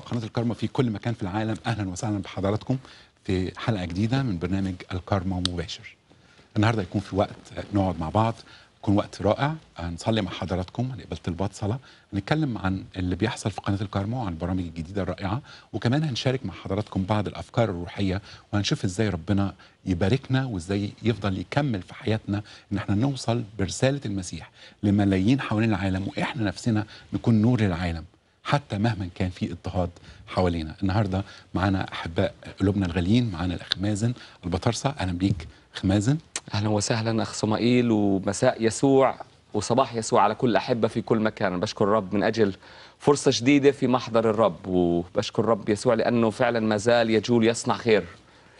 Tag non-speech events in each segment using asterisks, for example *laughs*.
قناة الكارما في كل مكان في العالم أهلا وسهلا بحضراتكم في حلقة جديدة من برنامج الكارما مباشر النهاردة يكون في وقت نقعد مع بعض يكون وقت رائع هنصلي مع حضراتكم هنقبل طلبات صلاة هنتكلم عن اللي بيحصل في قناة الكارما وعن البرامج الجديدة الرائعة وكمان هنشارك مع حضراتكم بعض الأفكار الروحية وهنشوف إزاي ربنا يباركنا وإزاي يفضل يكمل في حياتنا إن إحنا نوصل برسالة المسيح لملايين حوالين العالم وإحنا نفسنا نكون نور للعالم حتى مهما كان في اضطهاد حوالينا النهارده معانا احباء قلوبنا الغاليين معانا الاخ مازن البطرسه اهلا بيك اخ مازن اهلا وسهلا اخ صمائيل ومساء يسوع وصباح يسوع على كل احبه في كل مكان بشكر الرب من اجل فرصه جديده في محضر الرب وبشكر الرب يسوع لانه فعلا ما زال يجول يصنع خير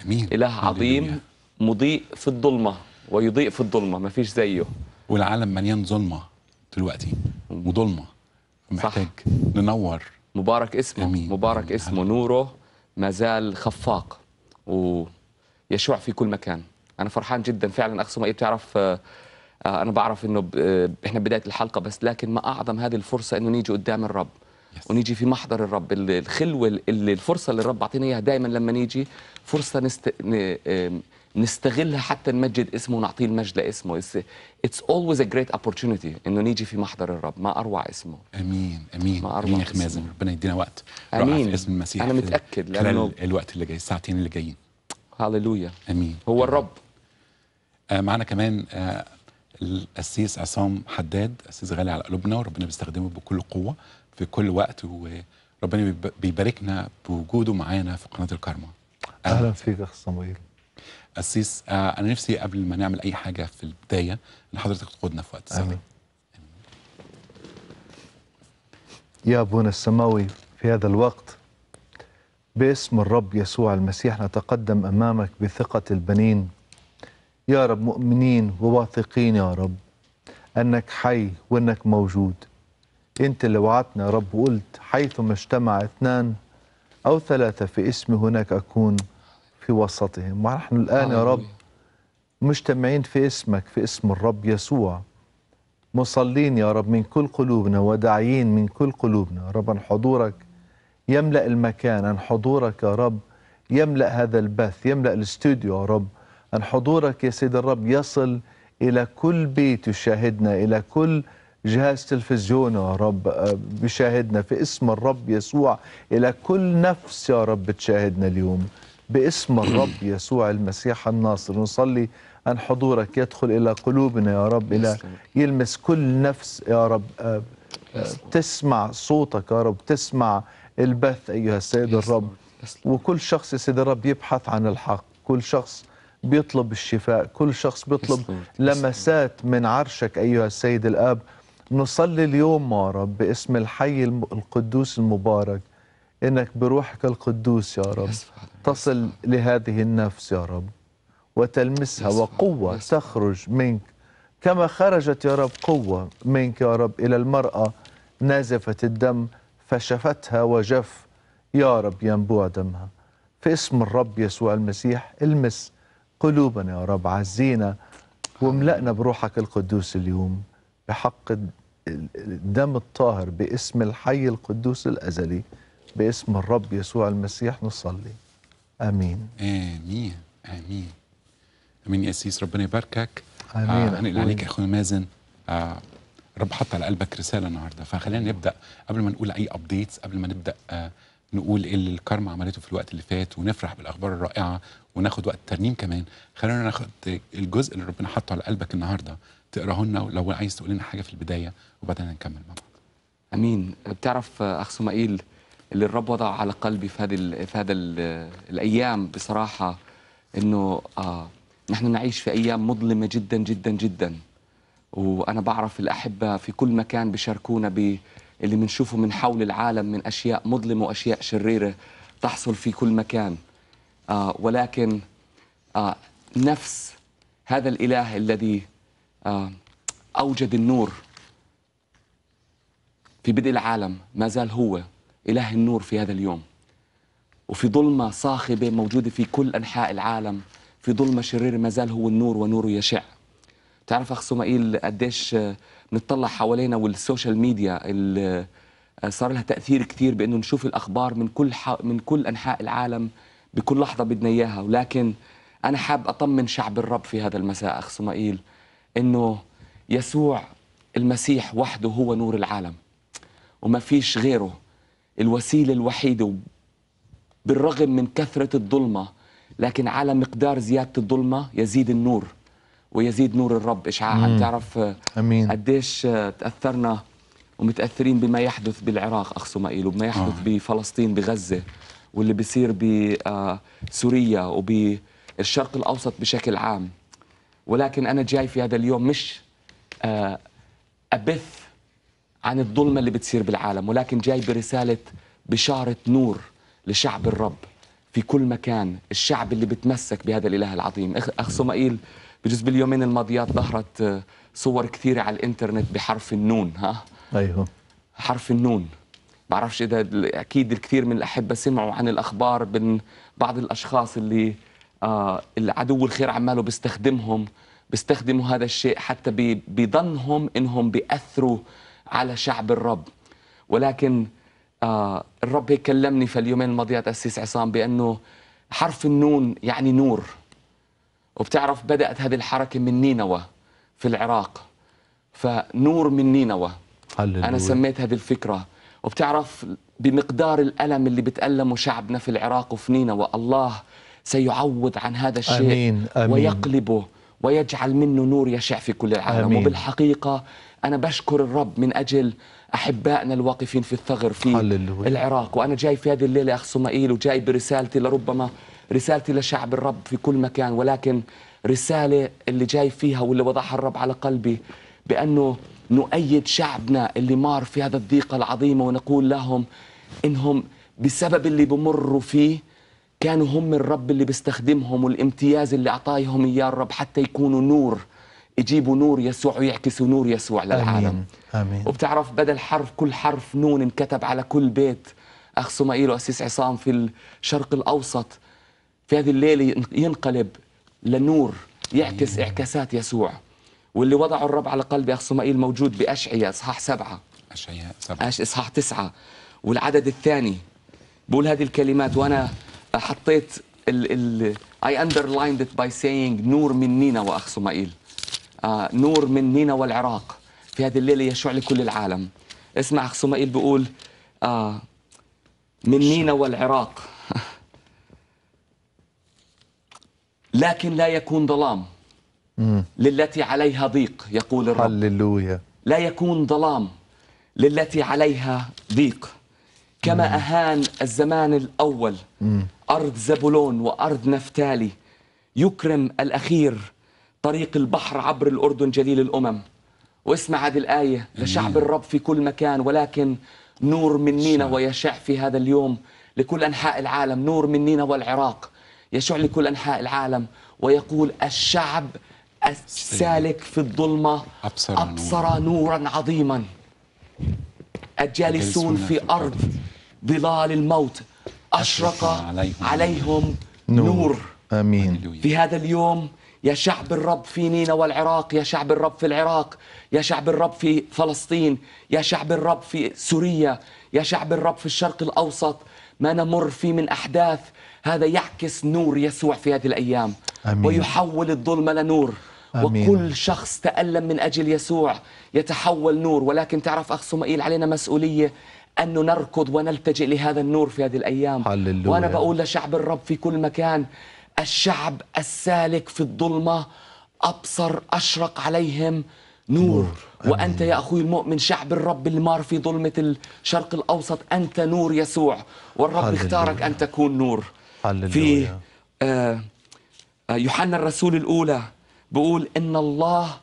امين اله عظيم مضيء في الظلمه ويضيء في الظلمه ما فيش زيه والعالم مليان ظلمه دلوقتي وظلمه محتاج صح. ننور مبارك اسمه أمين. مبارك أمين. اسمه نوره ما زال خفاق ويشوع في كل مكان انا فرحان جدا فعلا اخ سميه بتعرف آه، آه، انا بعرف انه آه، احنا بدايه الحلقه بس لكن ما اعظم هذه الفرصه انه نيجي قدام الرب yes. ونيجي في محضر الرب الخلوه اللي الفرصه اللي الرب بعطينا اياها دائما لما نيجي فرصه نست... نستغلها حتى نمجد اسمه ونعطيه المجد لاسمه اتس اولويز ا جريت opportunity انه نيجي في محضر الرب ما اروع اسمه امين امين ما اروع امين يا خمازن ربنا يدينا وقت امين في اسم المسيح انا متاكد لانه الوقت اللي جاي الساعتين اللي جايين هللويا امين هو أمين. الرب آه معنا كمان آه القسيس عصام حداد قسيس غالي على قلوبنا وربنا بيستخدمه بكل قوه في كل وقت وربنا بيباركنا بوجوده معانا في قناه الكارما اهلا فيك اخ صمويل قسيس آه انا نفسي قبل ما نعمل اي حاجه في البدايه ان حضرتك تقودنا في وقت آمين. يا ابونا السماوي في هذا الوقت باسم الرب يسوع المسيح نتقدم امامك بثقه البنين يا رب مؤمنين وواثقين يا رب انك حي وانك موجود انت اللي وعدتنا يا رب وقلت حيثما اجتمع اثنان او ثلاثه في اسمي هناك اكون في وسطهم ونحن الآن يا آه. رب مجتمعين في اسمك في اسم الرب يسوع مصلين يا رب من كل قلوبنا وداعيين من كل قلوبنا يا رب أن حضورك يملأ المكان أن حضورك يا رب يملأ هذا البث يملأ الاستوديو يا رب أن حضورك يا سيد الرب يصل إلى كل بيت يشاهدنا إلى كل جهاز تلفزيون يا رب بشاهدنا آه، في اسم الرب يسوع إلى كل نفس يا رب تشاهدنا اليوم باسم الرب *clears throat* يسوع المسيح الناصر نصلي أن حضورك يدخل إلى قلوبنا يا رب إلى يلمس كل نفس يا رب آه، آه، تسمع صوتك يا رب تسمع البث أيها السيد الرب وكل شخص يا سيد الرب يبحث عن الحق كل شخص بيطلب الشفاء كل شخص بيطلب لمسات من عرشك أيها السيد الآب نصلي اليوم يا رب باسم الحي القدوس المبارك إنك بروحك القدوس يا رب تصل لهذه النفس يا رب وتلمسها وقوة تخرج منك كما خرجت يا رب قوة منك يا رب إلى المرأة نازفة الدم فشفتها وجف يا رب ينبوع دمها في اسم الرب يسوع المسيح المس قلوبنا يا رب عزينا واملأنا بروحك القدوس اليوم بحق الدم الطاهر باسم الحي القدوس الأزلي باسم الرب يسوع المسيح نصلي امين امين امين امين يا سيس ربنا يباركك امين آه هنقل عليك يا اخونا مازن آه رب حط على قلبك رساله النهارده فخلينا نبدا قبل ما نقول اي ابديتس قبل ما نبدا آه نقول ايه اللي الكارما عملته في الوقت اللي فات ونفرح بالاخبار الرائعه وناخد وقت ترنيم كمان خلينا ناخد الجزء اللي ربنا حطه على قلبك النهارده تقراه لنا لو عايز تقول لنا حاجه في البدايه وبعدين نكمل مع بعض امين بتعرف اخ اسماعيل اللي الرب وضع على قلبي في هذه في هذا الايام بصراحه انه آه نحن نعيش في ايام مظلمه جدا جدا جدا وانا بعرف الاحبه في كل مكان بيشاركونا ب اللي بنشوفه من حول العالم من اشياء مظلمه واشياء شريره تحصل في كل مكان آه ولكن آه نفس هذا الاله الذي آه اوجد النور في بدء العالم ما زال هو إله النور في هذا اليوم وفي ظلمة صاخبة موجودة في كل أنحاء العالم في ظلمة شريرة ما زال هو النور ونوره يشع تعرف أخ سمائيل قديش نتطلع حوالينا والسوشيال ميديا اللي صار لها تأثير كثير بأنه نشوف الأخبار من كل ح... من كل أنحاء العالم بكل لحظة بدنا إياها ولكن أنا حاب أطمن شعب الرب في هذا المساء أخ سمائيل أنه يسوع المسيح وحده هو نور العالم وما فيش غيره الوسيله الوحيده بالرغم من كثره الظلمه لكن على مقدار زياده الظلمه يزيد النور ويزيد نور الرب اشعاعا تعرف امين قديش تاثرنا ومتاثرين بما يحدث بالعراق اخ سمائيل وبما يحدث آه. بفلسطين بغزه واللي بيصير بسوريا آه، وبالشرق الاوسط بشكل عام ولكن انا جاي في هذا اليوم مش آه، ابث عن الظلمة اللي بتصير بالعالم ولكن جاي برسالة بشارة نور لشعب الرب في كل مكان الشعب اللي بتمسك بهذا الإله العظيم أخ صمائيل بجوز باليومين الماضيات ظهرت آه، صور كثيرة على الإنترنت بحرف النون ها أيوه حرف النون بعرفش إذا أكيد الكثير من الأحبة سمعوا عن الأخبار من بعض الأشخاص اللي آه العدو الخير عماله بيستخدمهم بيستخدموا هذا الشيء حتى بظنهم انهم بياثروا على شعب الرب ولكن آه الرب هيك كلمني في اليومين الماضيات أسيس عصام بأنه حرف النون يعني نور وبتعرف بدأت هذه الحركة من نينوى في العراق فنور من نينوى أنا سميت هذه الفكرة وبتعرف بمقدار الألم اللي بتألمه شعبنا في العراق وفي نينوى الله سيعوض عن هذا الشيء أمين. أمين. ويقلبه ويجعل منه نور يشع في كل العالم آمين. وبالحقيقة أنا بشكر الرب من أجل أحبائنا الواقفين في الثغر في حللوي. العراق وأنا جاي في هذه الليلة أخ صمائيل وجاي برسالتي لربما رسالتي لشعب الرب في كل مكان ولكن رسالة اللي جاي فيها واللي وضعها الرب على قلبي بأنه نؤيد شعبنا اللي مار في هذا الضيقة العظيمة ونقول لهم إنهم بسبب اللي بمروا فيه كانوا هم الرب اللي بيستخدمهم والامتياز اللي أعطاهم إياه الرب حتى يكونوا نور يجيبوا نور يسوع ويعكسوا نور يسوع للعالم آمين. آمين. وبتعرف بدل حرف كل حرف نون انكتب على كل بيت أخ سمائيل وأسيس عصام في الشرق الأوسط في هذه الليلة ينقلب لنور يعكس آمين. إعكاسات يسوع واللي وضعه الرب على قلبي أخ سمائيل موجود بأشعية إصحاح سبعة أشعياء سبعة أش... إصحاح تسعة والعدد الثاني بقول هذه الكلمات وأنا حطيت ال ال I underlined it by saying نور من نينا وأخ سمائيل آه، نور من نينا والعراق في هذه الليلة يشع لكل العالم اسمع أخ بقول بيقول آه، من نينا والعراق *laughs* لكن لا يكون ظلام للتي عليها ضيق يقول الرب هللويا لا يكون ظلام للتي عليها ضيق كما أهان الزمان الأول أرض زبولون وأرض نفتالي يكرم الأخير طريق البحر عبر الأردن جليل الأمم واسمع هذه الآية لشعب الرب في كل مكان ولكن نور من نينا ويشع في هذا اليوم لكل أنحاء العالم نور من نينا والعراق يشع لكل أنحاء العالم ويقول الشعب السالك في الظلمة أبصر, أبصر نورا عظيما الجالسون في أرض ظلال الموت أشرق عليهم نور آمين في هذا اليوم يا شعب الرب في نينا والعراق يا شعب الرب في العراق يا شعب الرب في فلسطين يا شعب الرب في سوريا يا شعب الرب في الشرق الأوسط ما نمر فيه من أحداث هذا يعكس نور يسوع في هذه الأيام أمين. ويحول الظلمة لنور أمين. وكل شخص تألم من أجل يسوع يتحول نور ولكن تعرف أخ سمائيل علينا مسؤولية أن نركض ونلتجئ لهذا النور في هذه الأيام هللويا. وأنا بقول لشعب الرب في كل مكان الشعب السالك في الظلمة أبصر أشرق عليهم نور, وأنت يا أخوي المؤمن شعب الرب اللي مار في ظلمة الشرق الأوسط أنت نور يسوع والرب اختارك أن تكون نور في آه، آه، يوحنا الرسول الأولى بقول إن الله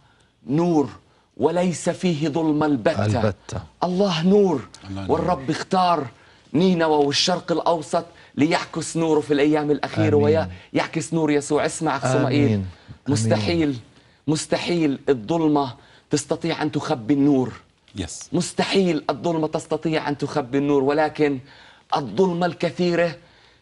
نور وليس فيه ظلمة البتة, البتة. الله نور والرب اختار نينوى والشرق الأوسط ليعكس نوره في الأيام الأخيرة ويعكس نور يسوع اسمع اخصمائيل مستحيل آمين. مستحيل الظلمة تستطيع أن تخبي النور يس. مستحيل الظلمة تستطيع أن تخبي النور ولكن الظلمة الكثيرة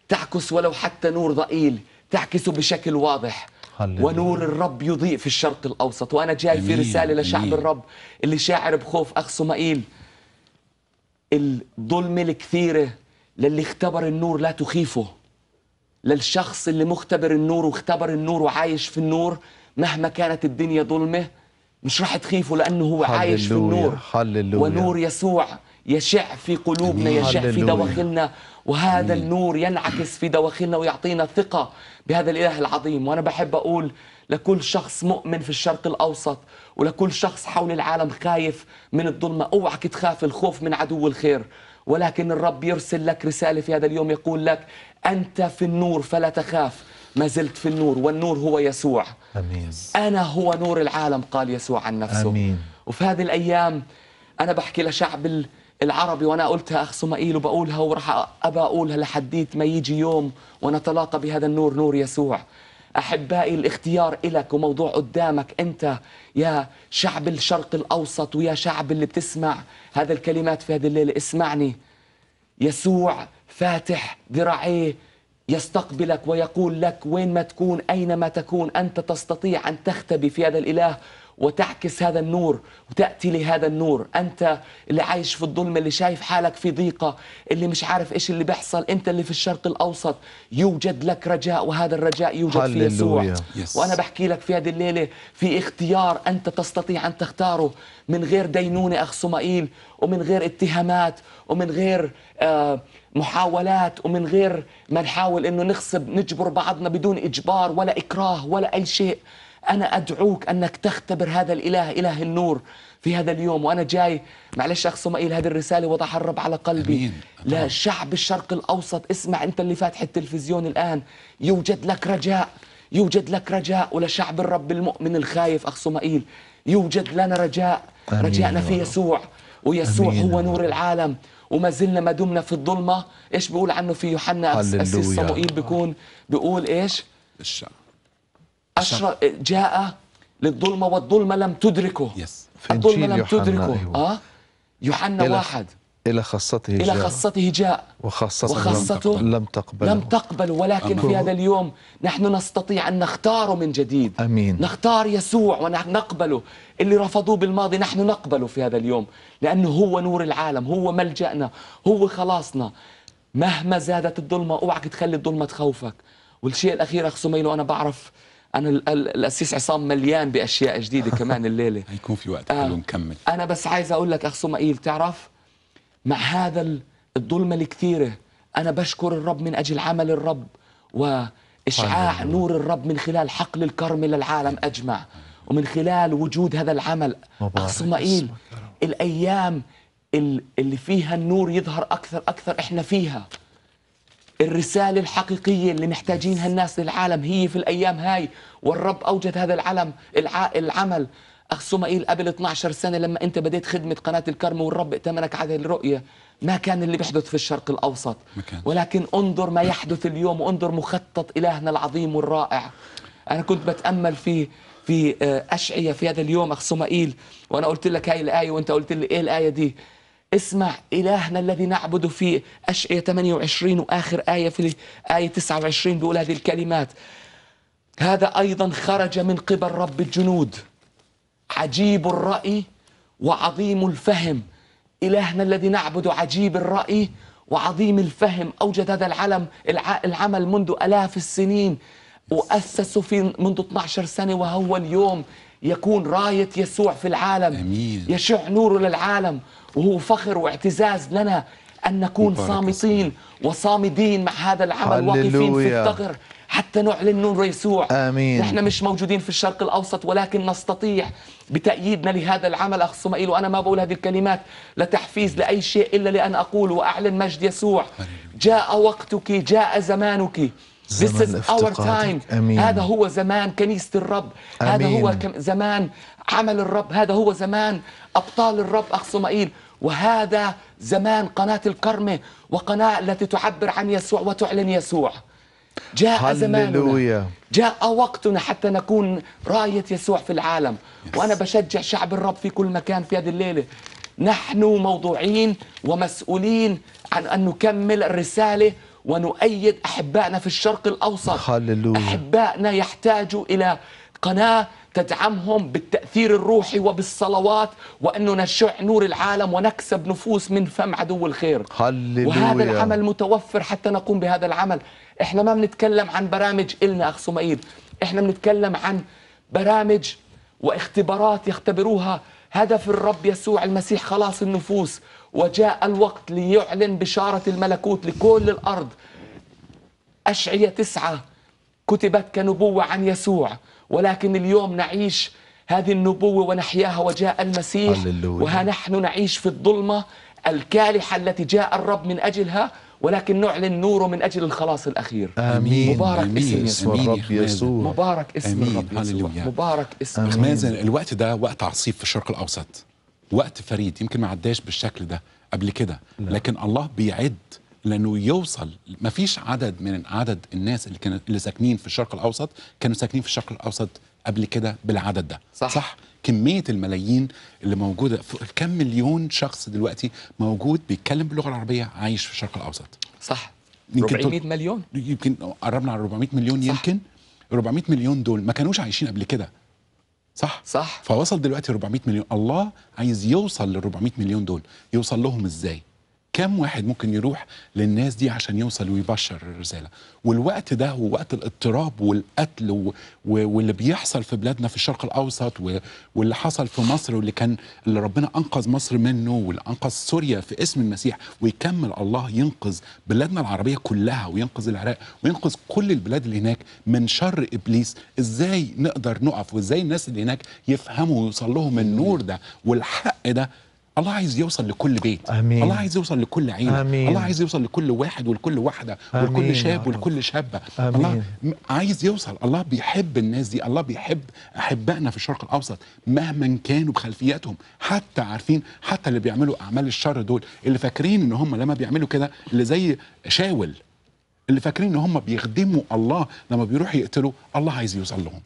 تعكس ولو حتى نور ضئيل تعكس بشكل واضح ونور الرب يضيء في الشرق الأوسط وأنا جاي في رسالة لشعب أمين. الرب اللي شاعر بخوف أخ صمائيل الظلمة الكثيرة للي اختبر النور لا تخيفه للشخص اللي مختبر النور واختبر النور وعايش في النور مهما كانت الدنيا ظلمه مش راح تخيفه لانه هو عايش في النور هللويا. ونور يسوع يشع في قلوبنا يشع في دواخلنا وهذا النور ينعكس في دواخلنا ويعطينا ثقة بهذا الإله العظيم وأنا بحب أقول لكل شخص مؤمن في الشرق الأوسط ولكل شخص حول العالم خايف من الظلمة أوعك تخاف الخوف من عدو الخير ولكن الرب يرسل لك رسالة في هذا اليوم يقول لك أنت في النور فلا تخاف ما زلت في النور والنور هو يسوع أمين. أنا هو نور العالم قال يسوع عن نفسه أمين. وفي هذه الأيام أنا بحكي لشعب العربي وأنا قلتها أخ صمائيل وبقولها وراح أبا أقولها لحديت ما يجي يوم ونتلاقى بهذا النور نور يسوع أحبائي الاختيار إلك وموضوع قدامك أنت يا شعب الشرق الأوسط ويا شعب اللي بتسمع هذا الكلمات في هذه الليلة اسمعني يسوع فاتح ذراعيه يستقبلك ويقول لك وين ما تكون أينما تكون أنت تستطيع أن تختبي في هذا الإله وتعكس هذا النور وتأتي لهذا النور أنت اللي عايش في الظلمة اللي شايف حالك في ضيقة اللي مش عارف إيش اللي بيحصل أنت اللي في الشرق الأوسط يوجد لك رجاء وهذا الرجاء يوجد في يسوع وأنا بحكي لك في هذه الليلة في اختيار أنت تستطيع أن تختاره من غير دينونة أخ سمائيل ومن غير اتهامات ومن غير آه، محاولات ومن غير ما نحاول انه نخصب نجبر بعضنا بدون اجبار ولا اكراه ولا اي شيء أنا أدعوك أنك تختبر هذا الإله إله النور في هذا اليوم وأنا جاي معلش أخ صمائيل هذه الرسالة وضعها الرب على قلبي أمين. أمين. لشعب الشرق الأوسط اسمع أنت اللي فاتح التلفزيون الآن يوجد لك رجاء يوجد لك رجاء ولشعب الرب المؤمن الخايف أخ صمائيل يوجد لنا رجاء أمين. رجاءنا في يسوع ويسوع أمين. هو نور العالم وما زلنا ما دمنا في الظلمه ايش بيقول عنه في يوحنا اسيس صمائيل بيكون بيقول ايش الشعب أشر... جاء للظلمة والظلمة لم تدركه يس. الظلمة لم تدركه آه يوحنا إلى واحد إلى خاصته إلى خاصته جاء وخاصته, وخاصته لم تقبل لم تقبل ولكن أمين. في هذا اليوم نحن نستطيع أن نختاره من جديد أمين نختار يسوع ونقبله اللي رفضوه بالماضي نحن نقبله في هذا اليوم لأنه هو نور العالم هو ملجأنا هو خلاصنا مهما زادت الظلمة أوعك تخلي الظلمة تخوفك والشيء الأخير أخ سميلو أنا بعرف انا الاسيس عصام مليان باشياء جديده *laughs* كمان الليله هيكون في وقت آه، حلو آه نكمل انا بس عايز اقول لك اخ اسماعيل تعرف مع هذا الظلمه الكثيره انا بشكر الرب من اجل عمل الرب واشعاع طيب. نور الرب من خلال حقل الكرم للعالم اجمع ومن خلال وجود هذا العمل اخ اسماعيل الايام اللي فيها النور يظهر اكثر اكثر احنا فيها الرسالة الحقيقية اللي محتاجينها الناس للعالم هي في الأيام هاي والرب أوجد هذا العلم الع... العمل أخ سمائيل قبل 12 سنة لما أنت بديت خدمة قناة الكرم والرب ائتمنك على الرؤية ما كان اللي بيحدث في الشرق الأوسط مكان. ولكن انظر ما يحدث اليوم وانظر مخطط إلهنا العظيم والرائع أنا كنت بتأمل في في آه، أشعية في هذا اليوم أخ سمائيل وأنا قلت لك هاي الآية وأنت قلت لي إيه الآية دي اسمع إلهنا الذي نعبد في أشعية 28 وآخر آية في آية 29 بيقول هذه الكلمات هذا أيضا خرج من قبل رب الجنود عجيب الرأي وعظيم الفهم إلهنا الذي نعبد عجيب الرأي وعظيم الفهم أوجد هذا العلم العمل منذ ألاف السنين وأسسه في منذ 12 سنة وهو اليوم يكون راية يسوع في العالم أمين. يشع نوره للعالم وهو فخر واعتزاز لنا أن نكون صامتين وصامدين مع هذا العمل واقفين في الثغر حتى نعلن نور يسوع آمين نحن مش موجودين في الشرق الأوسط ولكن نستطيع بتأييدنا لهذا العمل أخ اسماعيل وأنا ما بقول هذه الكلمات لتحفيز لأي شيء إلا لأن أقول وأعلن مجد يسوع جاء وقتك جاء زمانك This is our time هذا هو زمان كنيسة الرب أمين. هذا هو زمان عمل الرب هذا هو زمان أبطال الرب أخ صمائيل وهذا زمان قناة الكرمة وقناة التي تعبر عن يسوع وتعلن يسوع جاء زماننا جاء وقتنا حتى نكون راية يسوع في العالم وأنا بشجع شعب الرب في كل مكان في هذه الليلة نحن موضوعين ومسؤولين عن أن نكمل الرسالة ونؤيد أحبائنا في الشرق الأوسط هللويا. أحبائنا يحتاجوا إلى قناة تدعمهم بالتأثير الروحي وبالصلوات وأنه نشع نور العالم ونكسب نفوس من فم عدو الخير هللويا. وهذا العمل متوفر حتى نقوم بهذا العمل احنا ما بنتكلم عن برامج إلنا أخ سمير احنا بنتكلم عن برامج واختبارات يختبروها هدف الرب يسوع المسيح خلاص النفوس وجاء الوقت ليعلن بشارة الملكوت لكل الأرض أشعية تسعة كتبت كنبوة عن يسوع ولكن اليوم نعيش هذه النبوة ونحياها وجاء المسيح وها نحن نعيش في الظلمة الكالحة التي جاء الرب من أجلها ولكن نعلن نوره من أجل الخلاص الأخير آمين مبارك آمين. اسم يسوع الرب يسوع مبارك اسم الرب يسوع مبارك اسم آمين. مازن الوقت ده وقت عصيب في الشرق الأوسط وقت فريد يمكن ما عداش بالشكل ده قبل كده لكن الله بيعد لانه يوصل ما فيش عدد من عدد الناس اللي كانوا اللي ساكنين في الشرق الاوسط كانوا ساكنين في الشرق الاوسط قبل كده بالعدد ده صح, صح؟ كميه الملايين اللي موجوده كم مليون شخص دلوقتي موجود بيتكلم باللغه العربيه عايش في الشرق الاوسط صح 400 مليون يمكن قربنا على 400 مليون صح. يمكن 400 مليون دول ما كانوش عايشين قبل كده صح صح فوصل دلوقتي 400 مليون الله عايز يوصل لل 400 مليون دول يوصل لهم ازاي كم واحد ممكن يروح للناس دي عشان يوصل ويبشر الرساله والوقت ده هو وقت الاضطراب والقتل و... و... واللي بيحصل في بلادنا في الشرق الاوسط و... واللي حصل في مصر واللي كان اللي ربنا انقذ مصر منه واللي انقذ سوريا في اسم المسيح ويكمل الله ينقذ بلادنا العربيه كلها وينقذ العراق وينقذ كل البلاد اللي هناك من شر ابليس ازاي نقدر نقف وازاي الناس اللي هناك يفهموا ويوصل لهم النور ده والحق ده الله عايز يوصل لكل بيت أمين. الله عايز يوصل لكل عيلة أمين. الله عايز يوصل لكل واحد ولكل واحدة ولكل شاب ولكل شابة أمين. الله عايز يوصل الله بيحب الناس دي الله بيحب أحبائنا في الشرق الأوسط مهما كانوا بخلفياتهم حتى عارفين حتى اللي بيعملوا أعمال الشر دول اللي فاكرين إن هم لما بيعملوا كده اللي زي شاول اللي فاكرين إن هم بيخدموا الله لما بيروحوا يقتلوا الله عايز يوصل لهم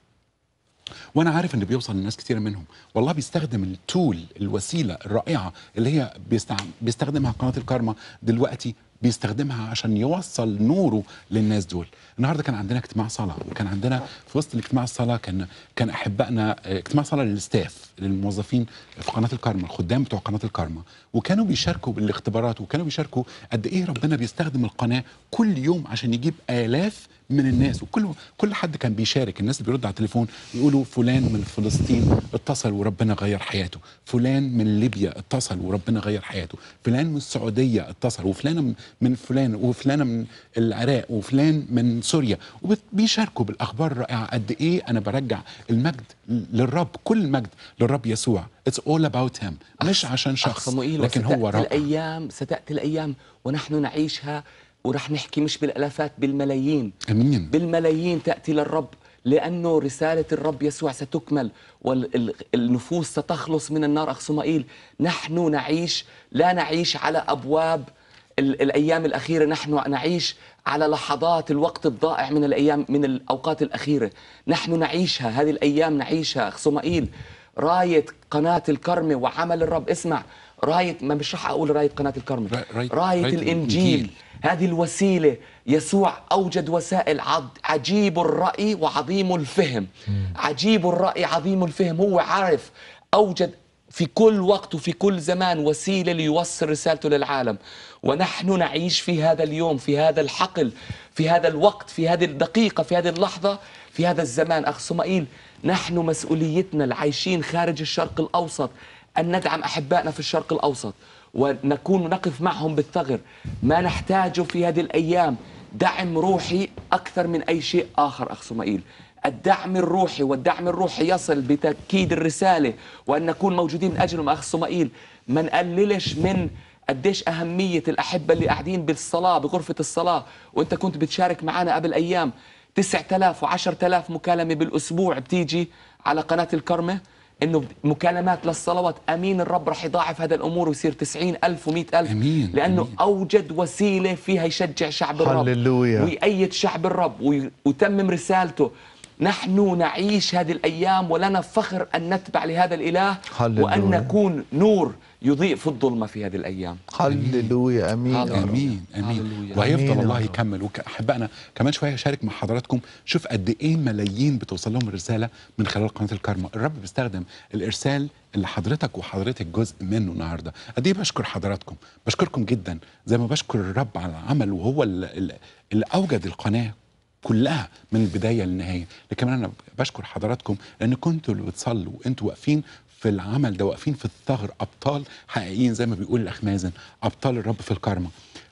وانا عارف ان بيوصل لناس كثيره منهم والله بيستخدم التول الوسيله الرائعه اللي هي بيستخدمها قناه الكارما دلوقتي بيستخدمها عشان يوصل نوره للناس دول النهارده كان عندنا اجتماع صلاه وكان عندنا في وسط الاجتماع الصلاه كان كان احبائنا اجتماع صلاه للستاف للموظفين في قناه الكارما الخدام بتوع قناه الكارما وكانوا بيشاركوا بالاختبارات وكانوا بيشاركوا قد ايه ربنا بيستخدم القناه كل يوم عشان يجيب الاف من الناس وكل كل حد كان بيشارك الناس اللي بيرد على التليفون يقولوا فلان من فلسطين اتصل وربنا غير حياته فلان من ليبيا اتصل وربنا غير حياته فلان من السعوديه اتصل وفلان من فلان وفلانه من العراق وفلان من سوريا وبيشاركوا بالاخبار الرائعه قد ايه انا برجع المجد للرب كل المجد للرب يسوع اتس اول اباوت هيم مش عشان شخص لكن هو رب الايام ستاتي الايام ونحن نعيشها ورح نحكي مش بالالافات بالملايين امين بالملايين تاتي للرب لانه رساله الرب يسوع ستكمل والنفوس ستخلص من النار اخصمائيل نحن نعيش لا نعيش على ابواب الايام الاخيره نحن نعيش على لحظات الوقت الضائع من الايام من الاوقات الاخيره نحن نعيشها هذه الايام نعيشها اخصمائيل رايه قناه الكرمه وعمل الرب اسمع رايه ما مش راح اقول رايه قناه الكرمل رايه, راية الانجيل هذه الوسيله يسوع اوجد وسائل عجيب الراي وعظيم الفهم عجيب الراي عظيم الفهم هو عارف اوجد في كل وقت وفي كل زمان وسيله ليوصل رسالته للعالم ونحن نعيش في هذا اليوم في هذا الحقل في هذا الوقت في هذه الدقيقه في هذه اللحظه في هذا الزمان اخ سمائيل نحن مسؤوليتنا العايشين خارج الشرق الاوسط أن ندعم أحبائنا في الشرق الأوسط ونكون نقف معهم بالثغر ما نحتاجه في هذه الأيام دعم روحي أكثر من أي شيء آخر أخ سمائيل الدعم الروحي والدعم الروحي يصل بتأكيد الرسالة وأن نكون موجودين من أجلهم أخ سمائيل ما نقللش من قديش أهمية الأحبة اللي قاعدين بالصلاة بغرفة الصلاة وأنت كنت بتشارك معنا قبل أيام 9000 و10000 مكالمة بالأسبوع بتيجي على قناة الكرمة انه مكالمات للصلوات امين الرب رح يضاعف هذا الامور ويصير 90 الف و 100 الف امين لانه أمين. اوجد وسيله فيها يشجع شعب الرب هللويا ويأيد شعب الرب ويتمم رسالته نحن نعيش هذه الايام ولنا فخر ان نتبع لهذا الاله هللويا. وان نكون نور يضيء في الظلمة في هذه الأيام هللويا أمين أمين أمين, أمين. وهيفضل الله يكمل وأحبائنا كمان شوية اشارك مع حضراتكم شوف قد إيه ملايين بتوصل لهم الرسالة من خلال قناة الكارما الرب بيستخدم الإرسال اللي حضرتك وحضرتك جزء منه النهارده قد ايه بشكر حضراتكم بشكركم جدا زي ما بشكر الرب على العمل وهو اللي, اللي اوجد القناه كلها من البدايه للنهايه لكن انا بشكر حضراتكم لان كنتوا اللي بتصلوا وانتوا واقفين في العمل ده واقفين في الثغر ابطال حقيقيين زي ما بيقول الاخ مازن ابطال الرب في الكرمه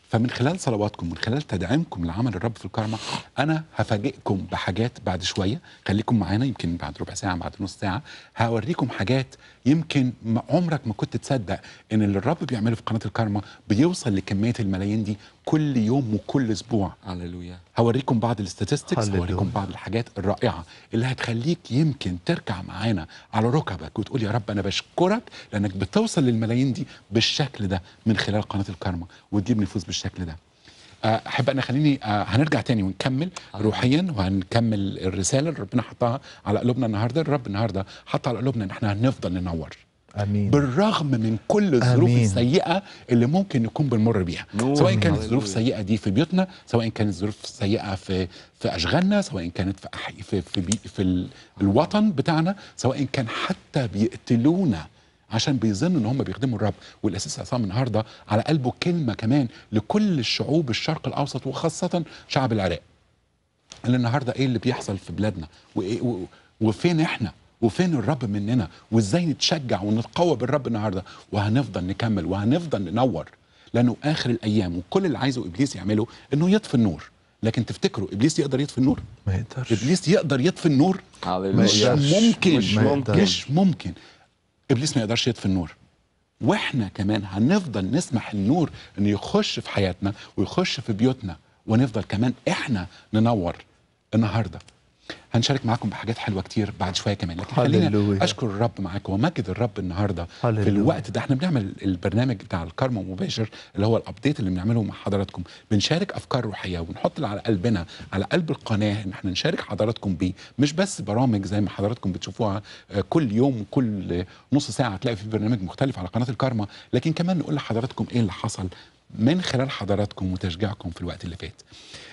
فمن خلال صلواتكم من خلال تدعيمكم لعمل الرب في الكرمة أنا هفاجئكم بحاجات بعد شوية خليكم معانا يمكن بعد ربع ساعة بعد نص ساعة هوريكم حاجات يمكن عمرك ما كنت تصدق ان اللي الرب بيعمله في قناه الكارما بيوصل لكميه الملايين دي كل يوم وكل اسبوع هللويا هوريكم بعض الاستاتستكس هوريكم بعض الحاجات الرائعه اللي هتخليك يمكن تركع معانا على ركبك وتقول يا رب انا بشكرك لانك بتوصل للملايين دي بالشكل ده من خلال قناه الكارما وتجيب نفوس بالشكل ده احب انا خليني آه، هنرجع تاني ونكمل آه. روحيا وهنكمل الرساله اللي ربنا حطها على قلوبنا النهارده الرب النهارده حط على قلوبنا ان احنا هنفضل ننور امين بالرغم من كل الظروف السيئه اللي ممكن نكون بنمر بيها سواء كانت الظروف السيئه دي في بيوتنا سواء كانت الظروف السيئه في في اشغالنا سواء كانت في في في, في, في الوطن بتاعنا سواء كان حتى بيقتلونا عشان بيظنوا ان هم بيخدموا الرب والاساس عصام النهارده على قلبه كلمه كمان لكل الشعوب الشرق الاوسط وخاصه شعب العراق اللي النهارده ايه اللي بيحصل في بلادنا وايه وفين احنا وفين الرب مننا وازاي نتشجع ونتقوى بالرب النهارده وهنفضل نكمل وهنفضل ننور لانه اخر الايام وكل اللي عايزه ابليس يعمله انه يطفي النور لكن تفتكروا ابليس يقدر يطفي النور ما يقدرش ابليس يقدر يطفي النور مش ممكن مش ممكن مش ممكن ابليس ما يقدرش يطفي النور واحنا كمان هنفضل نسمح النور انه يخش في حياتنا ويخش في بيوتنا ونفضل كمان احنا ننور النهارده هنشارك معاكم بحاجات حلوه كتير بعد شويه كمان لكن خلينا اشكر الرب معاكم ومجد الرب النهارده في الوقت ده احنا بنعمل البرنامج بتاع الكارما مباشر اللي هو الابديت اللي بنعمله مع حضراتكم بنشارك افكار روحيه ونحط اللي على قلبنا على قلب القناه ان احنا نشارك حضراتكم بيه مش بس برامج زي ما حضراتكم بتشوفوها آه، كل يوم كل نص ساعه تلاقي في برنامج مختلف على قناه الكارما لكن كمان نقول لحضراتكم ايه اللي حصل من خلال حضراتكم وتشجيعكم في الوقت اللي فات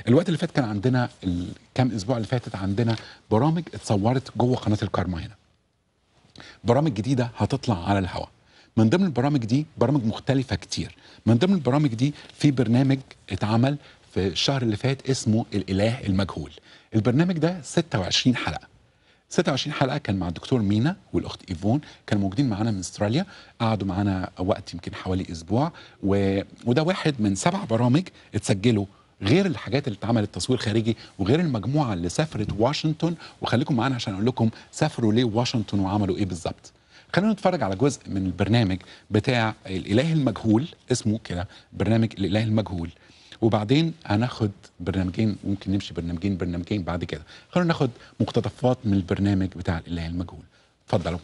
الوقت اللي فات كان عندنا الكام اسبوع اللي فاتت عندنا برامج اتصورت جوه قناه الكارما هنا برامج جديده هتطلع على الهواء من ضمن البرامج دي برامج مختلفه كتير من ضمن البرامج دي في برنامج اتعمل في الشهر اللي فات اسمه الاله المجهول البرنامج ده 26 حلقه 26 حلقه كان مع الدكتور مينا والاخت ايفون كانوا موجودين معانا من استراليا قعدوا معانا وقت يمكن حوالي اسبوع و... وده واحد من سبع برامج اتسجلوا غير الحاجات اللي اتعملت تصوير خارجي وغير المجموعه اللي سافرت واشنطن وخليكم معانا عشان اقول لكم سافروا ليه واشنطن وعملوا ايه بالظبط خلينا نتفرج على جزء من البرنامج بتاع الاله المجهول اسمه كده برنامج الاله المجهول وبعدين هناخد برنامجين ممكن نمشي برنامجين برنامجين بعد كده خلونا ناخد مقتطفات من البرنامج بتاع الاله المجهول اتفضلوا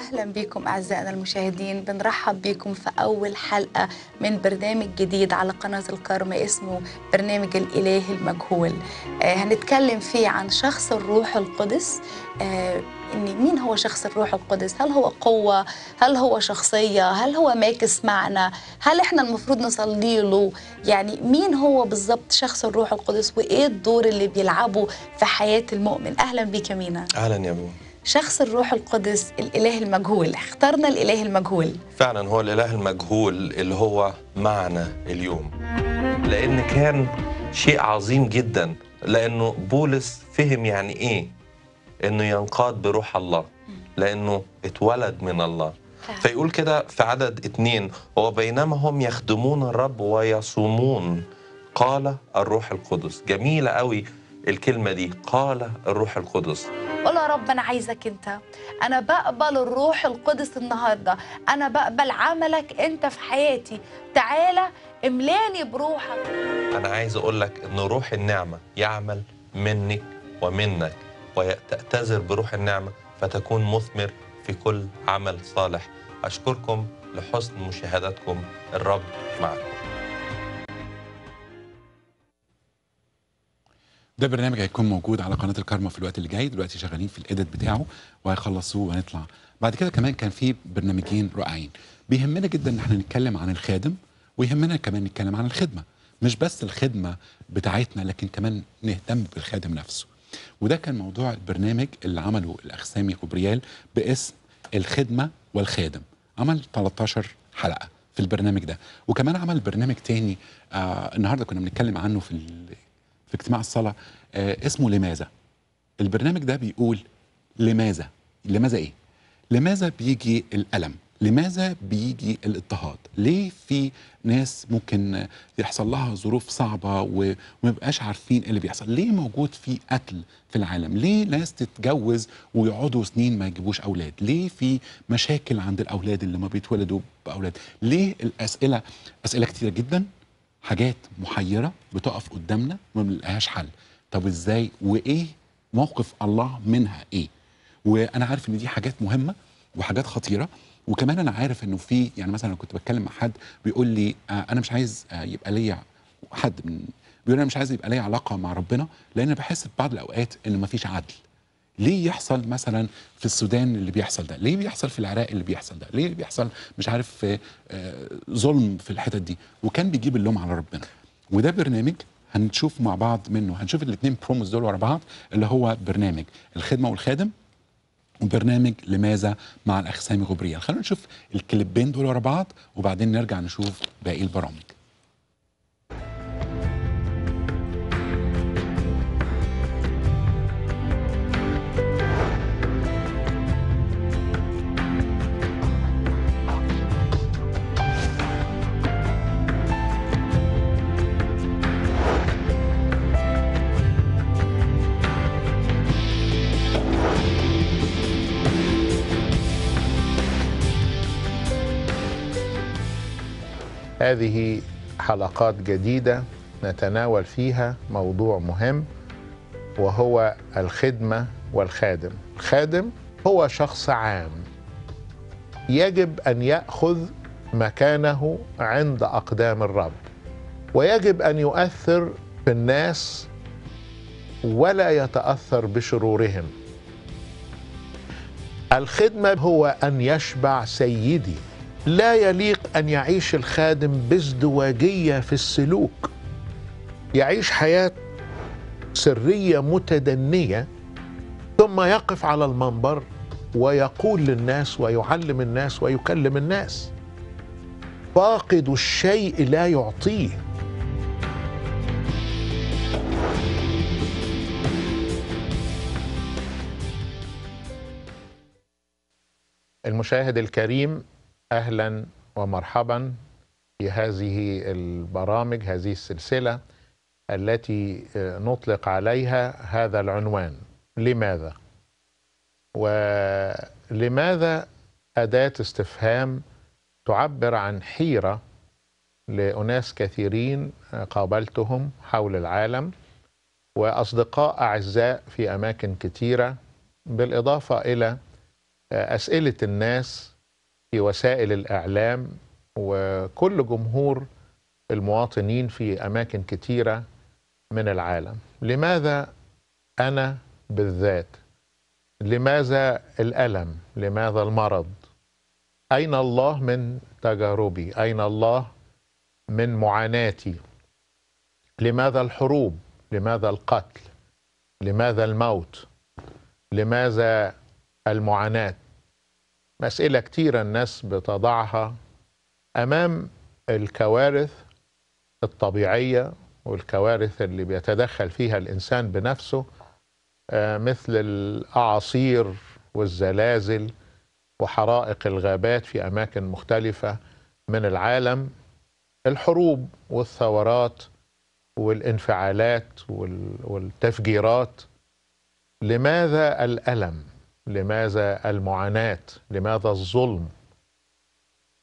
أهلا بكم أعزائنا المشاهدين بنرحب بكم في أول حلقة من برنامج جديد على قناة الكرم اسمه برنامج الإله المجهول آه، هنتكلم فيه عن شخص الروح القدس آه، ان مين هو شخص الروح القدس هل هو قوه هل هو شخصيه هل هو ماكس معنى هل احنا المفروض نصلي له يعني مين هو بالظبط شخص الروح القدس وايه الدور اللي بيلعبه في حياه المؤمن اهلا بيك يا مينا اهلا يا مينا شخص الروح القدس الاله المجهول اخترنا الاله المجهول فعلا هو الاله المجهول اللي هو معنا اليوم لان كان شيء عظيم جدا لانه بولس فهم يعني ايه انه ينقاد بروح الله لانه اتولد من الله فيقول كده في عدد اتنين وبينما هم يخدمون الرب ويصومون قال الروح القدس جميلة قوي الكلمة دي قال الروح القدس قول يا رب أنا عايزك أنت أنا بقبل الروح القدس النهاردة أنا بقبل عملك أنت في حياتي تعالى املاني بروحك أنا عايز أقول لك أن روح النعمة يعمل منك ومنك وتأتذر بروح النعمة فتكون مثمر في كل عمل صالح أشكركم لحسن مشاهدتكم الرب معكم ده برنامج هيكون موجود على قناه الكارما في الوقت اللي جاي دلوقتي شغالين في الاديت بتاعه وهيخلصوه وهنطلع بعد كده كمان كان في برنامجين رائعين بيهمنا جدا ان احنا نتكلم عن الخادم ويهمنا كمان نتكلم عن الخدمه مش بس الخدمه بتاعتنا لكن كمان نهتم بالخادم نفسه وده كان موضوع البرنامج اللي عمله الاخ سامي كوبريال باسم الخدمه والخادم عمل 13 حلقه في البرنامج ده وكمان عمل برنامج تاني آه النهارده كنا بنتكلم عنه في في اجتماع الصلاه آه، اسمه لماذا البرنامج ده بيقول لماذا لماذا ايه لماذا بيجي الالم لماذا بيجي الاضطهاد ليه في ناس ممكن يحصل لها ظروف صعبه وما عارفين إيه اللي بيحصل ليه موجود في قتل في العالم ليه ناس تتجوز ويقعدوا سنين ما يجيبوش اولاد ليه في مشاكل عند الاولاد اللي ما بيتولدوا باولاد ليه الاسئله اسئله كتيره جدا حاجات محيره بتقف قدامنا ما بنلاقيهاش حل طب ازاي وايه موقف الله منها ايه وانا عارف ان دي حاجات مهمه وحاجات خطيره وكمان انا عارف انه في يعني مثلا كنت بتكلم مع حد بيقول لي آه، انا مش عايز آه، يبقى ليا حد من بيقول انا مش عايز يبقى ليا علاقه مع ربنا لان بحس في بعض الاوقات ان مفيش عدل ليه يحصل مثلا في السودان اللي بيحصل ده ليه بيحصل في العراق اللي بيحصل ده ليه بيحصل مش عارف آه، ظلم في الحتت دي وكان بيجيب اللوم على ربنا وده برنامج هنشوف مع بعض منه هنشوف الاثنين بروموز دول ورا بعض اللي هو برنامج الخدمه والخادم وبرنامج لماذا مع الاخسام غبريه؟ خلونا نشوف الكليبين دول ورا بعض وبعدين نرجع نشوف باقي البرامج هذه حلقات جديدة نتناول فيها موضوع مهم وهو الخدمة والخادم الخادم هو شخص عام يجب أن يأخذ مكانه عند أقدام الرب ويجب أن يؤثر في الناس ولا يتأثر بشرورهم الخدمة هو أن يشبع سيدي لا يليق أن يعيش الخادم بازدواجية في السلوك يعيش حياة سرية متدنية ثم يقف على المنبر ويقول للناس ويعلم الناس ويكلم الناس فاقد الشيء لا يعطيه المشاهد الكريم اهلا ومرحبا في هذه البرامج هذه السلسلة التي آه، نطلق عليها هذا العنوان لماذا ولماذا أداة استفهام تعبر عن حيرة لأناس كثيرين آه، قابلتهم حول العالم وأصدقاء أعزاء في أماكن كثيرة بالإضافة إلى آه، أسئلة الناس في وسائل الإعلام وكل جمهور المواطنين في أماكن كتيرة من العالم لماذا أنا بالذات لماذا الألم لماذا المرض أين الله من تجاربي أين الله من معاناتي لماذا الحروب لماذا القتل لماذا الموت لماذا المعاناه مسألة كتيرة الناس بتضعها أمام الكوارث الطبيعية والكوارث اللي بيتدخل فيها الإنسان بنفسه آه، مثل الأعاصير والزلازل وحرائق الغابات في أماكن مختلفة من العالم الحروب والثورات والانفعالات والتفجيرات لماذا الألم؟ لماذا المعاناة لماذا الظلم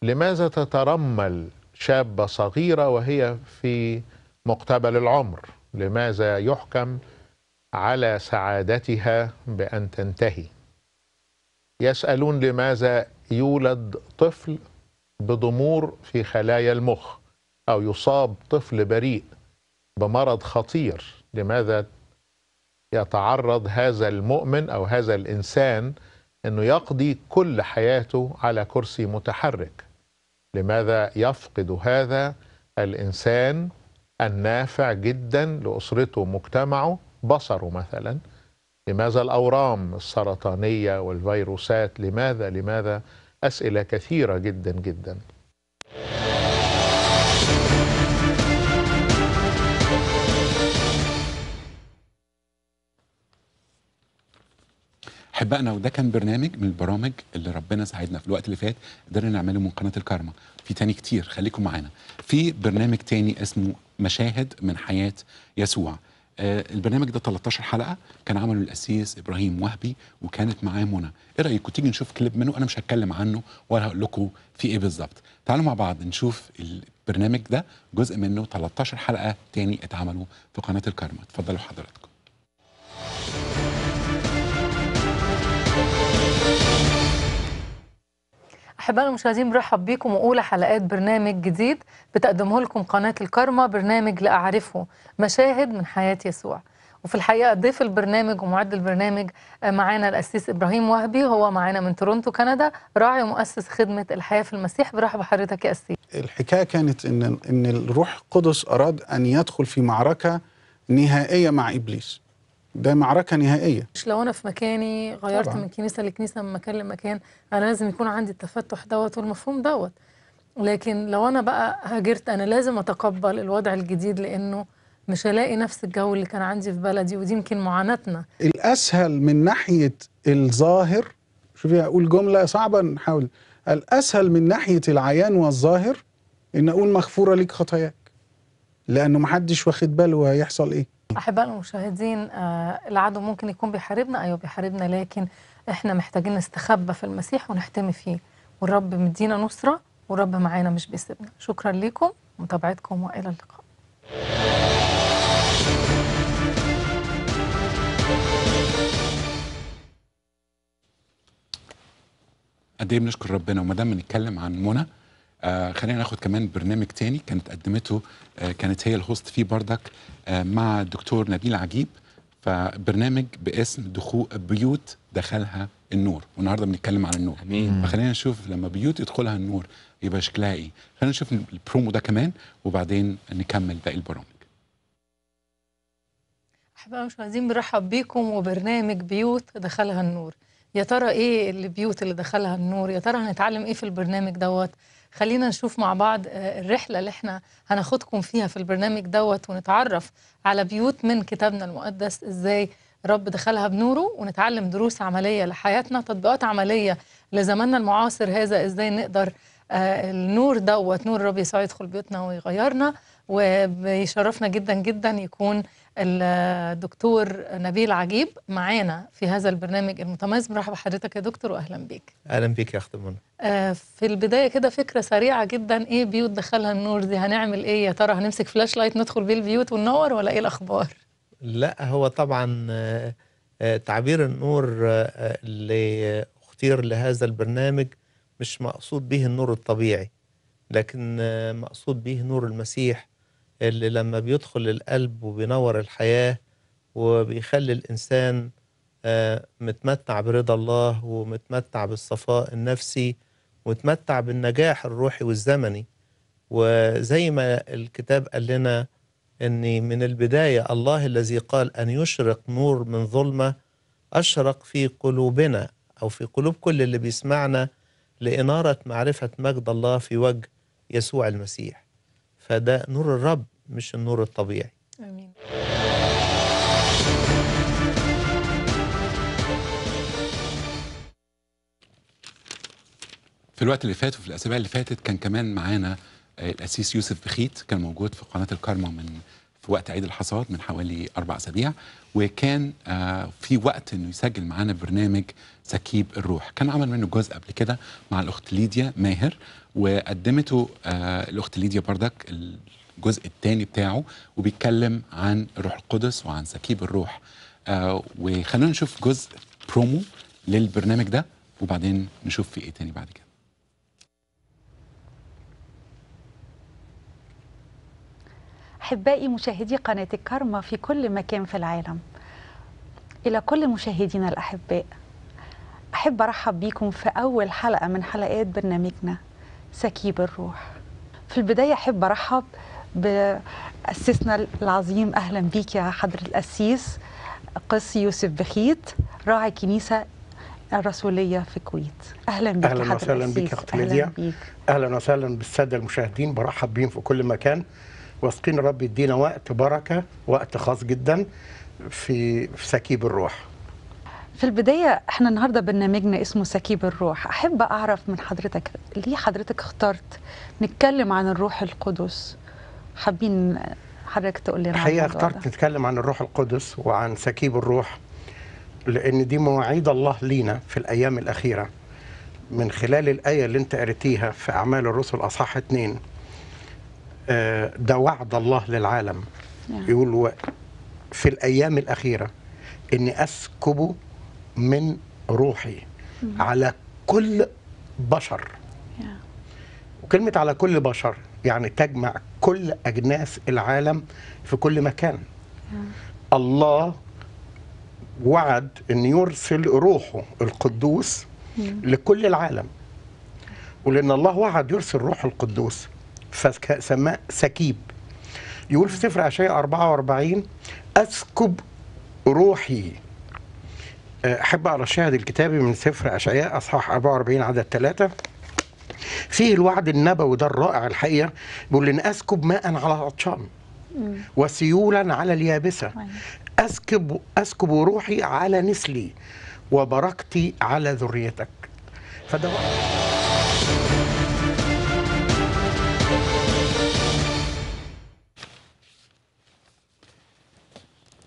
لماذا تترمل شابة صغيرة وهي في مقتبل العمر لماذا يحكم على سعادتها بأن تنتهي يسألون لماذا يولد طفل بضمور في خلايا المخ أو يصاب طفل بريء بمرض خطير لماذا يتعرض هذا المؤمن او هذا الانسان انه يقضي كل حياته على كرسي متحرك لماذا يفقد هذا الانسان النافع جدا لاسرته ومجتمعه بصره مثلا لماذا الاورام السرطانيه والفيروسات لماذا لماذا اسئله كثيره جدا جدا احبائنا وده كان برنامج من البرامج اللي ربنا ساعدنا في الوقت اللي فات قدرنا نعمله من قناه الكارما في تاني كتير خليكم معانا في برنامج تاني اسمه مشاهد من حياه يسوع آه البرنامج ده 13 حلقه كان عمله القسيس ابراهيم وهبي وكانت معاه منى ايه رايكم تيجي نشوف كليب منه انا مش هتكلم عنه ولا هقول لكم في ايه بالظبط تعالوا مع بعض نشوف البرنامج ده جزء منه 13 حلقه تاني اتعملوا في قناه الكارما اتفضلوا حضراتكم احبائنا المشاهدين برحب بكم واولى حلقات برنامج جديد بتقدمه لكم قناه الكرمه برنامج لاعرفه مشاهد من حياه يسوع وفي الحقيقه ضيف البرنامج ومعد البرنامج معانا الاسيس ابراهيم وهبي هو معانا من تورونتو كندا راعي ومؤسس خدمه الحياه في المسيح برحب بحضرتك يا اسيس الحكايه كانت ان ان الروح القدس اراد ان يدخل في معركه نهائيه مع ابليس ده معركه نهائيه مش لو انا في مكاني غيرت طبعا. من كنيسه لكنيسه من مكان لمكان انا لازم يكون عندي التفتح دوت والمفهوم دوت لكن لو انا بقى هاجرت انا لازم اتقبل الوضع الجديد لانه مش هلاقي نفس الجو اللي كان عندي في بلدي ودي يمكن معاناتنا الاسهل من ناحيه الظاهر شوفي اقول جمله صعبه نحاول الاسهل من ناحيه العيان والظاهر ان اقول مغفوره ليك خطاياك لانه محدش واخد باله هيحصل ايه احباء المشاهدين آه، العدو ممكن يكون بيحاربنا ايوه بيحاربنا لكن احنا محتاجين نستخبى في المسيح ونحتمي فيه والرب مدينا نصره والرب معانا مش بيسيبنا شكرا لكم متابعتكم والى اللقاء قد ايه بنشكر ربنا وما دام بنتكلم عن منى آه خلينا ناخد كمان برنامج تاني كانت قدمته آه كانت هي الهوست فيه بردك آه مع الدكتور نبيل عجيب فبرنامج باسم دخول بيوت دخلها النور والنهارده بنتكلم عن النور فخلينا نشوف لما بيوت يدخلها النور يبقى شكلها ايه خلينا نشوف البرومو ده كمان وبعدين نكمل باقي البرامج احبائي المشاهدين بنرحب بيكم وبرنامج بيوت دخلها النور يا ترى ايه البيوت اللي دخلها النور يا ترى هنتعلم ايه في البرنامج دوت خلينا نشوف مع بعض آه، الرحلة اللي احنا هناخدكم فيها في البرنامج دوت ونتعرف على بيوت من كتابنا المقدس ازاي رب دخلها بنوره ونتعلم دروس عملية لحياتنا تطبيقات عملية لزماننا المعاصر هذا ازاي نقدر آه، النور دوت نور الرب يسوع يدخل بيوتنا ويغيرنا وبيشرفنا جدا جدا يكون الدكتور نبيل عجيب معانا في هذا البرنامج المتميز مرحبا بحضرتك يا دكتور واهلا بيك اهلا بيك يا اختي منى آه، في البدايه كده فكره سريعه جدا ايه بيوت دخلها النور دي هنعمل ايه يا ترى هنمسك فلاش لايت ندخل بيه البيوت وننور ولا ايه الاخبار لا هو طبعا آه، آه، تعبير النور اللي اختير لهذا البرنامج مش مقصود به النور الطبيعي لكن مقصود به نور المسيح اللي لما بيدخل القلب وبينور الحياة وبيخلي الإنسان آه، متمتع برضا الله ومتمتع بالصفاء النفسي ومتمتع بالنجاح الروحي والزمني وزي ما الكتاب قال لنا أن من البداية الله الذي قال أن يشرق نور من ظلمة أشرق في قلوبنا أو في قلوب كل اللي بيسمعنا لإنارة معرفة مجد الله في وجه يسوع المسيح فده نور الرب مش النور الطبيعي امين في الوقت اللي فات وفي الاسابيع اللي فاتت كان كمان معانا آه، الاسيس يوسف بخيت كان موجود في قناه الكارما من في وقت عيد الحصاد من حوالي اربع اسابيع وكان آه، في وقت انه يسجل معانا برنامج سكيب الروح كان عمل منه جزء قبل كده مع الاخت ليديا ماهر وقدمته الاخت آه، ليديا بردك الجزء الثاني بتاعه وبيتكلم عن الروح القدس وعن سكيب الروح آه، وخلونا نشوف جزء برومو للبرنامج ده وبعدين نشوف في ايه تاني بعد كده احبائي مشاهدي قناه الكرمه في كل مكان في العالم الى كل مشاهدينا الاحباء احب ارحب بيكم في اول حلقه من حلقات برنامجنا سكيب الروح في البداية أحب أرحب بأسسنا العظيم أهلا بيك يا حضرة الأسيس قس يوسف بخيت راعي كنيسة الرسولية في الكويت أهلا بك أهلا وسهلا بك أختي ليديا أهلا وسهلا بالسادة المشاهدين برحب بيهم في كل مكان واثقين رب يدينا وقت بركة وقت خاص جدا في سكيب الروح في البداية احنا النهاردة برنامجنا اسمه سكيب الروح أحب أعرف من حضرتك ليه حضرتك اخترت نتكلم عن الروح القدس حابين حضرتك تقول لنا الحقيقة اخترت نتكلم عن الروح القدس وعن سكيب الروح لأن دي مواعيد الله لينا في الأيام الأخيرة من خلال الآية اللي أنت قريتيها في أعمال الرسل أصحاح اثنين آه، ده وعد الله للعالم نعم. يقول في الأيام الأخيرة إني أسكب من روحي على كل بشر وكلمة على كل بشر يعني تجمع كل أجناس العالم في كل مكان الله وعد أن يرسل روحه القدوس لكل العالم ولأن الله وعد يرسل روح القدوس فسماء سكيب يقول في سفر أشياء 44 أسكب روحي احب اقرا الشاهد الكتابي من سفر اشعياء اصحاح 44 عدد 3 فيه الوعد النبوي ده الرائع الحقيقه بيقول لن اسكب ماء على العطشان وسيولا على اليابسه أيوة. اسكب اسكب روحي على نسلي وبركتي على ذريتك فده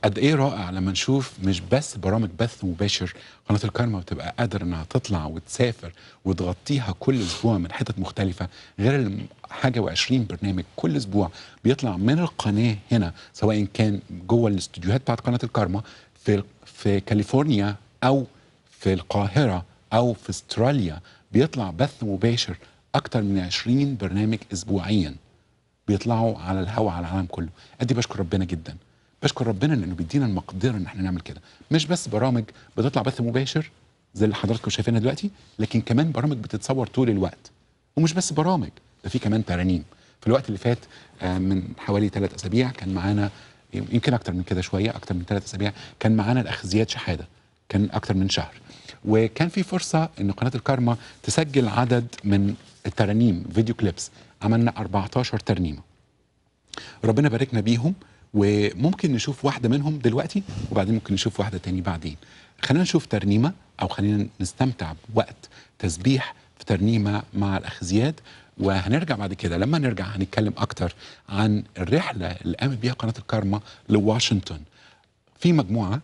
قد ايه رائع لما نشوف مش بس برامج بث مباشر قناه الكارما بتبقى قادره انها تطلع وتسافر وتغطيها كل اسبوع من حتت مختلفه غير حاجه و20 برنامج كل اسبوع بيطلع من القناه هنا سواء كان جوه الاستوديوهات بتاعت قناه الكارما في في كاليفورنيا او في القاهره او في استراليا بيطلع بث مباشر اكتر من 20 برنامج اسبوعيا بيطلعوا على الهواء على العالم كله ادي بشكر ربنا جدا بشكر ربنا لانه بيدينا المقدره ان احنا نعمل كده مش بس برامج بتطلع بث مباشر زي اللي حضراتكم شايفينها دلوقتي لكن كمان برامج بتتصور طول الوقت ومش بس برامج ده في كمان ترانيم في الوقت اللي فات آه، من حوالي ثلاث اسابيع كان معانا يمكن اكتر من كده شويه اكتر من ثلاث اسابيع كان معانا الاخ زياد شحاده كان اكتر من شهر وكان في فرصه ان قناه الكارما تسجل عدد من الترانيم فيديو كليبس عملنا 14 ترنيمه ربنا باركنا بيهم وممكن نشوف واحدة منهم دلوقتي وبعدين ممكن نشوف واحدة تاني بعدين خلينا نشوف ترنيمة أو خلينا نستمتع بوقت تسبيح في ترنيمة مع الأخ زياد وهنرجع بعد كده لما نرجع هنتكلم أكتر عن الرحلة اللي قامت بيها قناة الكارما لواشنطن في مجموعة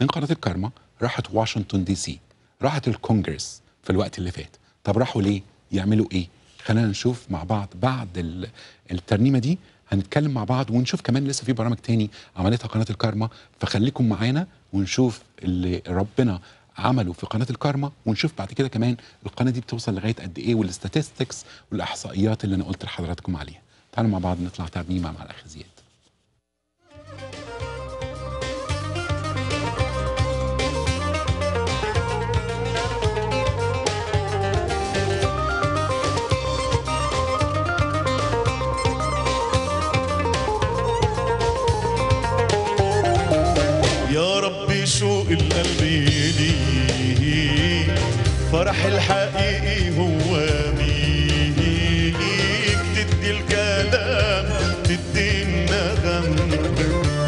من قناة الكارما راحت واشنطن دي سي راحت الكونجرس في الوقت اللي فات طب راحوا ليه يعملوا ايه خلينا نشوف مع بعض بعد الترنيمه دي هنتكلم مع بعض ونشوف كمان لسه في برامج تاني عملتها قناه الكارما فخليكم معانا ونشوف اللي ربنا عمله في قناه الكارما ونشوف بعد كده كمان القناه دي بتوصل لغايه قد ايه والاستاتستكس والاحصائيات اللي انا قلت لحضراتكم عليها تعالوا مع بعض نطلع ترنيمه مع الاخ زياد قلبي ليك فرح الحقيقي هو بيك تدي الكلام تدي النغم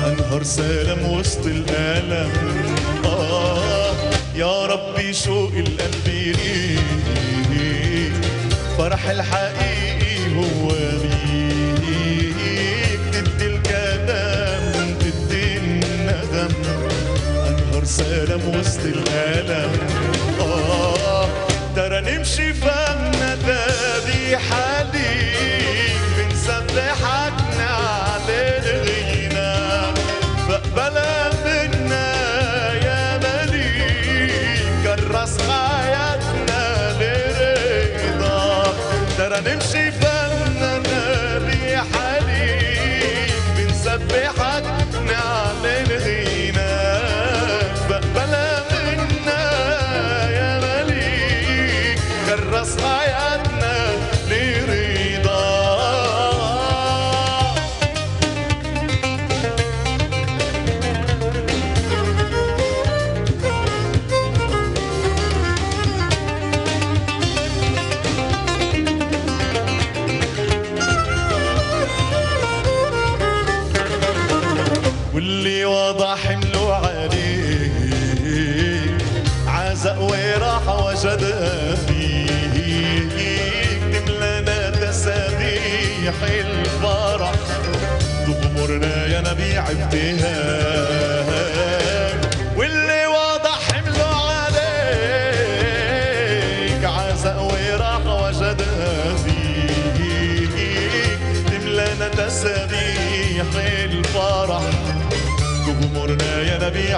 انهار سلام وسط الألم آه يا ربي شوق القلب ليه فرح الحقيقي هو بيك السلام وسط الألم آه ترى نمشي فمنا ده دي حالي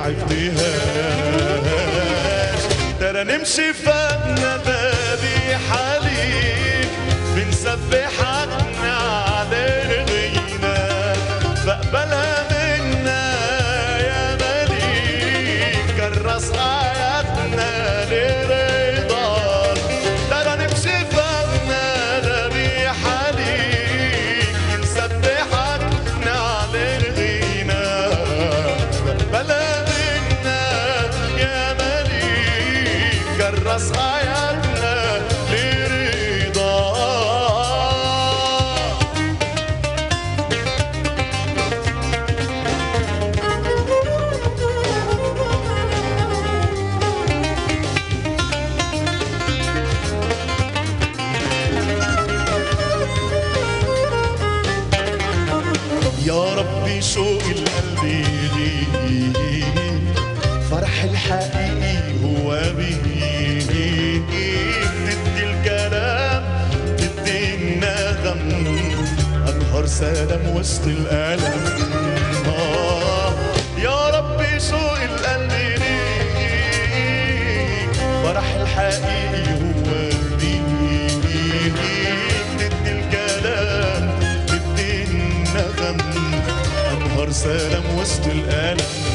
عجبهاش ترى نمشي فاتنا بابي حليب بنسبحك سلام وسط الألم آه يا رب سوق القلب ليك فرح الحقيقي هو ليك تدي الكلام تدي النغم أظهر سلام وسط الألم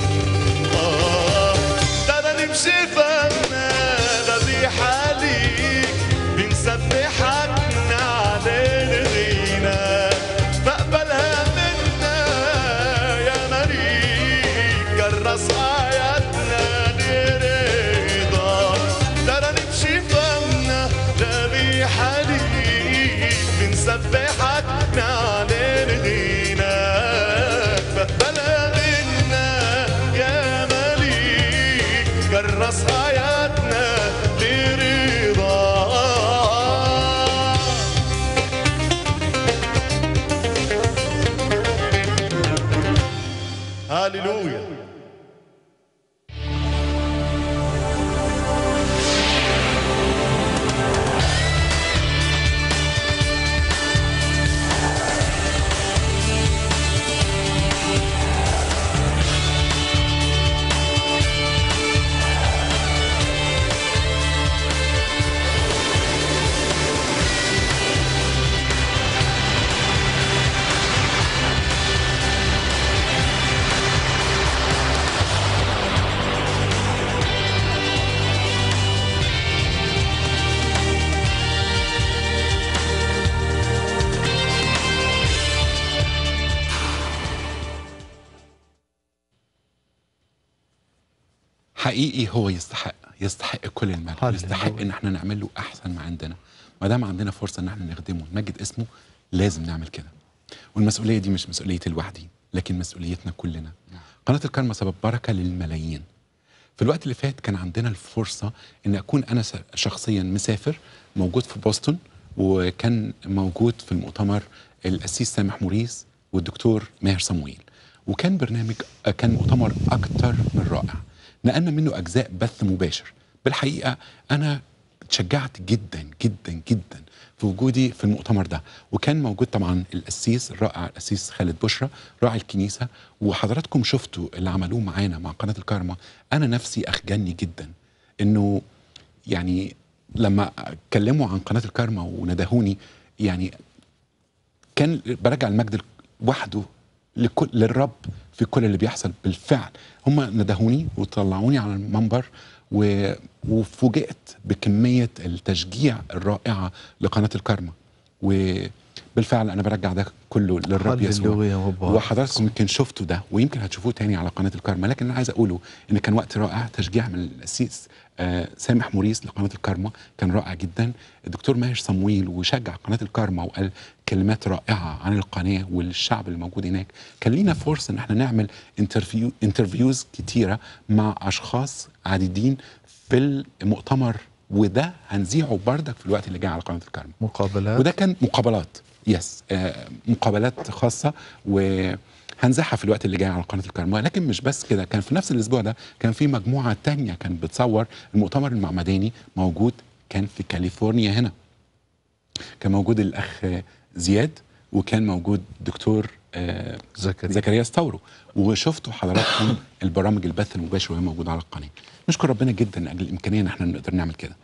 حقيقي هو يستحق يستحق كل المجد يستحق ان احنا نعمل له احسن ما عندنا ما دام عندنا فرصه ان احنا نخدمه ونمجد اسمه لازم نعمل كده والمسؤوليه دي مش مسؤوليه لوحدي لكن مسؤوليتنا كلنا نعم. قناه الكرمة سبب بركه للملايين في الوقت اللي فات كان عندنا الفرصه ان اكون انا شخصيا مسافر موجود في بوسطن وكان موجود في المؤتمر الاسيس سامح موريس والدكتور ماهر صمويل وكان برنامج كان مؤتمر اكثر من رائع نقلنا منه اجزاء بث مباشر بالحقيقه انا اتشجعت جدا جدا جدا في وجودي في المؤتمر ده وكان موجود طبعا القسيس الرائع القسيس خالد بشرى راعي الكنيسه وحضراتكم شفتوا اللي عملوه معانا مع قناه الكارما انا نفسي اخجلني جدا انه يعني لما اتكلموا عن قناه الكارما وندهوني يعني كان برجع المجد وحده لكل للرب في كل اللي بيحصل بالفعل هم ندهوني وطلعوني على المنبر و... وفوجئت بكميه التشجيع الرائعه لقناه الكارما و بالفعل انا برجع ده كله للرب يسوع وحضراتكم يمكن شفتوا ده ويمكن هتشوفوه تاني على قناه الكارما لكن انا عايز اقوله ان كان وقت رائع تشجيع من القسيس آه سامح موريس لقناه الكارما كان رائع جدا الدكتور ماهر صمويل وشجع قناه الكارما وقال كلمات رائعه عن القناه والشعب اللي موجود هناك كان لينا فرصه ان احنا نعمل انترفيو انترفيوز كتيره مع اشخاص عديدين في المؤتمر وده هنذيعه بردك في الوقت اللي جاي على قناه الكارما مقابلات وده كان مقابلات يس آه، مقابلات خاصه و في الوقت اللي جاي على قناه الكرموه لكن مش بس كده كان في نفس الاسبوع ده كان في مجموعه تانية كانت بتصور المؤتمر المعمداني موجود كان في كاليفورنيا هنا كان موجود الاخ زياد وكان موجود دكتور آه، زكريا زكريا ستورو وشفتوا حضراتكم البرامج البث المباشر وهي موجوده على القناه نشكر ربنا جدا لاجل الامكانيه ان احنا نقدر نعمل كده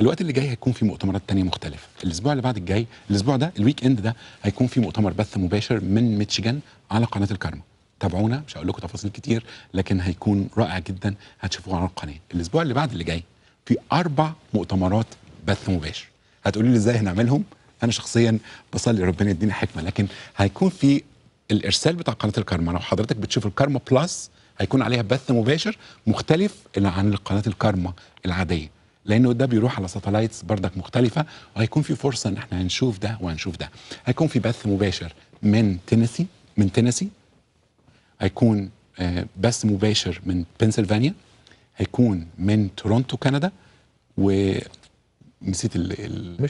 الوقت اللي جاي هيكون في مؤتمرات تانية مختلفة الأسبوع اللي بعد الجاي الأسبوع ده الويك إند ده هيكون في مؤتمر بث مباشر من ميتشيغان على قناة الكارما تابعونا مش هقول لكم تفاصيل كتير لكن هيكون رائع جدا هتشوفوه على القناة الأسبوع اللي بعد اللي جاي في أربع مؤتمرات بث مباشر هتقولوا لي ازاي هنعملهم انا شخصيا بصلي ربنا يديني حكمه لكن هيكون في الارسال بتاع قناه الكارما لو حضرتك بتشوف الكارما بلس هيكون عليها بث مباشر مختلف عن قناه الكارما العاديه لانه ده بيروح على ساتلايتس بردك مختلفه وهيكون في فرصه ان احنا هنشوف ده وهنشوف ده هيكون في بث مباشر من تينيسي من تينيسي هيكون آه، بث مباشر من بنسلفانيا هيكون من تورونتو كندا و نسيت ال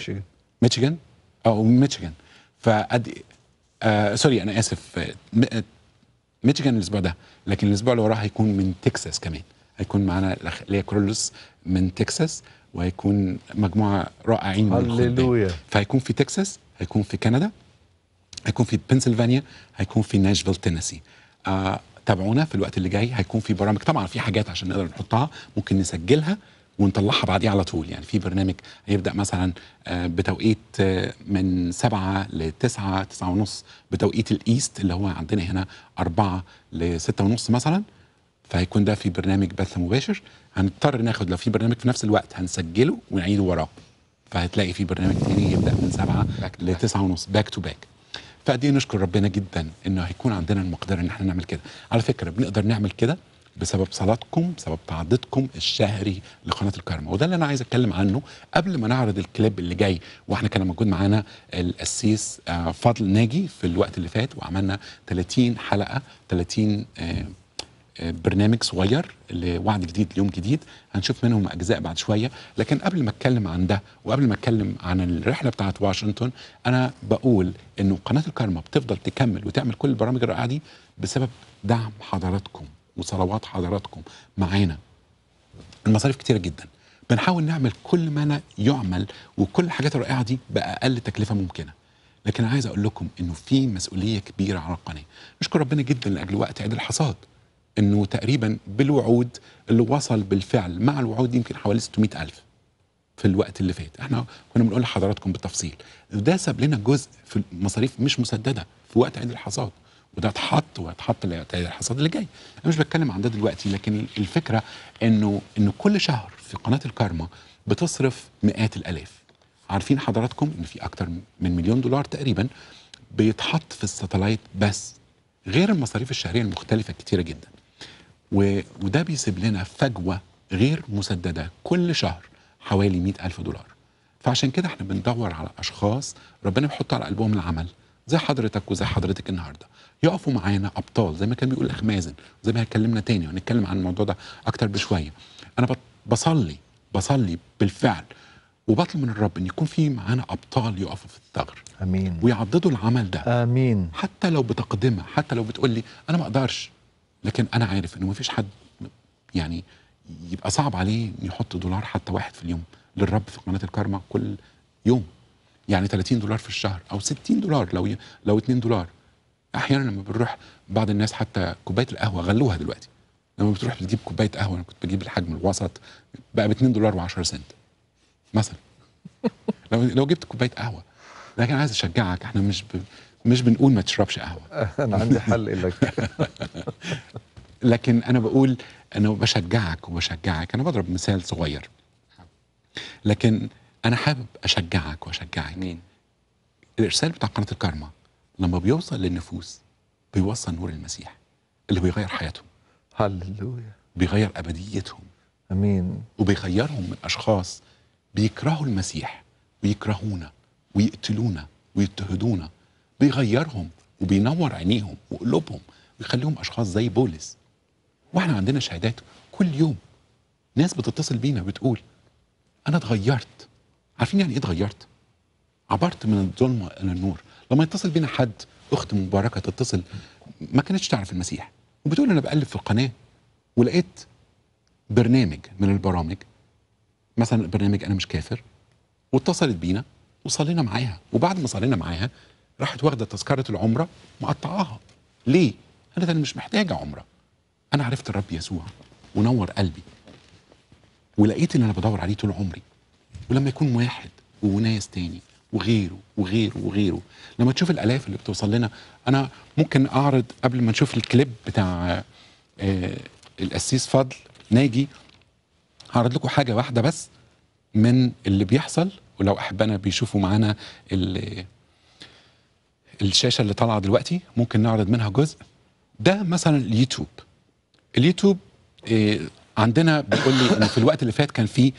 ميشيغان آه، او اه ميشيغان فادي آه سوري انا اسف آه، ميشيغان الاسبوع ده لكن الاسبوع اللي وراه هيكون من تكساس كمان هيكون معانا ليا كرولوس من تكساس وهيكون مجموعه رائعين هللويا فهيكون في تكساس هيكون في كندا هيكون في بنسلفانيا هيكون في ناشفيل تينيسي آه تابعونا في الوقت اللي جاي هيكون في برامج طبعا في حاجات عشان نقدر نحطها ممكن نسجلها ونطلعها بعديه على طول يعني في برنامج هيبدا مثلا آه، بتوقيت آه، من 7 ل 9 9 ونص بتوقيت الايست اللي هو عندنا هنا 4 ل 6 ونص مثلا فهيكون ده في برنامج بث مباشر هنضطر ناخد لو في برنامج في نفس الوقت هنسجله ونعيده وراه فهتلاقي في برنامج تاني يبدا من سبعة 9 ونص باك تو باك فقد نشكر ربنا جدا انه هيكون عندنا المقدره ان احنا نعمل كده على فكره بنقدر نعمل كده بسبب صلاتكم بسبب تعاضدكم الشهري لقناه الكرمه وده اللي انا عايز اتكلم عنه قبل ما نعرض الكليب اللي جاي واحنا كان موجود معانا القسيس آه، فضل ناجي في الوقت اللي فات وعملنا 30 حلقه 30 برنامج صغير لوعد جديد ليوم جديد هنشوف منهم اجزاء بعد شويه لكن قبل ما اتكلم عن ده وقبل ما اتكلم عن الرحله بتاعه واشنطن انا بقول انه قناه الكارما بتفضل تكمل وتعمل كل البرامج الرائعه دي بسبب دعم حضراتكم وصلوات حضراتكم معانا المصاريف كتيره جدا بنحاول نعمل كل ما يعمل وكل الحاجات الرائعه دي باقل تكلفه ممكنه لكن عايز اقول لكم انه في مسؤوليه كبيره على القناه نشكر ربنا جدا لاجل وقت عيد الحصاد انه تقريبا بالوعود اللي وصل بالفعل مع الوعود يمكن حوالي 600 ألف في الوقت اللي فات احنا كنا بنقول لحضراتكم بالتفصيل ده ساب لنا جزء في المصاريف مش مسدده في وقت عيد الحصاد وده اتحط وهيتحط لعيد الحصاد اللي جاي انا مش بتكلم عن ده دلوقتي لكن الفكره انه انه كل شهر في قناه الكارما بتصرف مئات الالاف عارفين حضراتكم ان في اكتر من مليون دولار تقريبا بيتحط في الساتلايت بس غير المصاريف الشهريه المختلفه كتيره جدا وده بيسيب لنا فجوه غير مسدده كل شهر حوالي 100000 دولار فعشان كده احنا بندور على اشخاص ربنا بيحط على قلبهم العمل زي حضرتك وزي حضرتك النهارده يقفوا معانا ابطال زي ما كان بيقول الاخ مازن زي ما اتكلمنا تاني وهنتكلم عن الموضوع ده اكتر بشويه انا بصلي بصلي بالفعل وبطلب من الرب ان يكون في معانا ابطال يقفوا في الثغر امين ويعضدوا العمل ده امين حتى لو بتقدمه حتى لو بتقول لي انا ما اقدرش لكن انا عارف انه ما فيش حد يعني يبقى صعب عليه يحط دولار حتى واحد في اليوم للرب في قناه الكارما كل يوم يعني 30 دولار في الشهر او 60 دولار لو ي... لو 2 دولار احيانا لما بنروح بعض الناس حتى كوبايه القهوه غلوها دلوقتي لما بتروح تجيب كوبايه قهوه انا كنت بجيب الحجم الوسط بقى ب 2 دولار و10 سنت مثلا *laughs* لو لو جبت كوبايه قهوه لكن عايز اشجعك احنا مش ب... مش بنقول ما تشربش قهوه *laughs* انا عندي حل لك *laughs* لكن انا بقول انا بشجعك وبشجعك انا بضرب مثال صغير لكن انا حابب اشجعك واشجعك مين الارسال بتاع قناه الكارما لما بيوصل للنفوس بيوصل نور المسيح اللي بيغير حياتهم هللويا بيغير ابديتهم امين وبيغيرهم من اشخاص بيكرهوا المسيح ويكرهونا ويقتلونا ويضطهدونا بيغيرهم وبينور عينيهم وقلوبهم ويخليهم اشخاص زي بولس واحنا عندنا شهادات كل يوم ناس بتتصل بينا بتقول انا اتغيرت عارفين يعني ايه اتغيرت عبرت من الظلمه الى النور لما يتصل بينا حد اخت مباركه تتصل ما كانتش تعرف المسيح وبتقول انا بقلب في القناه ولقيت برنامج من البرامج مثلا برنامج انا مش كافر واتصلت بينا وصلينا معاها وبعد ما صلينا معاها راحت واخده تذكره العمره مقطعاها ليه انا انا مش محتاجه عمره انا عرفت الرب يسوع ونور قلبي ولقيت اللي انا بدور عليه طول عمري ولما يكون واحد وناس تاني وغيره وغيره وغيره لما تشوف الالاف اللي بتوصل لنا انا ممكن اعرض قبل ما نشوف الكليب بتاع آه القسيس فضل ناجي هعرض لكم حاجه واحده بس من اللي بيحصل ولو احبنا بيشوفوا معانا الشاشه اللي طالعه دلوقتي ممكن نعرض منها جزء ده مثلا اليوتيوب اليوتيوب إيه عندنا بيقول لي ان في الوقت اللي فات كان في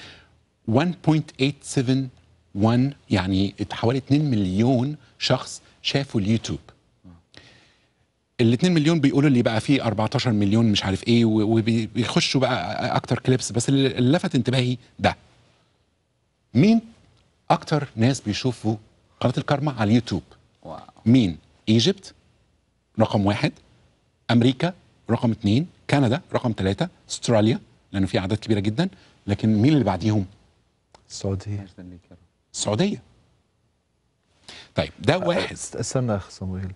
1.871 يعني حوالي 2 مليون شخص شافوا اليوتيوب ال 2 مليون بيقولوا اللي بقى فيه 14 مليون مش عارف ايه وبيخشوا بقى اكتر كليبس بس اللي لفت انتباهي ده مين اكتر ناس بيشوفوا قناه الكارما على اليوتيوب واو. مين ايجيبت رقم واحد امريكا رقم اثنين كندا رقم ثلاثة استراليا لانه في اعداد كبيره جدا لكن مين اللي بعديهم السعوديه السعوديه طيب ده واحد استنى اخ صمويل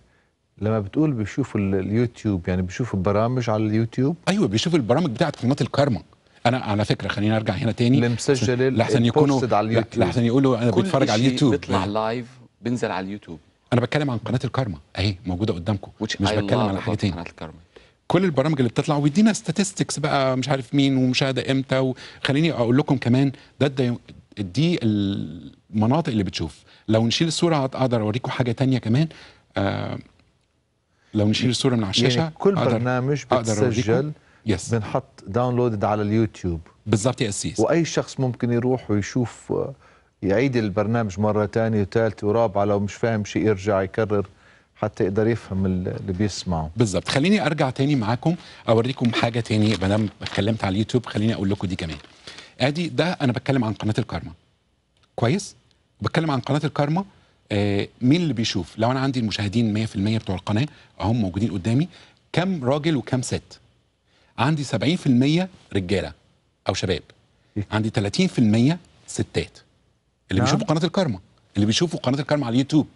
لما بتقول بيشوفوا اليوتيوب يعني بيشوفوا البرامج على اليوتيوب ايوه بيشوفوا البرامج بتاعت قناه الكارما انا على فكره خليني ارجع هنا تاني اللي مسجل لحسن يكونوا لحسن يقولوا انا بيتفرج على اليوتيوب بيطلع لايف بينزل على اليوتيوب انا بتكلم عن قناه الكارما اهي موجوده قدامكم مش بتكلم على حاجه تاني كل البرامج اللي بتطلع ويدينا ستاتستكس بقى مش عارف مين ومشاهده امتى وخليني اقول لكم كمان ده دي المناطق اللي بتشوف لو نشيل الصوره اقدر اوريكم حاجه تانية كمان آه لو نشيل الصوره من على يعني الشاشه يعني كل أقدر برنامج بتسجل يس بنحط داونلودد على اليوتيوب بالظبط يا اسيس واي شخص ممكن يروح ويشوف يعيد البرنامج مرة ثانية وثالثة ورابعة لو مش فاهم شيء يرجع يكرر حتى يقدر يفهم اللي بيسمعه بالظبط خليني ارجع تاني معاكم اوريكم حاجه تاني ما دام اتكلمت على اليوتيوب خليني اقول لكم دي كمان ادي ده انا بتكلم عن قناه الكارما كويس بتكلم عن قناه الكارما آه مين اللي بيشوف لو انا عندي المشاهدين 100% بتوع القناه اهم موجودين قدامي كم راجل وكم ست عندي 70% رجاله او شباب إيه؟ عندي 30% ستات اللي نعم. بيشوفوا قناه الكارما اللي بيشوفوا قناه الكارما على اليوتيوب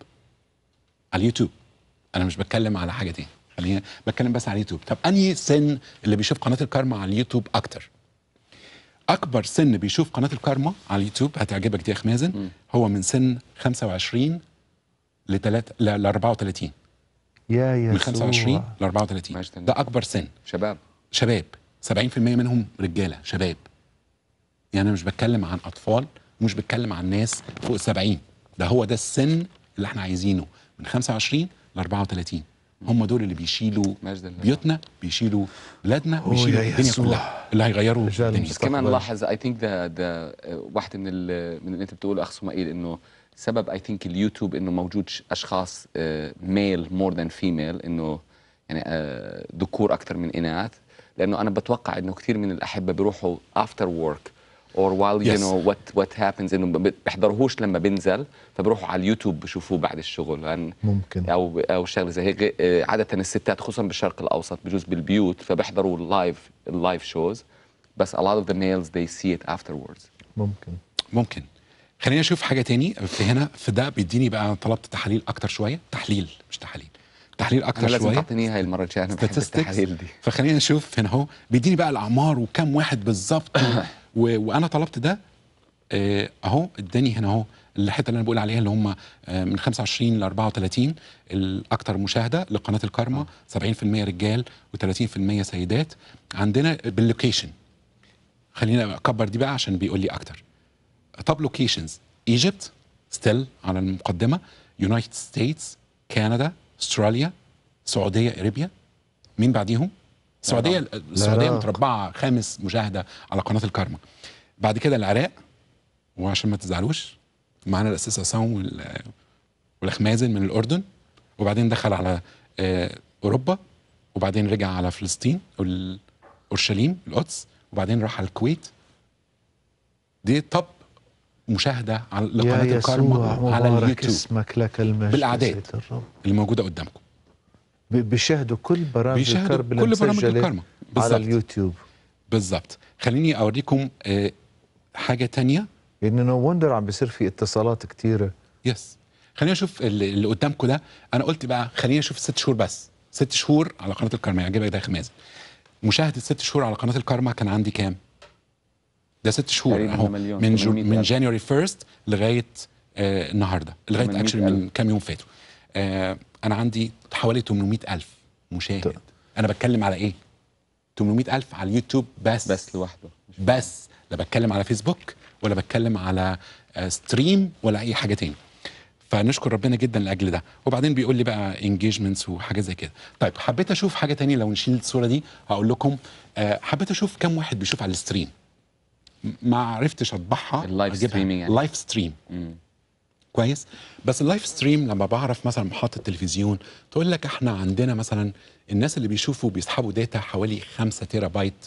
على اليوتيوب انا مش بتكلم على حاجه تاني خلينا بتكلم بس على اليوتيوب طب انهي سن اللي بيشوف قناه الكارما على اليوتيوب اكتر اكبر سن بيشوف قناه الكارما على اليوتيوب هتعجبك دي يا اخ مازن هو من سن 25 ل 3 ل 34 يا يا من 25 ل 34 ده اكبر سن شباب شباب 70% منهم رجاله شباب يعني انا مش بتكلم عن اطفال مش بتكلم عن ناس فوق 70 ده هو ده السن اللي احنا عايزينه من 25 ل 34 هم دول اللي بيشيلوا بيوتنا بيشيلوا بلادنا بيشيلوا الدنيا كلها اللي هيغيروا الدنيا بس كمان لاحظ اي ثينك ده ده آه، واحد من من اللي انت بتقوله اخ اسماعيل انه سبب اي ثينك اليوتيوب انه موجود اشخاص ميل مور ذان فيميل انه يعني آه، ذكور اكثر من اناث لانه انا بتوقع انه كثير من الاحبه بيروحوا افتر ورك or while yes. you know what what happens انه ما بيحضروهوش لما بنزل فبروحوا على اليوتيوب بشوفوه بعد الشغل ممكن او او شغله زي هيك آه، عاده الستات خصوصا بالشرق الاوسط بجوز بالبيوت فبيحضروا اللايف اللايف شوز بس a lot of the nails they see it afterwards ممكن ممكن خلينا نشوف حاجه تاني في هنا في ده بيديني بقى انا طلبت تحليل اكتر شويه تحليل مش تحاليل تحليل اكتر شويه لازم تعطيني هاي المره الجايه انا بحب التحاليل دي فخلينا نشوف هنا اهو بيديني بقى الاعمار وكم واحد بالظبط *laughs* وانا طلبت ده آه، اهو اداني هنا اهو الحته اللي انا بقول عليها اللي هم آه، من 25 ل 34 الاكثر مشاهده لقناه الكارما 70% آه. رجال و30% سيدات عندنا باللوكيشن خلينا اكبر دي بقى عشان بيقول لي اكتر طب لوكيشنز ايجيبت ستيل على المقدمه يونايتد ستيتس كندا استراليا سعوديه اريبيا مين بعديهم السعوديه لا السعوديه متربعه خامس مشاهده على قناه الكارما بعد كده العراق وعشان ما تزعلوش معانا الاستاذ عصام مازن من الاردن وبعدين دخل على آه، اوروبا وبعدين رجع على فلسطين اورشليم القدس وبعدين راح على الكويت دي طب مشاهده على لقناه الكارما على اليوتيوب اسمك لك بالاعداد اللي موجوده قدامكم بيشاهدوا كل برامج بيشاهدوا الكرب كل برامج الكرمة بالزبط. على اليوتيوب بالظبط خليني اوريكم آه، حاجه تانية يعني نو وندر عم بيصير في اتصالات كتيره يس خليني اشوف اللي قدامكم ده انا قلت بقى خليني اشوف ست شهور بس ست شهور على قناه الكرمه يعجبك ده يا خمازه مشاهده ست شهور على قناه الكرمه كان عندي كام ده ست شهور اهو من جو من جانيوري 1 لغايه آه النهارده لغايه اكشلي من كام يوم فاتوا آه، انا عندي حوالي 800 الف مشاهد طبعا. انا بتكلم على ايه 800 الف على اليوتيوب بس بس لوحده بس لا بتكلم على فيسبوك ولا بتكلم على آه، ستريم ولا اي حاجه تاني فنشكر ربنا جدا لاجل ده وبعدين بيقول لي بقى انجيجمنتس وحاجه زي كده طيب حبيت اشوف حاجه تانية لو نشيل الصوره دي هقول لكم آه، حبيت اشوف كم واحد بيشوف على الستريم ما عرفتش اطبعها اللايف ستريمينج يعني. لايف ستريم مم. كويس بس اللايف ستريم لما بعرف مثلا محطه تلفزيون تقول لك احنا عندنا مثلا الناس اللي بيشوفوا بيسحبوا داتا حوالي 5 تيرا بايت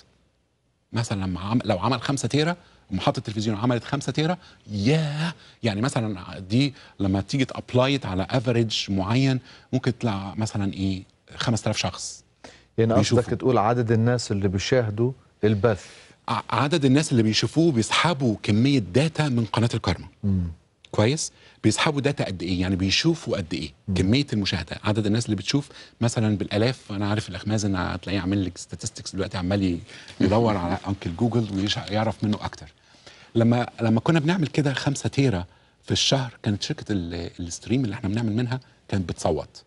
مثلا لما عم لو عمل 5 تيرا محطه التلفزيون عملت 5 تيرا يا يعني مثلا دي لما تيجي تابلايت على افريج معين ممكن تطلع مثلا ايه 5000 شخص يعني قصدك تقول عدد الناس اللي بيشاهدوا البث عدد الناس اللي بيشوفوه بيسحبوا كميه داتا من قناه الكارما كويس بيسحبوا داتا قد ايه يعني بيشوفوا قد ايه كميه المشاهده عدد الناس اللي بتشوف مثلا بالالاف انا عارف ان هتلاقيه عامل لك ستاتستكس دلوقتي عمال يدور على انكل جوجل ويعرف منه اكتر لما لما كنا بنعمل كده 5 تيرا في الشهر كانت شركه الستريم اللي احنا بنعمل منها كانت بتصوت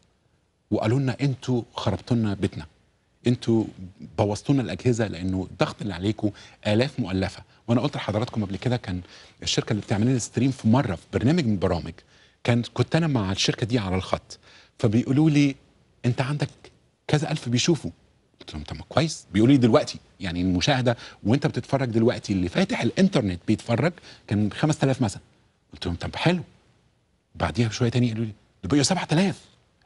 وقالوا لنا انتوا خربتوا لنا بيتنا انتوا بوظتوا لنا الاجهزه لانه الضغط اللي عليكم الاف مؤلفه وانا قلت لحضراتكم قبل كده كان الشركه اللي بتعمل لي ستريم في مره في برنامج من البرامج كان كنت انا مع الشركه دي على الخط فبيقولوا لي انت عندك كذا الف بيشوفوا قلت لهم طب كويس بيقولوا لي دلوقتي يعني المشاهده وانت بتتفرج دلوقتي اللي فاتح الانترنت بيتفرج كان 5000 مثلا قلت لهم طب حلو بعديها بشويه تاني قالوا لي ده بقوا 7000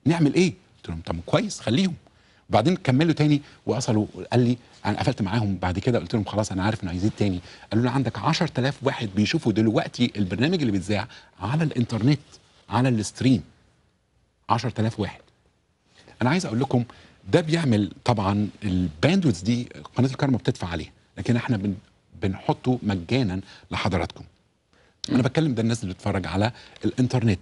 نعمل ايه؟ قلت لهم طب كويس خليهم بعدين كملوا تاني واصلوا قال لي انا قفلت معاهم بعد كده قلت لهم خلاص انا عارف انه هيزيد تاني قالوا لي عندك 10000 واحد بيشوفوا دلوقتي البرنامج اللي بيتذاع على الانترنت على الاستريم 10000 واحد انا عايز اقول لكم ده بيعمل طبعا الباندويتس دي قناه الكرمه بتدفع عليها لكن احنا بن بنحطه مجانا لحضراتكم انا بتكلم ده الناس اللي بتتفرج على الانترنت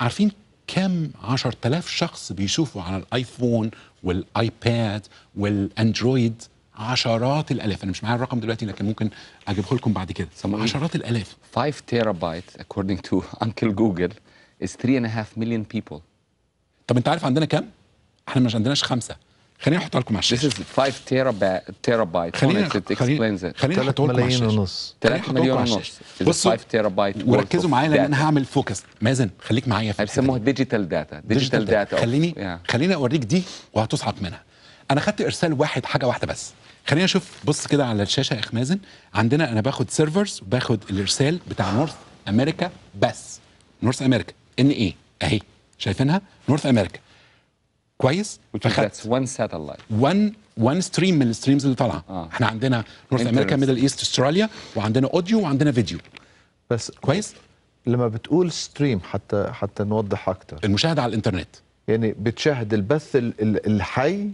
عارفين كم 10000 شخص بيشوفوا على الايفون والايباد والاندرويد عشرات الالاف انا مش معايا الرقم دلوقتي لكن ممكن اجيبه لكم بعد كده عشرات الالاف 5 تيرابايت according to *laughs* uncle google is 3.5 million people طب انت عارف عندنا كم؟ احنا مش عندناش خمسه خليني احطها لكم على الشاشه This is 5 تيرا تيرابايت خلينا خلينا خلينا احطها لكم على ونص 3 مليون ونص بصوا 5 تيرابايت وركزوا معايا لان انا هعمل فوكس مازن خليك معايا في بيسموها ديجيتال داتا ديجيتال داتا خليني yeah. خليني اوريك دي وهتصعق منها انا خدت ارسال واحد حاجه واحده بس خلينا نشوف بص كده على الشاشه يا اخ مازن عندنا انا باخد سيرفرز وباخد الارسال بتاع نورث امريكا بس نورث امريكا ان ايه اهي شايفينها نورث امريكا كويس فخدت وان ساتلايت وان وان ستريم من الستريمز اللي طالعه آه. احنا عندنا نورث امريكا ميدل ايست استراليا وعندنا اوديو وعندنا فيديو بس كويس لما بتقول ستريم حتى حتى نوضح اكتر المشاهد على الانترنت يعني بتشاهد البث الحي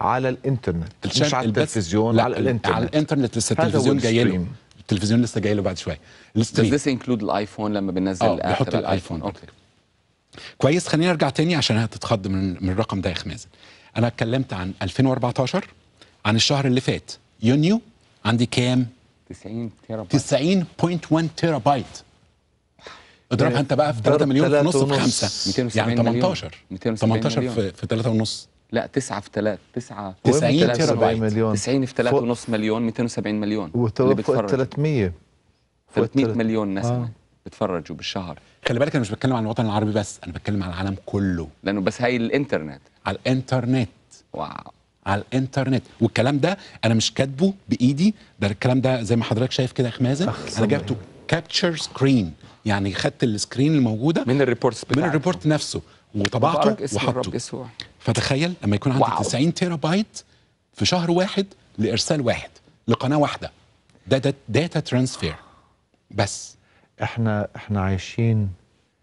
على الانترنت مش على التلفزيون لا على الانترنت على الانترنت لسه التلفزيون جاي له التلفزيون لسه جاي له بعد شويه الستريم Does this include آه، الايفون لما بنزل اه بحط الايفون اوكي كويس خليني ارجع تاني عشان هتتخض من من الرقم ده يا خماز انا اتكلمت عن 2014 عن الشهر اللي فات يونيو عندي كام 90 تيرا 90.1 تيرا بايت اضربها إيه، انت بقى في 3 مليون ونص في 5 يعني 18 18 مليون. في 3 يعني ونص لا 9 في 3 9 90 تيرا بايت مليون 90 في 3 ونص مليون 270 مليون اللي 300 300 مليون نسمه آه. بتفرجوا بالشهر خلي بالك انا مش بتكلم عن الوطن العربي بس انا بتكلم عن العالم كله لانه بس هاي الانترنت على الانترنت واو على الانترنت والكلام ده انا مش كاتبه بايدي ده الكلام ده زي ما حضرتك شايف كده خمازه انا جبته كابتشر سكرين يعني خدت السكرين الموجوده من الريبورت من الريبورت نفسه وطبعته وحطه فتخيل لما يكون عندك 90 تيرا بايت في شهر واحد لارسال واحد لقناه واحده ده داتا ترانسفير بس احنا احنا عايشين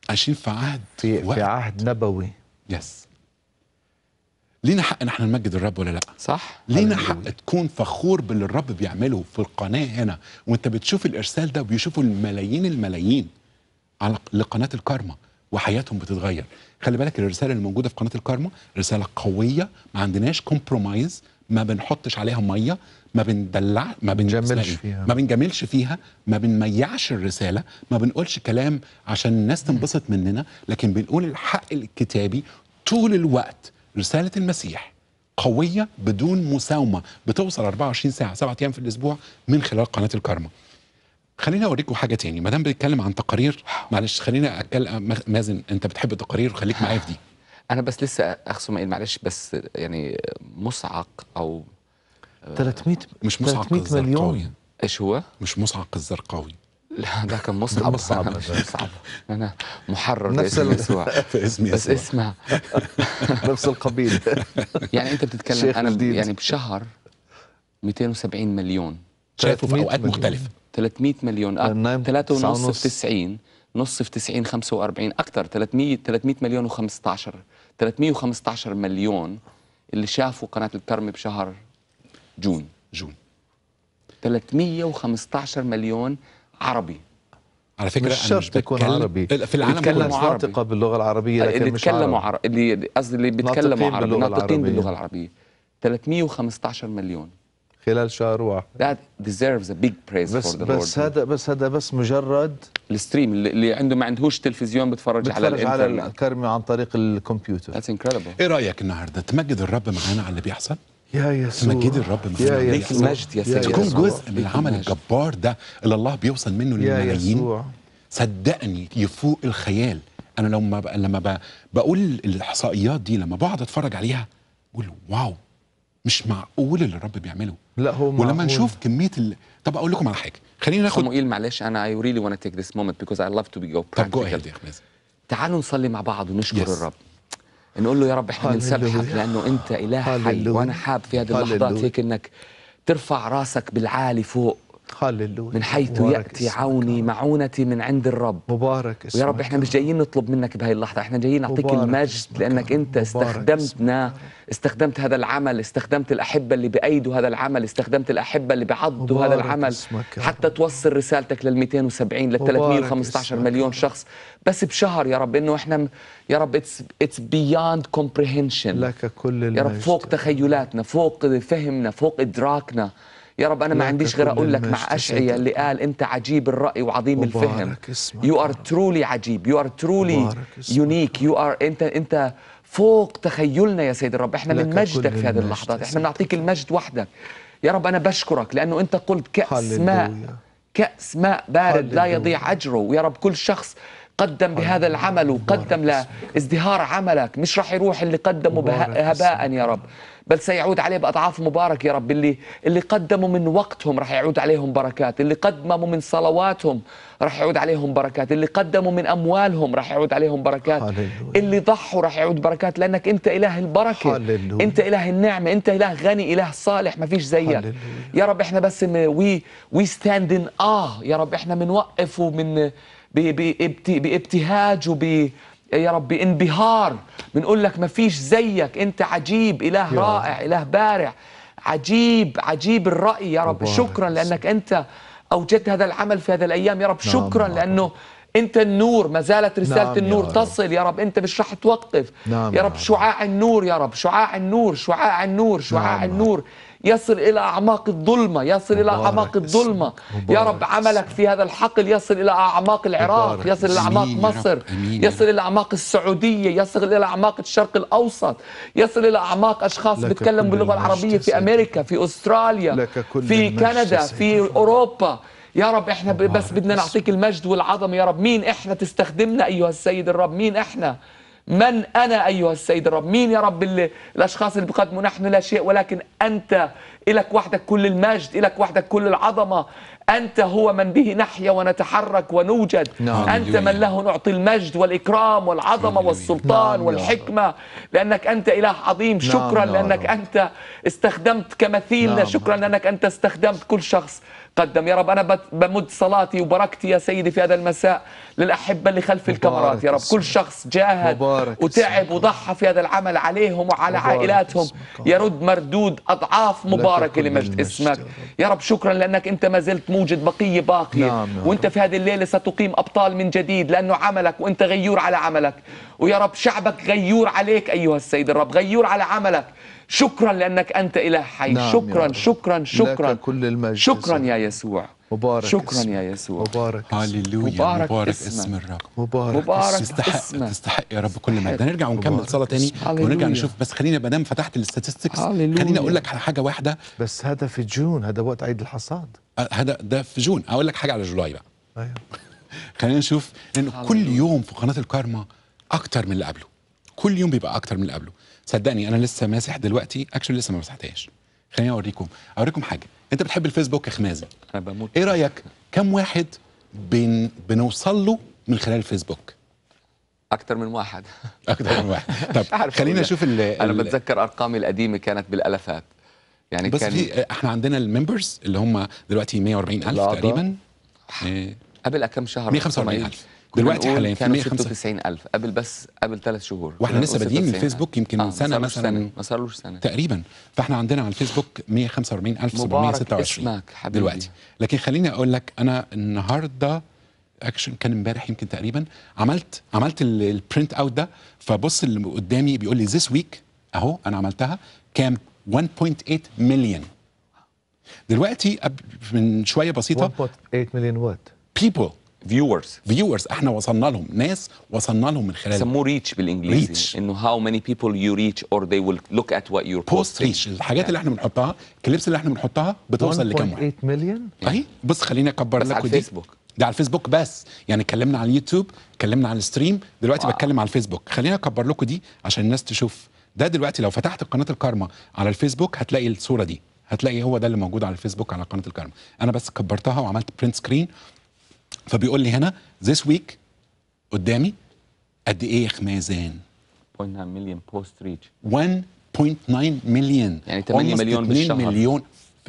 عايشين في عهد في, في عهد نبوي يس لينا حق ان احنا نمجد الرب ولا لا صح لينا حق تكون فخور باللي الرب بيعمله في القناه هنا وانت بتشوف الارسال ده وبيشوفوا الملايين الملايين على لقناه الكارما وحياتهم بتتغير خلي بالك الرساله اللي موجوده في قناه الكارما رساله قويه ما عندناش كومبرومايز ما بنحطش عليها ميه ما بندلع ما بنجملش إيه؟ فيها ما بنجملش فيها ما بنميعش الرساله ما بنقولش كلام عشان الناس تنبسط مننا لكن بنقول الحق الكتابي طول الوقت رساله المسيح قويه بدون مساومه بتوصل 24 ساعه 7 ايام في الاسبوع من خلال قناه الكارما خليني اوريكم حاجه تاني ما دام بنتكلم عن تقارير معلش خليني اتكلم مازن انت بتحب التقارير وخليك معايا في دي انا بس لسه اخصم معلش بس يعني مصعق او 300 آه، مش مصعق 300 مليون ايش هو؟ مش مصعق الزرقاوي لا ده كان مصعب مصعب *laughs* مصعب انا محرر نفس باسم يسوع *laughs* بس اسمع *laughs* نفس القبيل يعني انت بتتكلم انا جديد. يعني بشهر 270 مليون شايفه في اوقات مختلفه 300 مليون اه 3 ونص في 90 نص في 90 45 اكثر 300 300 مليون و15 315 مليون اللي شافوا قناه الكرم بشهر جون جون 315 مليون عربي على فكره مش شرط يكون عربي في العالم كله ناطقه باللغه العربيه لكن اللي بيتكلموا عربي اللي قصدي اللي بيتكلموا عربي ناطقين باللغه العربيه 315 مليون خلال شهر واحد that deserves a big praise بس for the بس Lord. هذا بس هذا بس مجرد الستريم اللي عنده ما عندهوش تلفزيون بتفرج على بتفرج على الانترنت الكرمة عن طريق الكمبيوتر that's incredible ايه رايك النهارده تمجد الرب معانا على اللي بيحصل يا يسوع تمجد الرب معانا على اللي ليك المجد يا سيدي تكون جزء من العمل الجبار ده اللي الله بيوصل منه يا للملايين يسوع صدقني يفوق الخيال انا لما لما بقول الاحصائيات دي لما بقعد اتفرج عليها بقول واو مش معقول اللي الرب بيعمله لا هو معقول. ولما نشوف كميه ال... طب اقول لكم على حاجه خلينا ناخد صموئيل معلش انا اي ريلي ونت تيك ذس مومنت بيكوز اي لاف تو بي جو طب جو اهيد يا اخماز تعالوا نصلي مع بعض ونشكر yes. الرب نقول له يا رب احنا بنسبحك لانه انت اله حي وانا حاب في هذه اللحظات هيك انك ترفع راسك بالعالي فوق هللويا من حيث ياتي عوني معونتي من عند الرب مبارك اسمك ويا رب احنا مش جايين نطلب منك بهي اللحظه احنا جايين نعطيك المجد لانك انت استخدمتنا استخدمت هذا العمل استخدمت الاحبه اللي بايدوا هذا العمل استخدمت الاحبه اللي بعضوا هذا العمل حتى توصل رسالتك لل 270 لل 315 مليون شخص بس بشهر يا رب انه احنا يا رب اتس اتس بياند كومبريهنشن لك كل المجد يا رب فوق تخيلاتنا فوق فهمنا فوق ادراكنا يا رب أنا ما عنديش غير أقول لك مع أشعيا اللي قال أنت عجيب الرأي وعظيم الفهم يو ار ترولي عجيب يو ار ترولي يونيك يو ار أنت أنت فوق تخيلنا يا سيد الرب احنا من مجدك في هذه اللحظات احنا بنعطيك المجد وحدك يا رب أنا بشكرك لأنه أنت قلت كأس ماء كأس ماء بارد لا يضيع أجره يا رب كل شخص قدم بهذا العمل وقدم لازدهار عملك مش راح يروح اللي قدمه هباء يا رب بل سيعود عليه باضعاف مبارك يا رب اللي اللي قدموا من وقتهم راح يعود عليهم بركات اللي قدموا من صلواتهم راح يعود عليهم بركات اللي قدموا من اموالهم راح يعود عليهم بركات هللويا. اللي ضحوا راح يعود بركات لانك انت اله البركه هللويا. انت اله النعمه انت اله غني اله صالح ما فيش زيك يا رب احنا بس وي وي ان اه يا رب احنا بنوقف ومن بابتهاج وب يا ربي انبهار بنقول لك ما فيش زيك انت عجيب اله رائع اله بارع عجيب عجيب الراي يا رب شكرا لانك انت اوجدت هذا العمل في هذه الايام يا رب نعم، شكرا نعم. لانه انت النور ما زالت رساله نعم النور يا تصل يا رب انت مش راح توقف نعم يا رب شعاع النور يا رب شعاع النور شعاع النور شعاع نعم النور يصل إلى أعماق الظلمة يصل إلى أعماق الظلمة يا رب عملك في هذا الحقل يصل إلى أعماق العراق يصل إلى أعماق مصر يصل إلى أعماق السعودية يصل إلى أعماق الشرق الأوسط يصل إلى أعماق أشخاص بيتكلموا باللغة العربية في أمريكا في أستراليا في كندا في أوروبا يا رب احنا بس بدنا نعطيك المجد والعظمه يا رب مين احنا تستخدمنا ايها السيد الرب مين احنا من أنا أيها السيد الرب مين يا رب اللي الأشخاص اللي بقدموا نحن لا شيء ولكن أنت إلك وحدك كل المجد إلك وحدك كل العظمة أنت هو من به نحيا ونتحرك ونوجد نعم أنت من له نعطي المجد والإكرام والعظمة والسلطان نعم والحكمة لأنك أنت إله عظيم نعم شكرا نعم لأنك نعم أنت استخدمت كمثيلنا نعم شكرا لأنك أنت استخدمت كل شخص قدم يا رب أنا بمد صلاتي وبركتي يا سيدي في هذا المساء للأحبة اللي خلف الكاميرات يا رب كل شخص جاهد وتعب وضحى في هذا العمل عليهم وعلى عائلاتهم يرد مردود أضعاف مباركة لمجد اسمك يا رب شكرا لأنك أنت ما زلت موجد بقية باقية نعم وأنت في هذه الليلة ستقيم أبطال من جديد لأنه عملك وأنت غيور على عملك ويا رب شعبك غيور عليك أيها السيد الرب غيور على عملك شكرا لأنك أنت إله حي نعم شكرا شكرا شكرا لك كل المجد شكرا يا يسوع مبارك شكرا اسمك. يا يسوع مبارك هللويا مبارك, مبارك اسم الرب مبارك, مبارك تستحق تستحق يا رب كل مجد نرجع ونكمل صلاه تاني ونرجع نشوف بس خلينا دام فتحت الاستاتستكس خليني اقول لك على حاجه واحده بس هذا في جون هذا وقت عيد الحصاد أه، هذا ده في جون اقول لك حاجه على جولاي بقى ايوه خلينا نشوف لانه كل يوم في قناه الكارما اكتر من اللي قبله كل يوم بيبقى اكتر من اللي قبله صدقني انا لسه ماسح دلوقتي اكشلي لسه ما مسحتهاش خليني اوريكم اوريكم حاجه انت بتحب الفيسبوك يا خمازه انا بموت ايه رايك كم واحد بن... بنوصل له من خلال الفيسبوك اكتر من واحد *laughs* اكتر من واحد طب خلينا نشوف إيه. ال... انا بتذكر ارقامي القديمه كانت بالالفات يعني بس كان في احنا عندنا الممبرز اللي هم دلوقتي 140000 تقريبا قبل كم شهر 145000 دلوقتي حاليا في الف قبل بس قبل ثلاث شهور واحنا لسه بادئين من الفيسبوك يمكن آه سنه مثلا ما صارلوش سنه تقريبا فاحنا عندنا على الفيسبوك 145726 اسمك حبيبي دلوقتي لكن خليني اقول لك انا النهارده اكشن كان امبارح يمكن تقريبا عملت عملت البرنت اوت ده فبص اللي قدامي بيقول لي ذيس ويك اهو انا عملتها كام 1.8 مليون دلوقتي من شويه بسيطه 1.8 مليون وات بيبل فيورز فيورز احنا وصلنا لهم ناس وصلنا لهم من خلال سموه ريتش بالانجليزي ريتش انه هاو ماني بيبل يو ريتش اور ذي ويل لوك ات وات يور بوست ريتش الحاجات yeah. اللي احنا بنحطها الكليبس اللي احنا بنحطها بتوصل لكام واحد 1.8 مليون اهي بص خليني اكبر لك على الفيسبوك ده على الفيسبوك بس يعني اتكلمنا على اليوتيوب اتكلمنا على الستريم دلوقتي واو. بتكلم على الفيسبوك خليني اكبر لكم دي عشان الناس تشوف ده دلوقتي لو فتحت قناه الكارما على الفيسبوك هتلاقي الصوره دي هتلاقي هو ده اللي موجود على الفيسبوك على قناه الكارما انا بس كبرتها وعملت برنت سكرين فبيقول لي هنا ذيس ويك قدامي قد ايه يا خمازان 1.9 يعني مليون بوست ريتش 1.9 مليون يعني 8 مليون بالشهر مليون مليون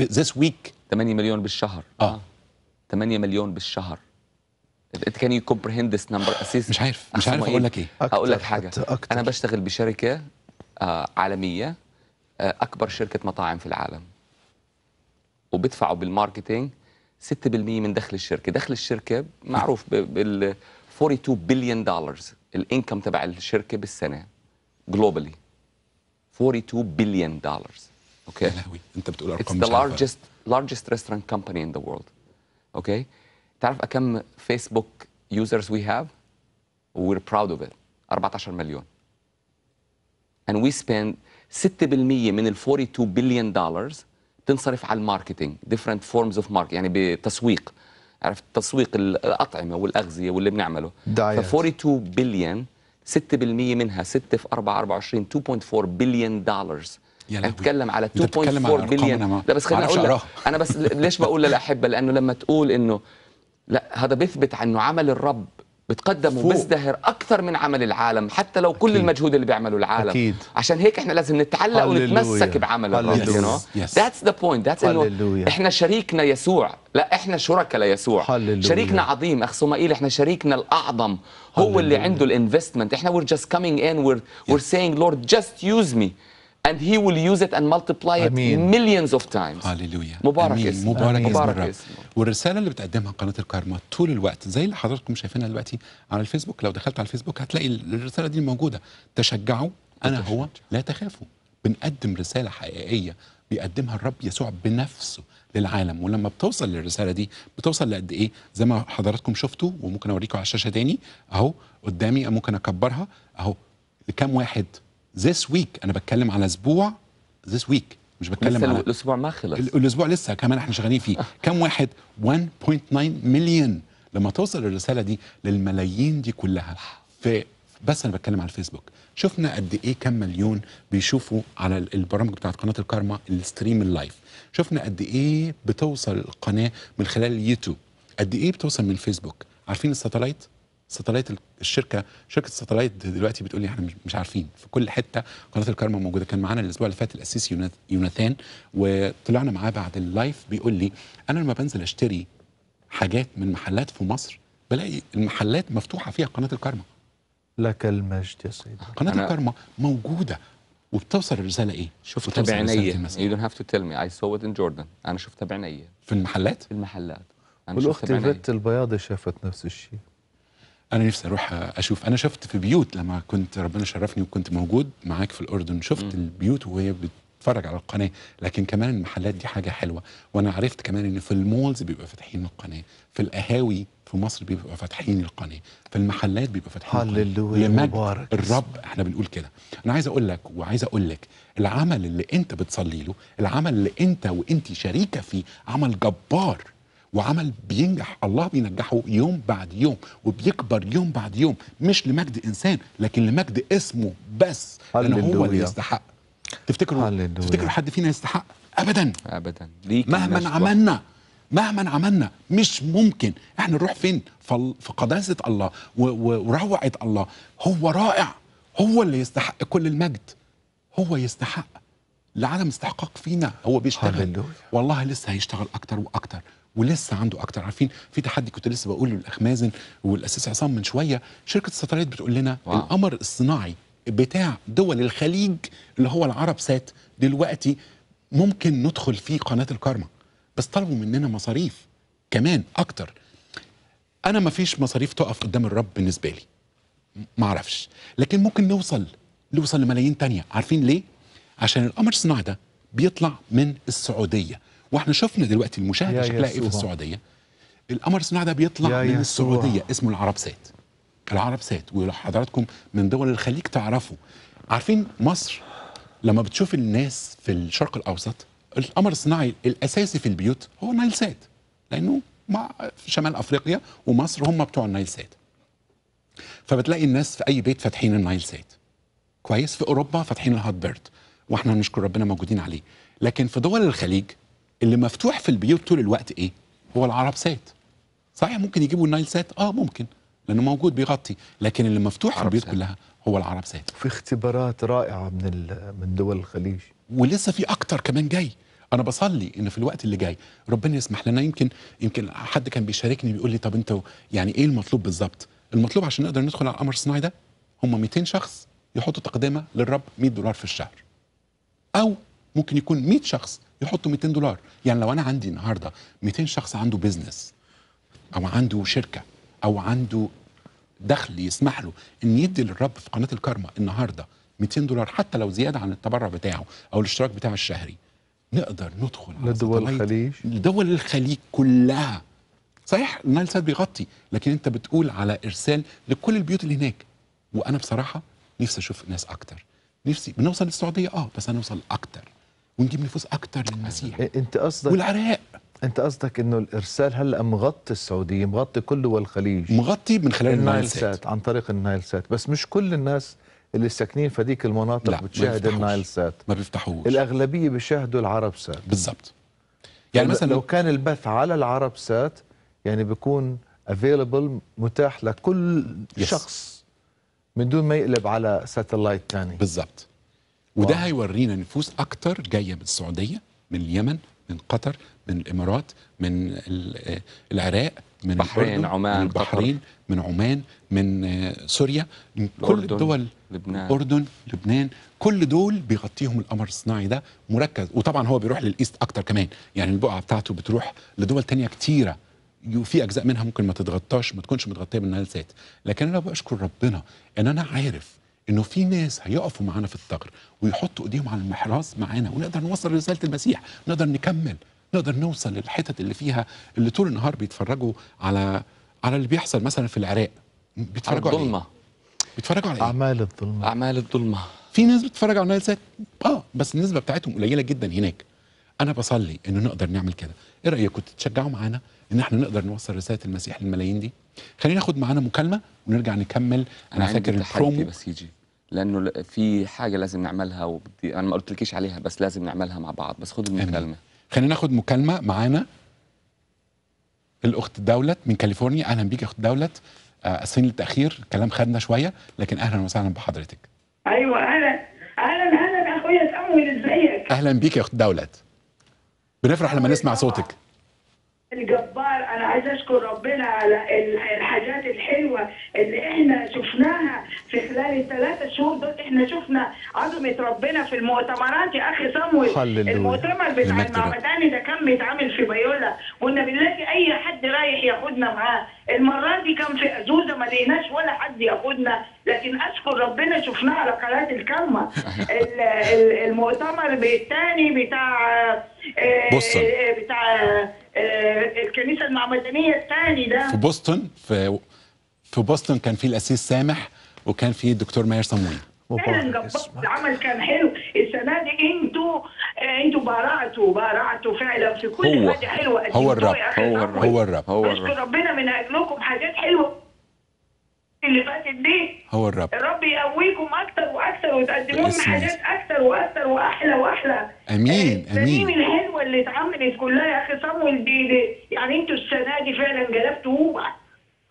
this week 8 مليون بالشهر اه 8 آه. مليون بالشهر انت كان يو كومبريهند ذس نمبر اسيس مش عارف مش عارف اقول إيه. لك ايه هقول لك حاجه أكتر. انا بشتغل بشركه آه عالميه آه اكبر شركه مطاعم في العالم وبدفعوا بالماركتينج 6% من دخل الشركه دخل الشركه معروف بال 42 بليون دولار الانكم تبع الشركه بالسنه جلوبالي 42 بليون دولار اوكي يا لهوي انت بتقول ارقام It's لارجست لارجست largest restaurant ان ذا وورلد اوكي تعرف كم فيسبوك يوزرز وي هاف وير براود اوف ات 14 مليون and we spend 6% من ال 42 بليون دولارز تنصرف على الماركتينج ديفرنت فورمز اوف ماركت يعني بتسويق عرفت تسويق الاطعمه والاغذيه واللي بنعمله دايت. ف 42 بليون 6% منها 6 في 4 24 2.4 بليون دولار نتكلم على 2.4 بليون لا بس خليني اقول انا بس ليش بقول للاحبه لانه لما تقول انه لا هذا بيثبت عن انه عمل الرب بتقدم فوق. اكثر من عمل العالم حتى لو كل أكيد. المجهود اللي بيعمله العالم أكيد. عشان هيك احنا لازم نتعلق ونتمسك بعمل الرب ذاتس ذا بوينت ذاتس انه احنا شريكنا يسوع لا احنا شركاء ليسوع Hallelujah. شريكنا عظيم اخ سمائيل احنا شريكنا الاعظم هو Hallelujah. اللي عنده الانفستمنت احنا وير جاست كامينج ان وير yes. لورد جاست يوز مي and he will use it and multiply it أمين. millions of times هاليلويا مبارك أمين. اسمه مبارك, مبارك مرة. والرساله اللي بتقدمها قناه الكارما طول الوقت زي اللي حضراتكم شايفينها دلوقتي على الفيسبوك لو دخلت على الفيسبوك هتلاقي الرساله دي موجوده تشجعوا انا تشجع. هو لا تخافوا بنقدم رساله حقيقيه بيقدمها الرب يسوع بنفسه للعالم ولما بتوصل للرساله دي بتوصل لقد ايه زي ما حضراتكم شفتوا وممكن اوريكم على الشاشه تاني اهو قدامي ممكن اكبرها اهو لكام واحد this ويك انا بتكلم على اسبوع this ويك مش بتكلم على الاسبوع ما خلص الاسبوع لسه كمان احنا شغالين فيه آه. كم واحد 1.9 مليون لما توصل الرساله دي للملايين دي كلها في بس انا بتكلم على الفيسبوك شفنا قد ايه كم مليون بيشوفوا على البرامج بتاعت قناه الكارما الستريم اللايف شفنا قد ايه بتوصل القناه من خلال اليوتيوب قد ايه بتوصل من الفيسبوك عارفين الساتلايت ستلايت الشركه شركه ستلايت دلوقتي بتقول لي احنا مش عارفين في كل حته قناه الكارما موجوده كان معانا الاسبوع اللي فات الاسيس يوناثان وطلعنا معاه بعد اللايف بيقول لي انا لما بنزل اشتري حاجات من محلات في مصر بلاقي المحلات مفتوحه فيها قناه الكارما لك المجد يا سيدي قناه الكارما موجوده وبتوصل الرساله ايه؟ شفتها بعيني يو دونت هاف تو تيل مي اي سو ات ان جوردن انا شفتها بعيني في المحلات؟ في المحلات والاخت البت البياضة شافت نفس الشيء انا نفسي اروح اشوف انا شفت في بيوت لما كنت ربنا شرفني وكنت موجود معاك في الاردن شفت م. البيوت وهي بتتفرج على القناه لكن كمان المحلات دي حاجه حلوه وانا عرفت كمان ان في المولز بيبقى فاتحين القناه في القهاوي في مصر بيبقى فاتحين القناه في المحلات بيبقى فاتحين هللويا مبارك الرب احنا بنقول كده انا عايز اقول لك وعايز اقول لك العمل اللي انت بتصلي له العمل اللي انت وانت شريكه فيه عمل جبار وعمل بينجح الله بينجحه يوم بعد يوم وبيكبر يوم بعد يوم مش لمجد انسان لكن لمجد اسمه بس لان هو اللي يستحق تفتكروا تفتكروا حد فينا يستحق ابدا ابدا مهما عملنا مهما عملنا مش ممكن احنا نروح فين في قداسه الله وروعه الله هو رائع هو اللي يستحق كل المجد هو يستحق لعدم استحقاق فينا هو بيشتغل هللويا. والله لسه هيشتغل اكتر واكتر ولسه عنده اكتر عارفين في تحدي كنت لسه بقوله للاخ مازن والاساس عصام من شويه شركه الستلايت بتقول لنا القمر الصناعي بتاع دول الخليج اللي هو العرب سات دلوقتي ممكن ندخل فيه قناه الكارما بس طلبوا مننا مصاريف كمان اكتر انا ما فيش مصاريف تقف قدام الرب بالنسبه لي ما اعرفش لكن ممكن نوصل نوصل لملايين تانية عارفين ليه عشان القمر الصناعي ده بيطلع من السعوديه واحنا شفنا دلوقتي المشاهده شكلها ايه في السعوديه القمر الصناعي ده بيطلع من السعوديه اسمه العربسات العربسات وحضراتكم من دول الخليج تعرفوا عارفين مصر لما بتشوف الناس في الشرق الاوسط القمر الصناعي الاساسي في البيوت هو سات لانه مع في شمال افريقيا ومصر هم بتوع النايل سات فبتلاقي الناس في اي بيت فاتحين النايل سات كويس في اوروبا فاتحين الهات بيرد واحنا نشكر ربنا موجودين عليه لكن في دول الخليج اللي مفتوح في البيوت طول الوقت ايه هو العربسات. صحيح ممكن يجيبوا النايل سات اه ممكن لانه موجود بيغطي لكن اللي مفتوح في البيوت سات. كلها هو العربسات. في اختبارات رائعه من من دول الخليج ولسه في اكتر كمان جاي انا بصلي ان في الوقت اللي جاي ربنا يسمح لنا يمكن يمكن حد كان بيشاركني بيقول لي طب انت يعني ايه المطلوب بالظبط المطلوب عشان نقدر ندخل على القمر الصناعي ده هم 200 شخص يحطوا تقدمه للرب 100 دولار في الشهر او ممكن يكون 100 شخص يحطوا 200 دولار يعني لو انا عندي النهارده 200 شخص عنده بيزنس او عنده شركه او عنده دخل يسمح له ان يدي للرب في قناه الكارما النهارده 200 دولار حتى لو زياده عن التبرع بتاعه او الاشتراك بتاعه الشهري نقدر ندخل لدول الخليج لدول الخليج كلها صحيح النايل سات بيغطي لكن انت بتقول على ارسال لكل البيوت اللي هناك وانا بصراحه نفسي اشوف ناس اكتر نفسي بنوصل للسعوديه اه بس هنوصل اكتر ونجيب نفوس اكتر للمسيح إيه، انت قصدك والعراق انت قصدك انه الارسال هلا مغطي السعوديه مغطي كل دول الخليج مغطي من خلال النايل سات. سات عن طريق النايل سات بس مش كل الناس اللي ساكنين في هذيك المناطق لا بتشاهد النايل سات ما بيفتحوش الاغلبيه بيشاهدوا العرب سات بالضبط يعني, يعني مثلا لو كان البث على العرب سات يعني بيكون افيلبل متاح لكل يس. شخص من دون ما يقلب على ساتلايت ثاني بالضبط وده واو. هيورينا نفوس اكتر جايه من السعوديه من اليمن من قطر من الامارات من آه، العراق من البحرين عمان من البحرين من عمان من آه، سوريا من كل الدول لبنان الاردن لبنان كل دول بيغطيهم القمر الصناعي ده مركز وطبعا هو بيروح للايست اكتر كمان يعني البقعه بتاعته بتروح لدول تانية كتيره وفي اجزاء منها ممكن ما تتغطاش ما تكونش متغطيه بالنهاية لكن انا بشكر ربنا ان انا عارف انه في ناس هيقفوا معانا في الثغر ويحطوا ايديهم على المحراث معانا ونقدر نوصل رساله المسيح نقدر نكمل نقدر نوصل للحتت اللي فيها اللي طول النهار بيتفرجوا على على اللي بيحصل مثلا في العراق بيتفرجوا على الظلمه بيتفرجوا على اعمال الظلمه اعمال الظلمه في ناس بتتفرج على ناس اه بس النسبه بتاعتهم قليله جدا هناك انا بصلي انه نقدر نعمل كده ايه رايكم تشجعوا معانا ان احنا نقدر نوصل رساله المسيح للملايين دي خلينا ناخد معانا مكالمه ونرجع نكمل انا فاكر البرومو بس يجي لانه في حاجه لازم نعملها وبدي انا ما قلتلكيش عليها بس لازم نعملها مع بعض بس خد المكالمه خلينا ناخد مكالمه معانا الاخت دولت من كاليفورنيا اهلا بيك اخت دولت اسفين آه، للتاخير الكلام خدنا شويه لكن اهلا وسهلا بحضرتك ايوه اهلا اهلا اهلا اخويا سامي ازيك اهلا بيك يا اخت دولت بنفرح لما نسمع صوتك الجبار انا عايزه اشكر ربنا على الحاجات الحلوه اللي احنا شفناها في خلال الثلاثه شهور دول احنا شفنا عظمه ربنا في المؤتمرات يا اخي صامويل المؤتمر بتاع المعمداني ده كان بيتعمل في بيولا كنا بنلاقي اي حد رايح ياخدنا معاه المره دي كان في ازوزه ما لقيناش ولا حد ياخدنا لكن اشكر ربنا شفناها على قناه الكامه *laughs* المؤتمر الثاني بتاع آه، بوسطن آه، بتاع آه، الكنيسه المعمدانيه الثاني ده في بوسطن في في بوسطن كان في الاسيس سامح وكان في الدكتور ماهر صمويل فعلا جبار العمل كان حلو السنه دي ان عنده براءته براءته فعلا في كل هو. حاجه حلوه هو الرب هو الرب هو الرب هو الرب ربنا من اجلكم حاجات حلوه اللي فاتت دي هو الرب الرب يقويكم اكثر واكثر وتقدموا لنا حاجات اكثر واكثر واحلى واحلى امين امين آه، امين الحلوه اللي اتعملت كلها يا اخي صمويل دي, دي يعني انتوا السنه دي فعلا جلبتوا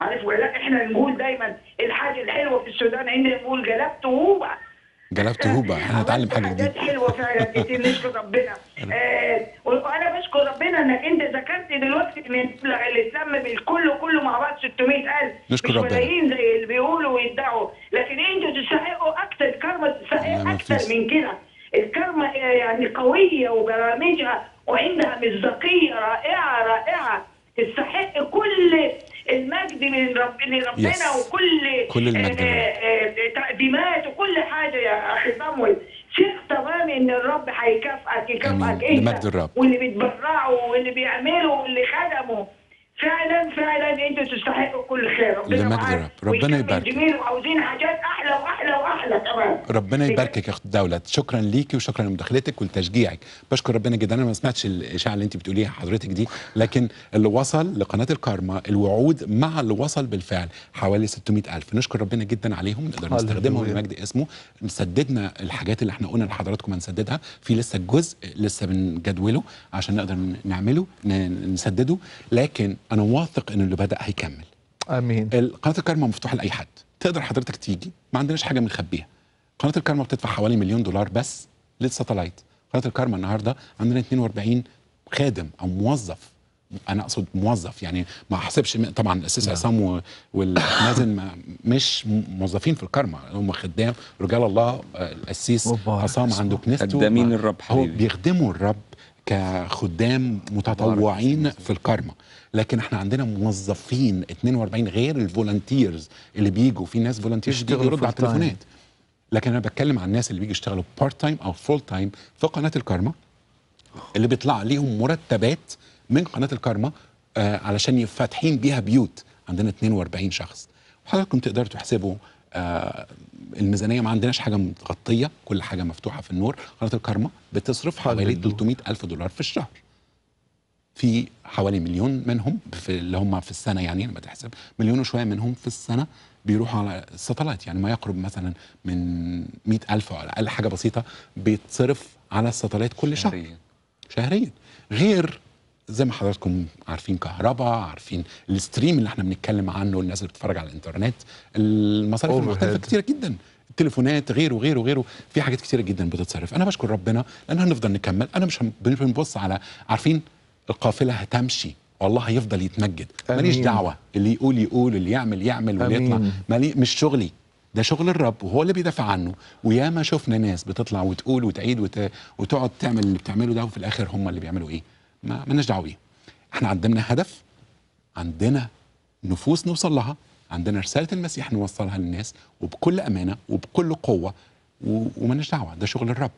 عارف ولا احنا بنقول دايما الحاجه الحلوه في السودان عندنا نقول جلبتوا جلبت هوبا احنا اتعلم حاجه جديده حاجات حلوه فعلا كتير نشكر ربنا آه وانا بشكر ربنا انك انت ذكرت دلوقتي ان اللي اتلم بالكل كله مع بعض 600000 نشكر ربنا ملايين زي اللي بيقولوا ويدعوا لكن انتوا تستحقوا اكتر كرمة تستحق اكتر من كده الكرمه يعني قويه وبرامجها وعندها مصداقيه رائعه رائعه تستحق كل المجد من ربنا yes. وكل كل آه، المجد آه، آه، تقديمات وكل حاجه يا اخي صامول شيخ تمام ان الرب هيكافئك يكافئك انت إيه؟ واللي بيتبرعوا واللي بيعملوا واللي خدموا فعلا فعلا انتوا تستحقوا كل خير ربنا لمجد رب ربنا يبارك جميل وعاوزين حاجات احلى واحلى واحلى كمان ربنا يباركك يا اخت دوله شكرا ليكي وشكرا لمداخلتك ولتشجيعك بشكر ربنا جدا انا ما سمعتش الاشاعه اللي انت بتقوليها حضرتك دي لكن اللي وصل لقناه الكارما الوعود مع اللي وصل بالفعل حوالي 600000 نشكر ربنا جدا عليهم نقدر نستخدمهم لمجد اسمه سددنا الحاجات اللي احنا قلنا لحضراتكم هنسددها في لسه الجزء لسه بنجدوله عشان نقدر نعمله نسدده لكن انا واثق ان اللي بدا هيكمل امين قناه الكارما مفتوحه لاي حد تقدر حضرتك تيجي ما عندناش حاجه بنخبيها قناه الكارما بتدفع حوالي مليون دولار بس للساتلايت قناه الكارما النهارده عندنا 42 خادم او موظف انا اقصد موظف يعني ما احسبش طبعا الاستاذ نعم. عصام والمازن مش موظفين في الكارما هم خدام رجال الله الاسيس عصام عنده كنيسته خدامين الرب حبيبي هو بيخدموا الرب كخدام متطوعين في الكارما لكن احنا عندنا موظفين 42 غير الفولنتيرز اللي بيجوا في ناس فولنتيرز بيردوا على التليفونات لكن انا بتكلم عن الناس اللي بيجوا يشتغلوا بارت تايم او فول تايم في قناه الكارما اللي بيطلع ليهم مرتبات من قناه الكارما آه علشان فاتحين بيها بيوت عندنا 42 شخص وحضراتكم تقدروا تحسبوا آه الميزانيه ما عندناش حاجه متغطيه كل حاجه مفتوحه في النور قناه الكارما بتصرف حوالي 300 الف دولار في الشهر في حوالي مليون منهم في اللي هم في السنه يعني لما تحسب مليون وشويه منهم في السنه بيروحوا على الساتلايت يعني ما يقرب مثلا من 100000 او على أقل حاجة بسيطة بيتصرف على الساتلايت كل شهر شهريا شهريا غير زي ما حضراتكم عارفين كهرباء عارفين الستريم اللي احنا بنتكلم عنه الناس اللي بتتفرج على الانترنت المصاريف المختلفه كتيره جدا التليفونات غيره وغيره وغيره في حاجات كتيره جدا بتتصرف انا بشكر ربنا لان هنفضل نكمل انا مش بنبص على عارفين القافله هتمشي والله هيفضل يتمجد ماليش دعوه اللي يقول يقول اللي يعمل يعمل واللي يطلع مالي مش شغلي ده شغل الرب وهو اللي بيدافع عنه وياما شفنا ناس بتطلع وتقول وتعيد وت... وتقعد تعمل اللي بتعمله ده وفي الاخر هم اللي بيعملوا ايه ما مالناش دعوه بيه احنا عندنا هدف عندنا نفوس نوصل لها عندنا رساله المسيح نوصلها للناس وبكل امانه وبكل قوه و... ومالناش دعوه ده شغل الرب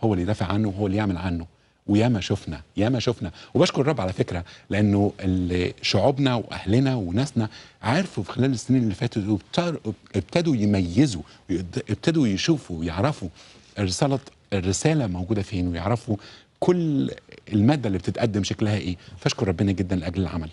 هو اللي يدافع عنه وهو اللي يعمل عنه وياما شفنا ياما شفنا وبشكر الرب على فكره لانه اللي شعوبنا واهلنا وناسنا عرفوا في خلال السنين اللي فاتت ابتدوا يميزوا ابتدوا يشوفوا ويعرفوا الرساله الرساله موجوده فين ويعرفوا كل الماده اللي بتتقدم شكلها ايه فاشكر ربنا جدا لاجل العمل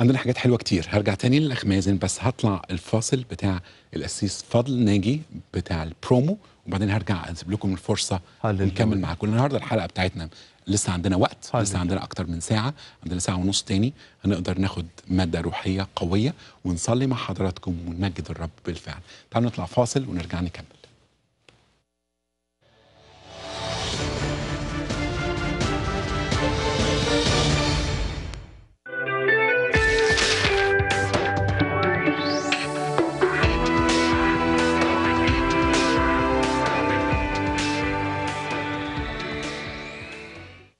عندنا حاجات حلوه كتير هرجع تاني للاخ مازن بس هطلع الفاصل بتاع القسيس فضل ناجي بتاع البرومو وبعدين هرجع اسيب لكم الفرصه نكمل معاكم النهارده الحلقه بتاعتنا لسه عندنا وقت هللويا. لسه عندنا اكتر من ساعه عندنا ساعه ونص تاني هنقدر ناخد ماده روحيه قويه ونصلي مع حضراتكم ونمجد الرب بالفعل تعالوا نطلع فاصل ونرجع نكمل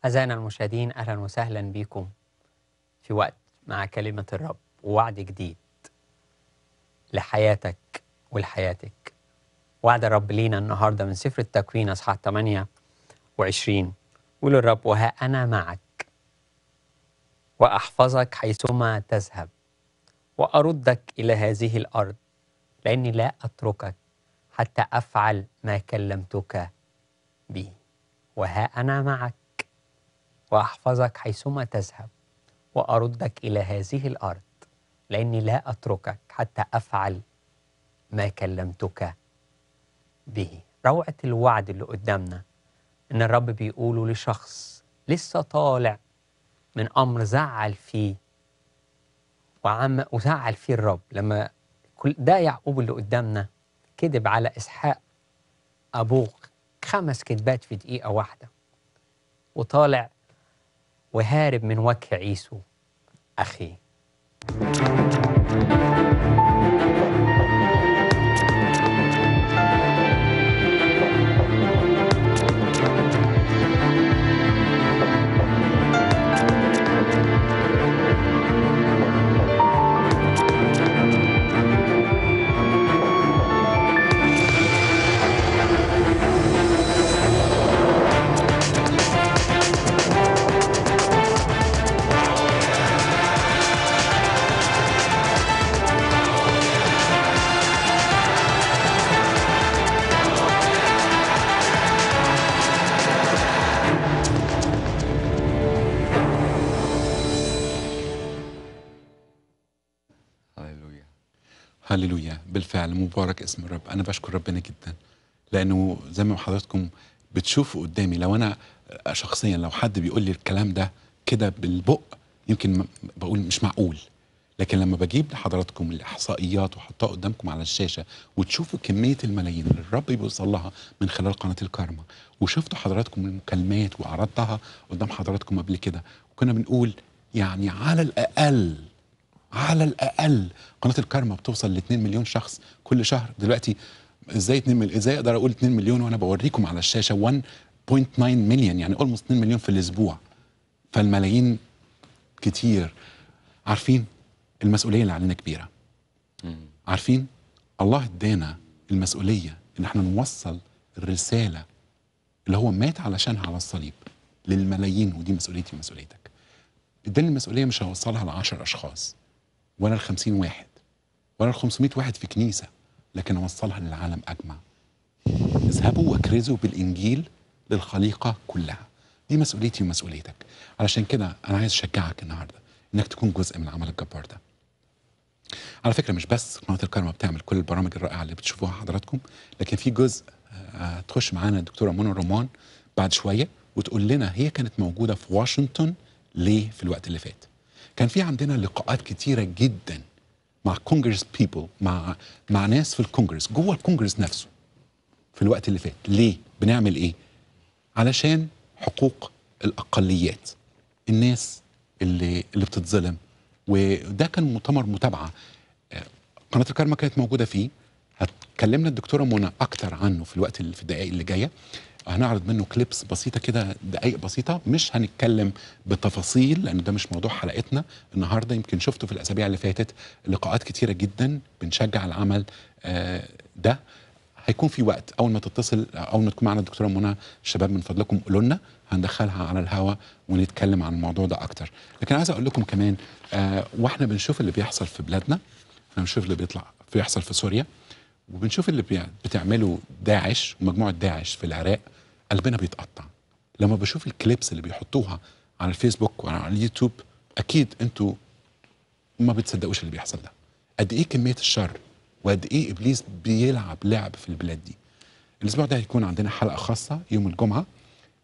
أعزائنا المشاهدين أهلا وسهلا بكم في وقت مع كلمة الرب ووعد جديد لحياتك ولحياتك وعد الرب لينا النهاردة من سفر التكوين أصحاح 28 يقول الرب وها أنا معك وأحفظك حيثما تذهب وأردك إلى هذه الأرض لأني لا أتركك حتى أفعل ما كلمتك به وها أنا معك وأحفظك حيثما تذهب وأردك إلى هذه الأرض لأني لا أتركك حتى أفعل ما كلمتك به روعة الوعد اللي قدامنا إن الرب بيقوله لشخص لسه طالع من أمر زعل فيه وعم وزعل فيه الرب لما كل ده يعقوب اللي قدامنا كذب على إسحاق أبوه خمس كذبات في دقيقة واحدة وطالع وهارب من وكع عيسو أخي مبارك اسم الرب انا بشكر ربنا جدا لانه زي ما حضراتكم بتشوفوا قدامي لو انا شخصيا لو حد بيقول لي الكلام ده كده بالبق يمكن بقول مش معقول لكن لما بجيب لحضراتكم الاحصائيات واحطها قدامكم على الشاشه وتشوفوا كميه الملايين اللي الرب بيوصل لها من خلال قناه الكارما وشفتوا حضراتكم المكالمات وعرضتها قدام حضراتكم قبل كده وكنا بنقول يعني على الاقل على الاقل قناه الكارما بتوصل ل 2 مليون شخص كل شهر دلوقتي ازاي 2 مليون ازاي اقدر اقول 2 مليون وانا بوريكم على الشاشه 1.9 مليون يعني اولموست 2 مليون في الاسبوع فالملايين كتير عارفين المسؤوليه اللي علينا كبيره عارفين الله ادانا المسؤوليه ان احنا نوصل الرساله اللي هو مات علشانها على الصليب للملايين ودي مسؤوليتي ومسؤوليتك اداني المسؤوليه مش هوصلها ل 10 اشخاص ولا ال 50 واحد ولا ال 500 واحد في كنيسه لكن اوصلها للعالم اجمع اذهبوا واكرزوا بالانجيل للخليقه كلها دي مسؤوليتي ومسؤوليتك علشان كده انا عايز اشجعك النهارده انك تكون جزء من العمل الجبار ده على فكره مش بس قناه الكرمه بتعمل كل البرامج الرائعه اللي بتشوفوها حضراتكم لكن في جزء هتخش آه، معانا الدكتوره منى رومان بعد شويه وتقول لنا هي كانت موجوده في واشنطن ليه في الوقت اللي فات كان في عندنا لقاءات كتيره جدا مع كونجرس بيبل مع مع ناس في الكونجرس جوه الكونجرس نفسه في الوقت اللي فات ليه بنعمل ايه علشان حقوق الاقليات الناس اللي اللي بتتظلم وده كان مؤتمر متابعه قناه الكرمه كانت موجوده فيه هتكلمنا الدكتوره منى اكتر عنه في الوقت اللي في الدقائق اللي جايه هنعرض منه كليبس بسيطه كده دقائق بسيطه مش هنتكلم بالتفاصيل لان ده مش موضوع حلقتنا النهارده يمكن شفتوا في الاسابيع اللي فاتت لقاءات كتيره جدا بنشجع العمل آه، ده هيكون في وقت اول ما تتصل اول ما تكون معنا الدكتوره منى الشباب من فضلكم قولوا لنا هندخلها على الهوا ونتكلم عن الموضوع ده اكتر لكن عايز اقول لكم كمان آه، واحنا بنشوف اللي بيحصل في بلادنا احنا بنشوف اللي بيطلع بيحصل في سوريا وبنشوف اللي بتعمله داعش ومجموعه داعش في العراق قلبنا بيتقطع لما بشوف الكليبس اللي بيحطوها على الفيسبوك وعلى اليوتيوب اكيد انتوا ما بتصدقوش اللي بيحصل ده قد ايه كميه الشر وقد ايه ابليس بيلعب لعب في البلاد دي الاسبوع ده هيكون عندنا حلقه خاصه يوم الجمعه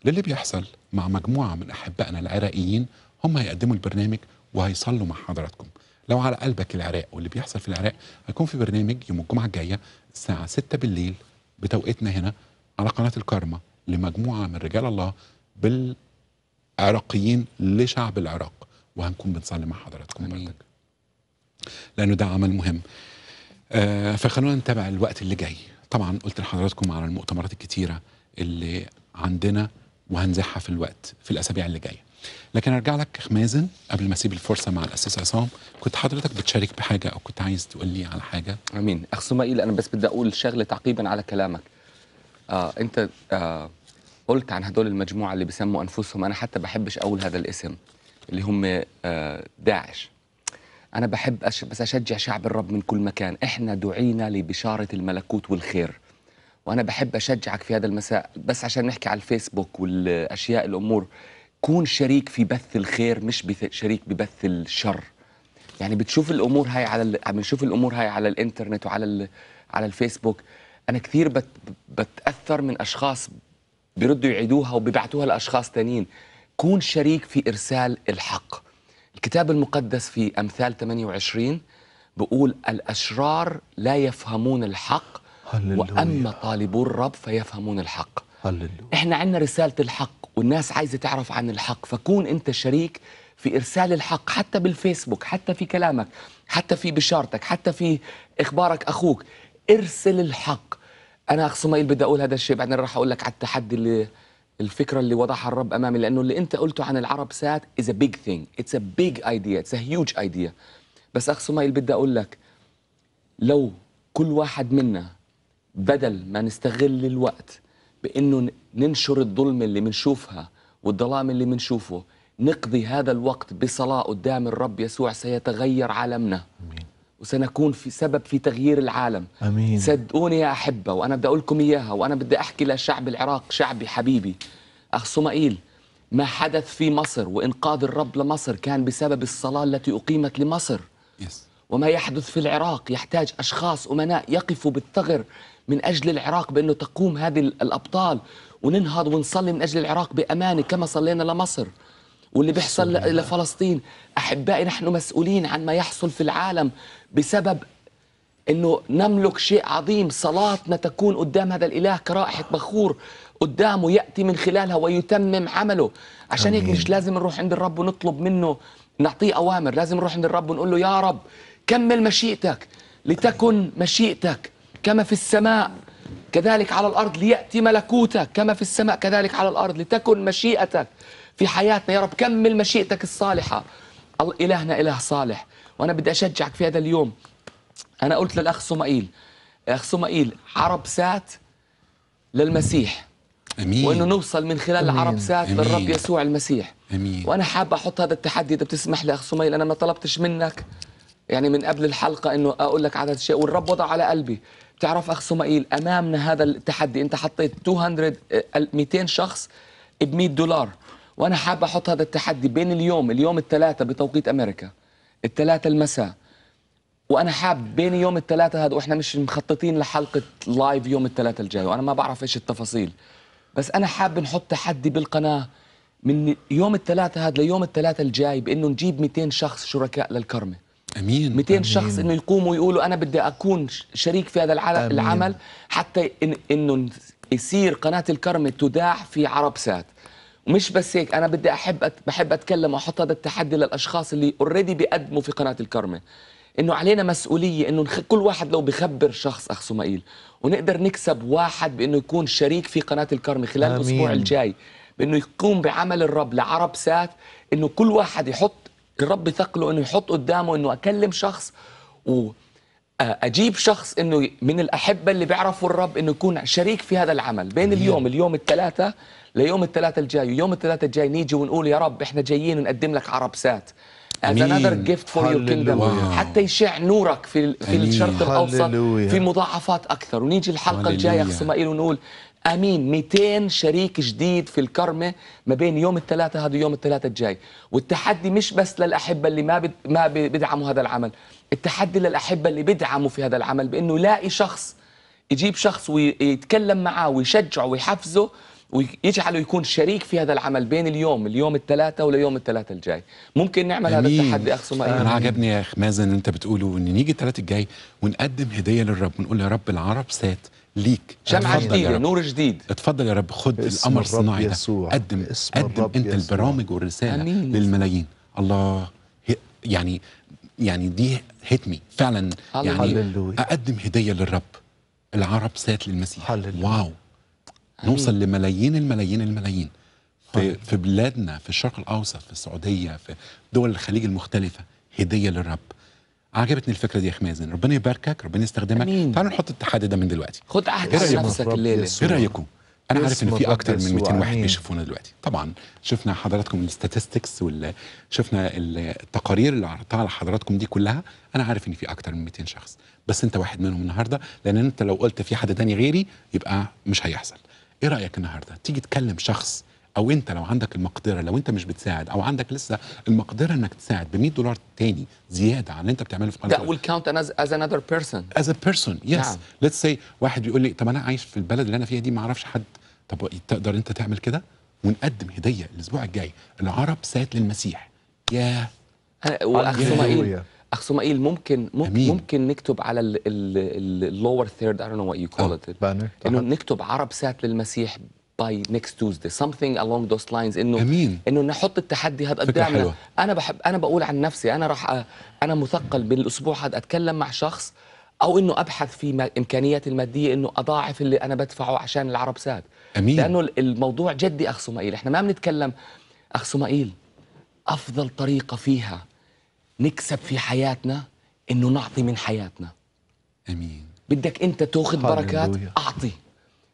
للي بيحصل مع مجموعه من احبائنا العراقيين هم هيقدموا البرنامج وهيصلوا مع حضراتكم لو على قلبك العراق واللي بيحصل في العراق هيكون في برنامج يوم الجمعه الجايه الساعه 6 بالليل بتوقيتنا هنا على قناه الكارما لمجموعه من رجال الله بالعراقيين لشعب العراق وهنكون بنصلي مع حضراتكم بردك. لانه ده عمل مهم آه فخلونا نتابع الوقت اللي جاي طبعا قلت لحضراتكم على المؤتمرات الكتيره اللي عندنا وهنزحها في الوقت في الاسابيع اللي جايه لكن ارجع لك مازن قبل ما اسيب الفرصه مع الاستاذ عصام كنت حضرتك بتشارك بحاجه او كنت عايز تقول لي على حاجه امين اخ اسماعيل انا بس بدي اقول شغله تعقيبا على كلامك آه انت آه قلت عن هدول المجموعه اللي بيسموا انفسهم انا حتى بحبش اقول هذا الاسم اللي هم آه داعش انا بحب أش... بس اشجع شعب الرب من كل مكان احنا دعينا لبشاره الملكوت والخير وانا بحب اشجعك في هذا المساء بس عشان نحكي على الفيسبوك والاشياء الامور كون شريك في بث الخير مش بث... شريك ببث الشر يعني بتشوف الامور هاي على ال... بنشوف الامور هاي على الانترنت وعلى ال... على الفيسبوك انا كثير بت بتاثر من اشخاص بيردوا يعيدوها وبيبعتوها لاشخاص ثانيين كون شريك في ارسال الحق الكتاب المقدس في امثال 28 بقول الاشرار لا يفهمون الحق هللويا. واما طالبو الرب فيفهمون الحق هللويا. احنا عندنا رساله الحق والناس عايزه تعرف عن الحق فكون انت شريك في ارسال الحق حتى بالفيسبوك حتى في كلامك حتى في بشارتك حتى في اخبارك اخوك ارسل الحق انا خصمايل بدي اقول هذا الشيء بعدين راح اقول لك على التحدي اللي الفكره اللي وضعها الرب امامي لانه اللي انت قلته عن العرب سات از ا بيج ثينج اتس ا بيج ايديا اتس ا هيوج ايديا بس اخ سمايل بدي اقول لك لو كل واحد منا بدل ما نستغل الوقت بانه ننشر الظلم اللي بنشوفها والظلام اللي بنشوفه نقضي هذا الوقت بصلاه قدام الرب يسوع سيتغير عالمنا امين وسنكون في سبب في تغيير العالم امين صدقوني يا احبه وانا بدي اقول لكم اياها وانا بدي احكي لشعب العراق شعبي حبيبي اخ صمائيل ما حدث في مصر وانقاذ الرب لمصر كان بسبب الصلاه التي اقيمت لمصر يس. وما يحدث في العراق يحتاج اشخاص امناء يقفوا بالثغر من اجل العراق بانه تقوم هذه الابطال وننهض ونصلي من اجل العراق بامانه كما صلينا لمصر واللي بيحصل لفلسطين أحبائي نحن مسؤولين عن ما يحصل في العالم بسبب أنه نملك شيء عظيم صلاتنا تكون قدام هذا الإله كرائحة بخور قدامه يأتي من خلالها ويتمم عمله عشان هيك مش لازم نروح عند الرب ونطلب منه نعطيه أوامر لازم نروح عند الرب ونقول له يا رب كمل مشيئتك لتكن مشيئتك كما في السماء كذلك على الأرض ليأتي ملكوتك كما في السماء كذلك على الأرض لتكن مشيئتك في حياتنا يا رب كمل مشيئتك الصالحة إلهنا إله صالح وأنا بدي أشجعك في هذا اليوم أنا قلت للأخ سمائيل أخ سمائيل عرب سات للمسيح أمين وأنه نوصل من خلال العرب سات للرب يسوع المسيح أمين. وأنا حابة أحط هذا التحدي إذا بتسمح لي أخ سمائيل أنا ما طلبتش منك يعني من قبل الحلقة أنه أقول لك عدد شيء والرب وضع على قلبي بتعرف أخ سمائيل أمامنا هذا التحدي أنت حطيت 200 200 آه، شخص ب 100 دولار وانا حابب احط هذا التحدي بين اليوم اليوم الثلاثة بتوقيت امريكا الثلاثة المساء وانا حاب بين يوم الثلاثة هذا واحنا مش مخططين لحلقة لايف يوم الثلاثة الجاي وانا ما بعرف ايش التفاصيل بس انا حاب نحط تحدي بالقناة من يوم الثلاثة هذا ليوم الثلاثة الجاي بانه نجيب 200 شخص شركاء للكرمة امين 200 أمين. شخص انه يقوموا يقولوا انا بدي اكون شريك في هذا العمل أمين. حتى إن انه يصير قناه الكرمه تداع في عرب سات ومش بس هيك انا بدي احب أت... بحب اتكلم واحط هذا التحدي للاشخاص اللي اوريدي بيقدموا في قناه الكرمه انه علينا مسؤوليه انه نخ... كل واحد لو بخبر شخص اخ سمائيل ونقدر نكسب واحد بانه يكون شريك في قناه الكرمه خلال آمين. الاسبوع الجاي بانه يقوم بعمل الرب لعرب سات انه كل واحد يحط الرب ثقله انه يحط قدامه انه اكلم شخص و آه، اجيب شخص انه من الاحبه اللي بيعرفوا الرب انه يكون شريك في هذا العمل بين اليوم اليوم الثلاثه ليوم الثلاثة الجاي ويوم الثلاثة الجاي نيجي ونقول يا رب احنا جايين نقدم لك عربسات as another gift for your kingdom حتى يشع نورك في في الشرق الاوسط في مضاعفات اكثر ونيجي الحلقه الجايه اخ اسماعيل ونقول امين 200 شريك جديد في الكرمه ما بين يوم الثلاثاء هذا ويوم الثلاثاء الجاي والتحدي مش بس للاحبه اللي ما بد... ما بيدعموا هذا العمل التحدي للاحبه اللي بيدعموا في هذا العمل بانه يلاقي شخص يجيب شخص ويتكلم معاه ويشجعه ويحفزه ويجعله يكون شريك في هذا العمل بين اليوم اليوم الثلاثة وليوم الثلاثة الجاي ممكن نعمل هذا التحدي اخ ما أنا إيه. عجبني يا أخ مازن أنت بتقوله أن نيجي الثلاثة الجاي ونقدم هدية للرب ونقول يا رب العرب سات ليك شمعة جديدة نور جديد اتفضل يا رب خد القمر الصناعي ده قدم قدم أنت البرامج والرسالة أمين. للملايين الله يعني يعني دي هتمي فعلا يعني هللوي. أقدم هدية للرب العرب سات للمسيح هللوي. واو نوصل لملايين الملايين الملايين في, في بلادنا في الشرق الاوسط في السعوديه في دول الخليج المختلفه هديه للرب عجبتني الفكره دي يا خمازن ربنا يباركك ربنا يستخدمك تعالوا نحط التحدي ده من دلوقتي خد عهد إيه نفسك الليله ايه رايكم انا عارف ان في اكتر من 200 واحد بيشوفونا دلوقتي طبعا شفنا حضراتكم الستاتستكس وال شفنا التقارير اللي عرضتها على حضراتكم دي كلها انا عارف ان في اكتر من 200 شخص بس انت واحد منهم النهارده لان انت لو قلت في حد تاني غيري يبقى مش هيحصل ايه رايك النهارده تيجي تكلم شخص او انت لو عندك المقدره لو انت مش بتساعد او عندك لسه المقدره انك تساعد ب 100 دولار تاني زياده عن اللي انت بتعمله في قناه ويل will count as, as another person as a person yes نعم. let's say واحد يقول لي طب انا عايش في البلد اللي انا فيها دي ما اعرفش حد طب تقدر انت تعمل كده ونقدم هديه الاسبوع الجاي العرب سات للمسيح يا واسماء اخ اسماعيل ممكن ممكن, ممكن نكتب على اللور ثيرد اي دونت نو وات يو كول ات انه نكتب عرب سات للمسيح باي نيكست تيوزداي سمثينج along those لاينز انه امين انه نحط التحدي هذا قدامنا انا بحب انا بقول عن نفسي انا راح أ... انا مثقل بالاسبوع هذا اتكلم مع شخص او انه ابحث في امكانيات الماديه انه اضاعف اللي انا بدفعه عشان العرب سات امين لانه الموضوع جدي اخ سمائيل احنا ما بنتكلم اخ سمائيل افضل طريقه فيها نكسب في حياتنا انه نعطي من حياتنا امين بدك انت تاخذ بركات اعطي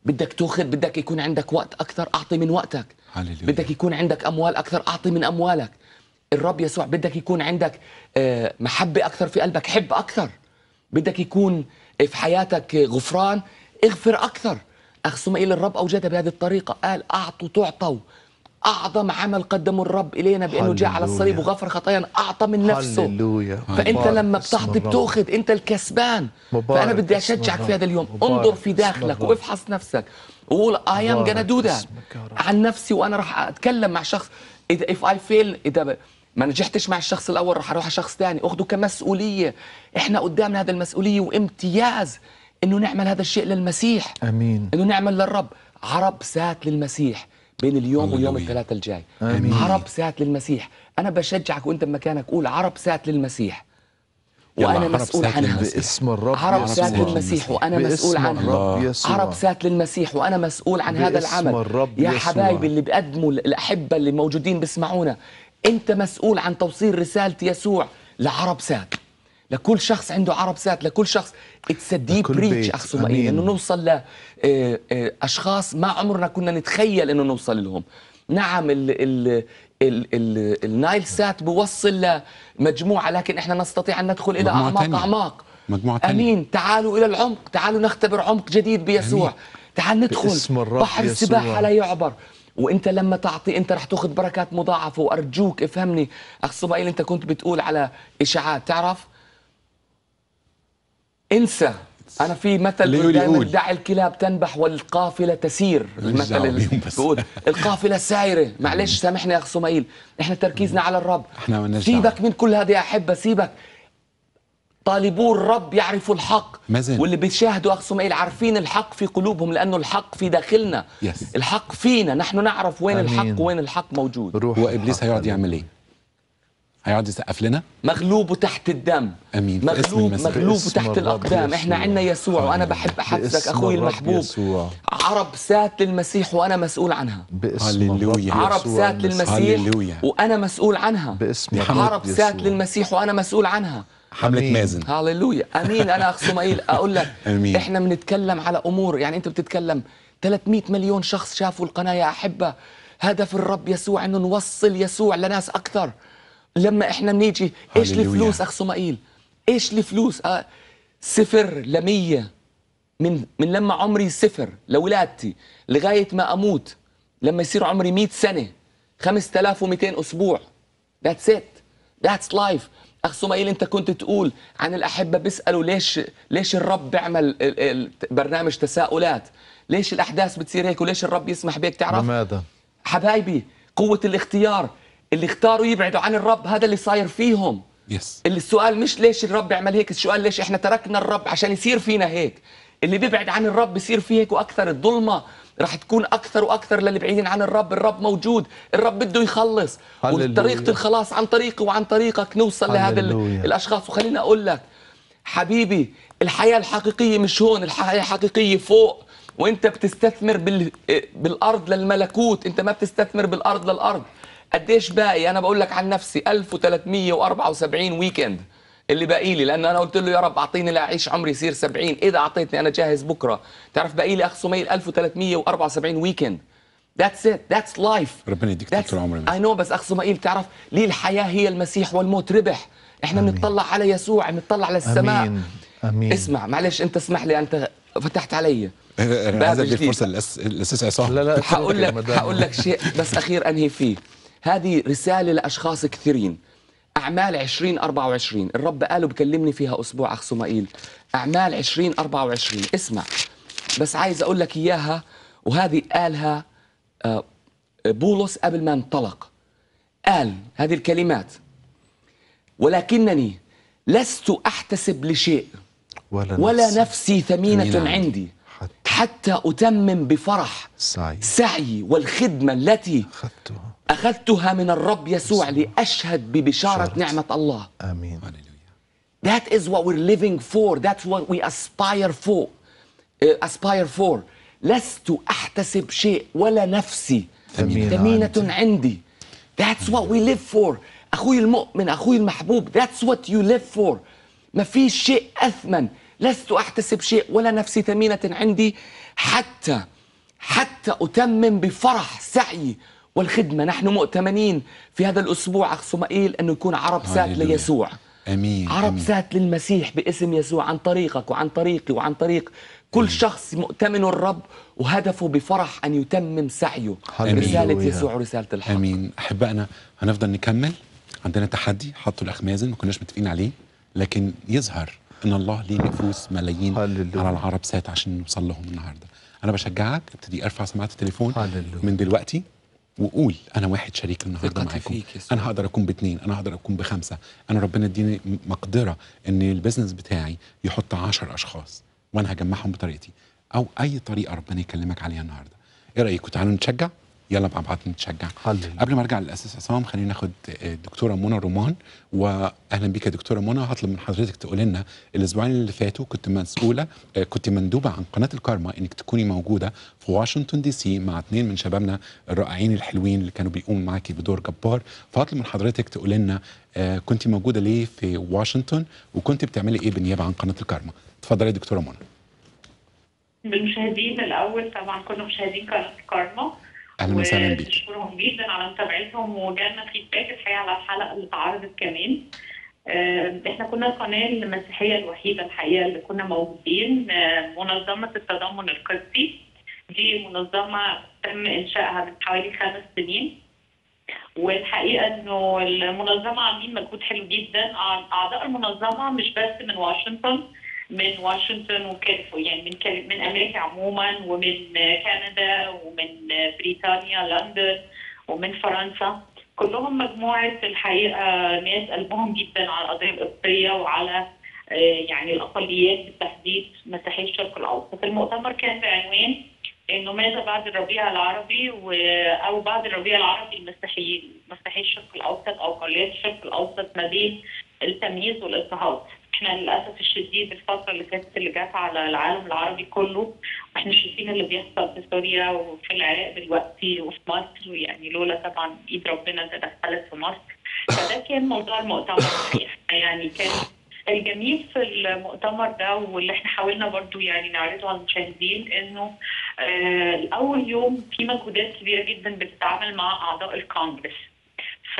بدك تاخذ بدك يكون عندك وقت اكثر اعطي من وقتك هللويا. بدك يكون عندك اموال اكثر اعطي من اموالك الرب يسوع بدك يكون عندك آه، محبه اكثر في قلبك حب اكثر بدك يكون آه، في حياتك آه، غفران اغفر اكثر اخصم الى الرب اوجد بهذه الطريقه قال اعطوا تعطوا أعظم عمل قدمه الرب إلينا بأنه جاء على الصليب وغفر خطايانا أعطى من نفسه هللويا. فأنت لما بتعطي بتأخذ أنت الكسبان فأنا بدي أشجعك في هذا اليوم انظر في داخلك وافحص نفسك وقول I am gonna do that عن نفسي وأنا راح أتكلم مع شخص إذا if I fail إذا ما نجحتش مع الشخص الأول راح أروح على شخص ثاني أخذه كمسؤولية إحنا قدامنا هذا المسؤولية وامتياز إنه نعمل هذا الشيء للمسيح أمين إنه نعمل للرب عرب سات للمسيح بين اليوم واليوم الثلاثاء الجاي آمين. عرب ساعة للمسيح أنا بشجعك وأنت بمكانك قول عرب ساعة للمسيح وانا مسؤول عنها باسم الرب عرب سات للمسيح وانا مسؤول عنها عرب سات للمسيح وانا مسؤول عن هذا العمل الرب يا حبايبي اللي بقدموا الاحبه اللي موجودين بيسمعونا انت مسؤول عن توصيل رساله يسوع لعرب سات لكل شخص عنده عرب سات لكل شخص اتس ديب ريتش اخ انه نوصل آه، آه، اشخاص ما عمرنا كنا نتخيل انه نوصل لهم نعم ال ال ال النايل سات بوصل لمجموعه لكن احنا نستطيع ان ندخل الى اعماق تانية. اعماق مجموعه تانية. امين تعالوا الى العمق تعالوا نختبر عمق جديد بيسوع أمين. تعال ندخل بحر السباحه لا يعبر وانت لما تعطي انت رح تاخذ بركات مضاعفه وارجوك افهمني اخ صبايل انت كنت بتقول على اشاعات تعرف انسى انا في مثل دائما دع الكلاب تنبح والقافله تسير المثل اللي بيقول القافله سايره معلش سامحني يا اخ سميل احنا تركيزنا على الرب احنا سيبك من كل هذا يا احبه سيبك طالبو الرب يعرفوا الحق مازن. واللي بيشاهدوا اخ سميل عارفين الحق في قلوبهم لانه الحق في داخلنا يس. الحق فينا نحن نعرف وين أمين. الحق وين الحق موجود وابليس هيقعد يعمل ايه هيقعد يسقف لنا مغلوب تحت الدم امين مغلوب مغلوب تحت الاقدام احنا عندنا يسوع وانا بحب احدثك اخوي المحبوب يسوع. عرب سات للمسيح وانا مسؤول عنها هللويا عرب سات للمسيح هللويا. وانا مسؤول عنها باسم عرب سات للمسيح وانا مسؤول عنها حملة مازن هللويا امين انا اخ اقول لك *laughs* أمين. احنا بنتكلم على امور يعني انت بتتكلم 300 مليون شخص شافوا القناه يا احبه هدف الرب يسوع انه نوصل يسوع لناس اكثر لما احنا بنيجي ايش الفلوس اخ صمائيل ايش الفلوس أه صفر ل 100 من من لما عمري صفر لولادتي لغايه ما اموت لما يصير عمري 100 سنه 5200 اسبوع ذاتس ات ذاتس لايف اخ سمائيل انت كنت تقول عن الاحبه بيسالوا ليش ليش الرب بيعمل برنامج تساؤلات ليش الاحداث بتصير هيك وليش الرب يسمح بيك تعرف لماذا حبايبي قوه الاختيار اللي اختاروا يبعدوا عن الرب هذا اللي صاير فيهم يس yes. اللي السؤال مش ليش الرب عمل هيك السؤال ليش احنا تركنا الرب عشان يصير فينا هيك اللي بيبعد عن الرب بيصير فيه هيك واكثر الظلمه رح تكون اكثر واكثر للي بعيدين عن الرب الرب موجود الرب بده يخلص وطريقه الخلاص عن طريقي وعن طريقك نوصل لهذا الاشخاص وخليني اقول لك حبيبي الحياه الحقيقيه مش هون الحياه الحقيقيه فوق وانت بتستثمر بال... بالارض للملكوت انت ما بتستثمر بالارض للارض قد ايش باقي انا بقول لك عن نفسي 1374 ويكند اللي باقي لي لان انا قلت له يا رب اعطيني لاعيش عمري يصير 70 اذا اعطيتني انا جاهز بكره تعرف باقي لي اخصم 1374 ويكند ذاتس ات ذاتس لايف ربنا يديك طول العمر اي نو بس أخصم مائل تعرف ليه الحياه هي المسيح والموت ربح احنا بنطلع على يسوع بنطلع السماء. امين امين اسمع معلش انت اسمح لي انت فتحت عليا آه، آه، انا عايز ادي الفرصه صح. عصام لا لا هقول لك هقول لك شيء بس اخير انهي فيه هذه رسالة لأشخاص كثيرين أعمال 2024 الرب قاله بكلمني فيها أسبوع أخ سمائيل أعمال 2024 اسمع بس عايز أقول لك إياها وهذه قالها آه، بولس قبل ما انطلق قال هذه الكلمات ولكنني لست أحتسب لشيء ولا, ولا نفسي, نفسي ثمينة, ثمينة نعم. عندي حتى, حتى أتمم بفرح سعي سعي والخدمة التي أخذتها أخذتها من الرب يسوع لأشهد ببشارة شرط. نعمة الله آمين That is what we're living for That's what we aspire for uh, Aspire for لست أحتسب شيء ولا نفسي ثمينة, ثمينة عندي. عندي That's what we live for أخوي المؤمن أخوي المحبوب That's what you live for ما في شيء أثمن لست أحتسب شيء ولا نفسي ثمينة عندي حتى حتى أتمم بفرح سعي والخدمة نحن مؤتمنين في هذا الأسبوع أخ سمائيل أنه يكون عرب سات ليسوع أمين عرب أمين. سات للمسيح باسم يسوع عن طريقك وعن طريقي وعن طريق كل أمين. شخص مؤتمن الرب وهدفه بفرح أن يتمم سعيه أمين. رسالة يسوع ورسالة الحق أمين أحبائنا هنفضل نكمل عندنا تحدي حطوا الأخ مازن ما كناش متفقين عليه لكن يظهر ان الله ليه نفوس ملايين هللو. على العرب سات عشان نوصل لهم النهارده انا بشجعك ابتدي ارفع سماعه التليفون هللو. من دلوقتي وقول انا واحد شريك النهارده معاكم انا هقدر اكون باثنين انا هقدر اكون بخمسه انا ربنا اديني مقدره ان البيزنس بتاعي يحط 10 اشخاص وانا هجمعهم بطريقتي او اي طريقه ربنا يكلمك عليها النهارده ايه رايكم تعالوا نتشجع يلا مع بعض نتشجع قبل ما ارجع للاساس عصام خلينا ناخد الدكتوره آه، منى رومان واهلا بيك يا دكتوره منى هطلب من حضرتك تقول لنا الاسبوعين اللي فاتوا كنت مسؤوله آه، كنت مندوبه عن قناه الكارما انك تكوني موجوده في واشنطن دي سي مع اثنين من شبابنا الرائعين الحلوين اللي كانوا بيقوموا معاكي بدور جبار فهطلب من حضرتك تقول لنا آه، كنت موجوده ليه في واشنطن وكنت بتعملي ايه بالنيابه عن قناه الكارما اتفضلي يا دكتوره منى بالمشاهدين الاول طبعا كنا مشاهدين قناه الكارما اهلا وسهلا بيك بشكرهم جدا على متابعتهم وجالنا فيدباك الحقيقه على الحلقه اللي اتعرضت كمان آه، احنا كنا القناه المسيحيه الوحيده الحقيقه اللي كنا موجودين آه، منظمه التضامن القسطي دي منظمه تم انشائها من حوالي خمس سنين والحقيقه انه المنظمه عاملين مجهود حلو جدا اعضاء المنظمه مش بس من واشنطن من واشنطن وكاليفورنيا يعني من من امريكا عموما ومن كندا ومن بريطانيا لندن ومن فرنسا كلهم مجموعه في الحقيقه ناس قلبهم جدا على القضيه القبطيه وعلى آه، يعني الاقليات بالتحديد مسيحي الشرق الاوسط المؤتمر كان بعنوان انه ماذا بعد الربيع العربي و... او بعد الربيع العربي المسيحيين مسيحي الشرق الاوسط او اقليات الشرق الاوسط ما بين التمييز والاضطهاد احنا للاسف الشديد الفتره اللي فاتت اللي جت على العالم العربي كله واحنا شايفين اللي بيحصل في سوريا وفي العراق دلوقتي وفي مصر ويعني لولا طبعا ايد ربنا تدخلت في مصر فده كان موضوع المؤتمر يعني كان الجميل في المؤتمر ده واللي احنا حاولنا برضو يعني نعرضه على المشاهدين انه آه اول يوم في مجهودات كبيره جدا بتتعامل مع اعضاء الكونجرس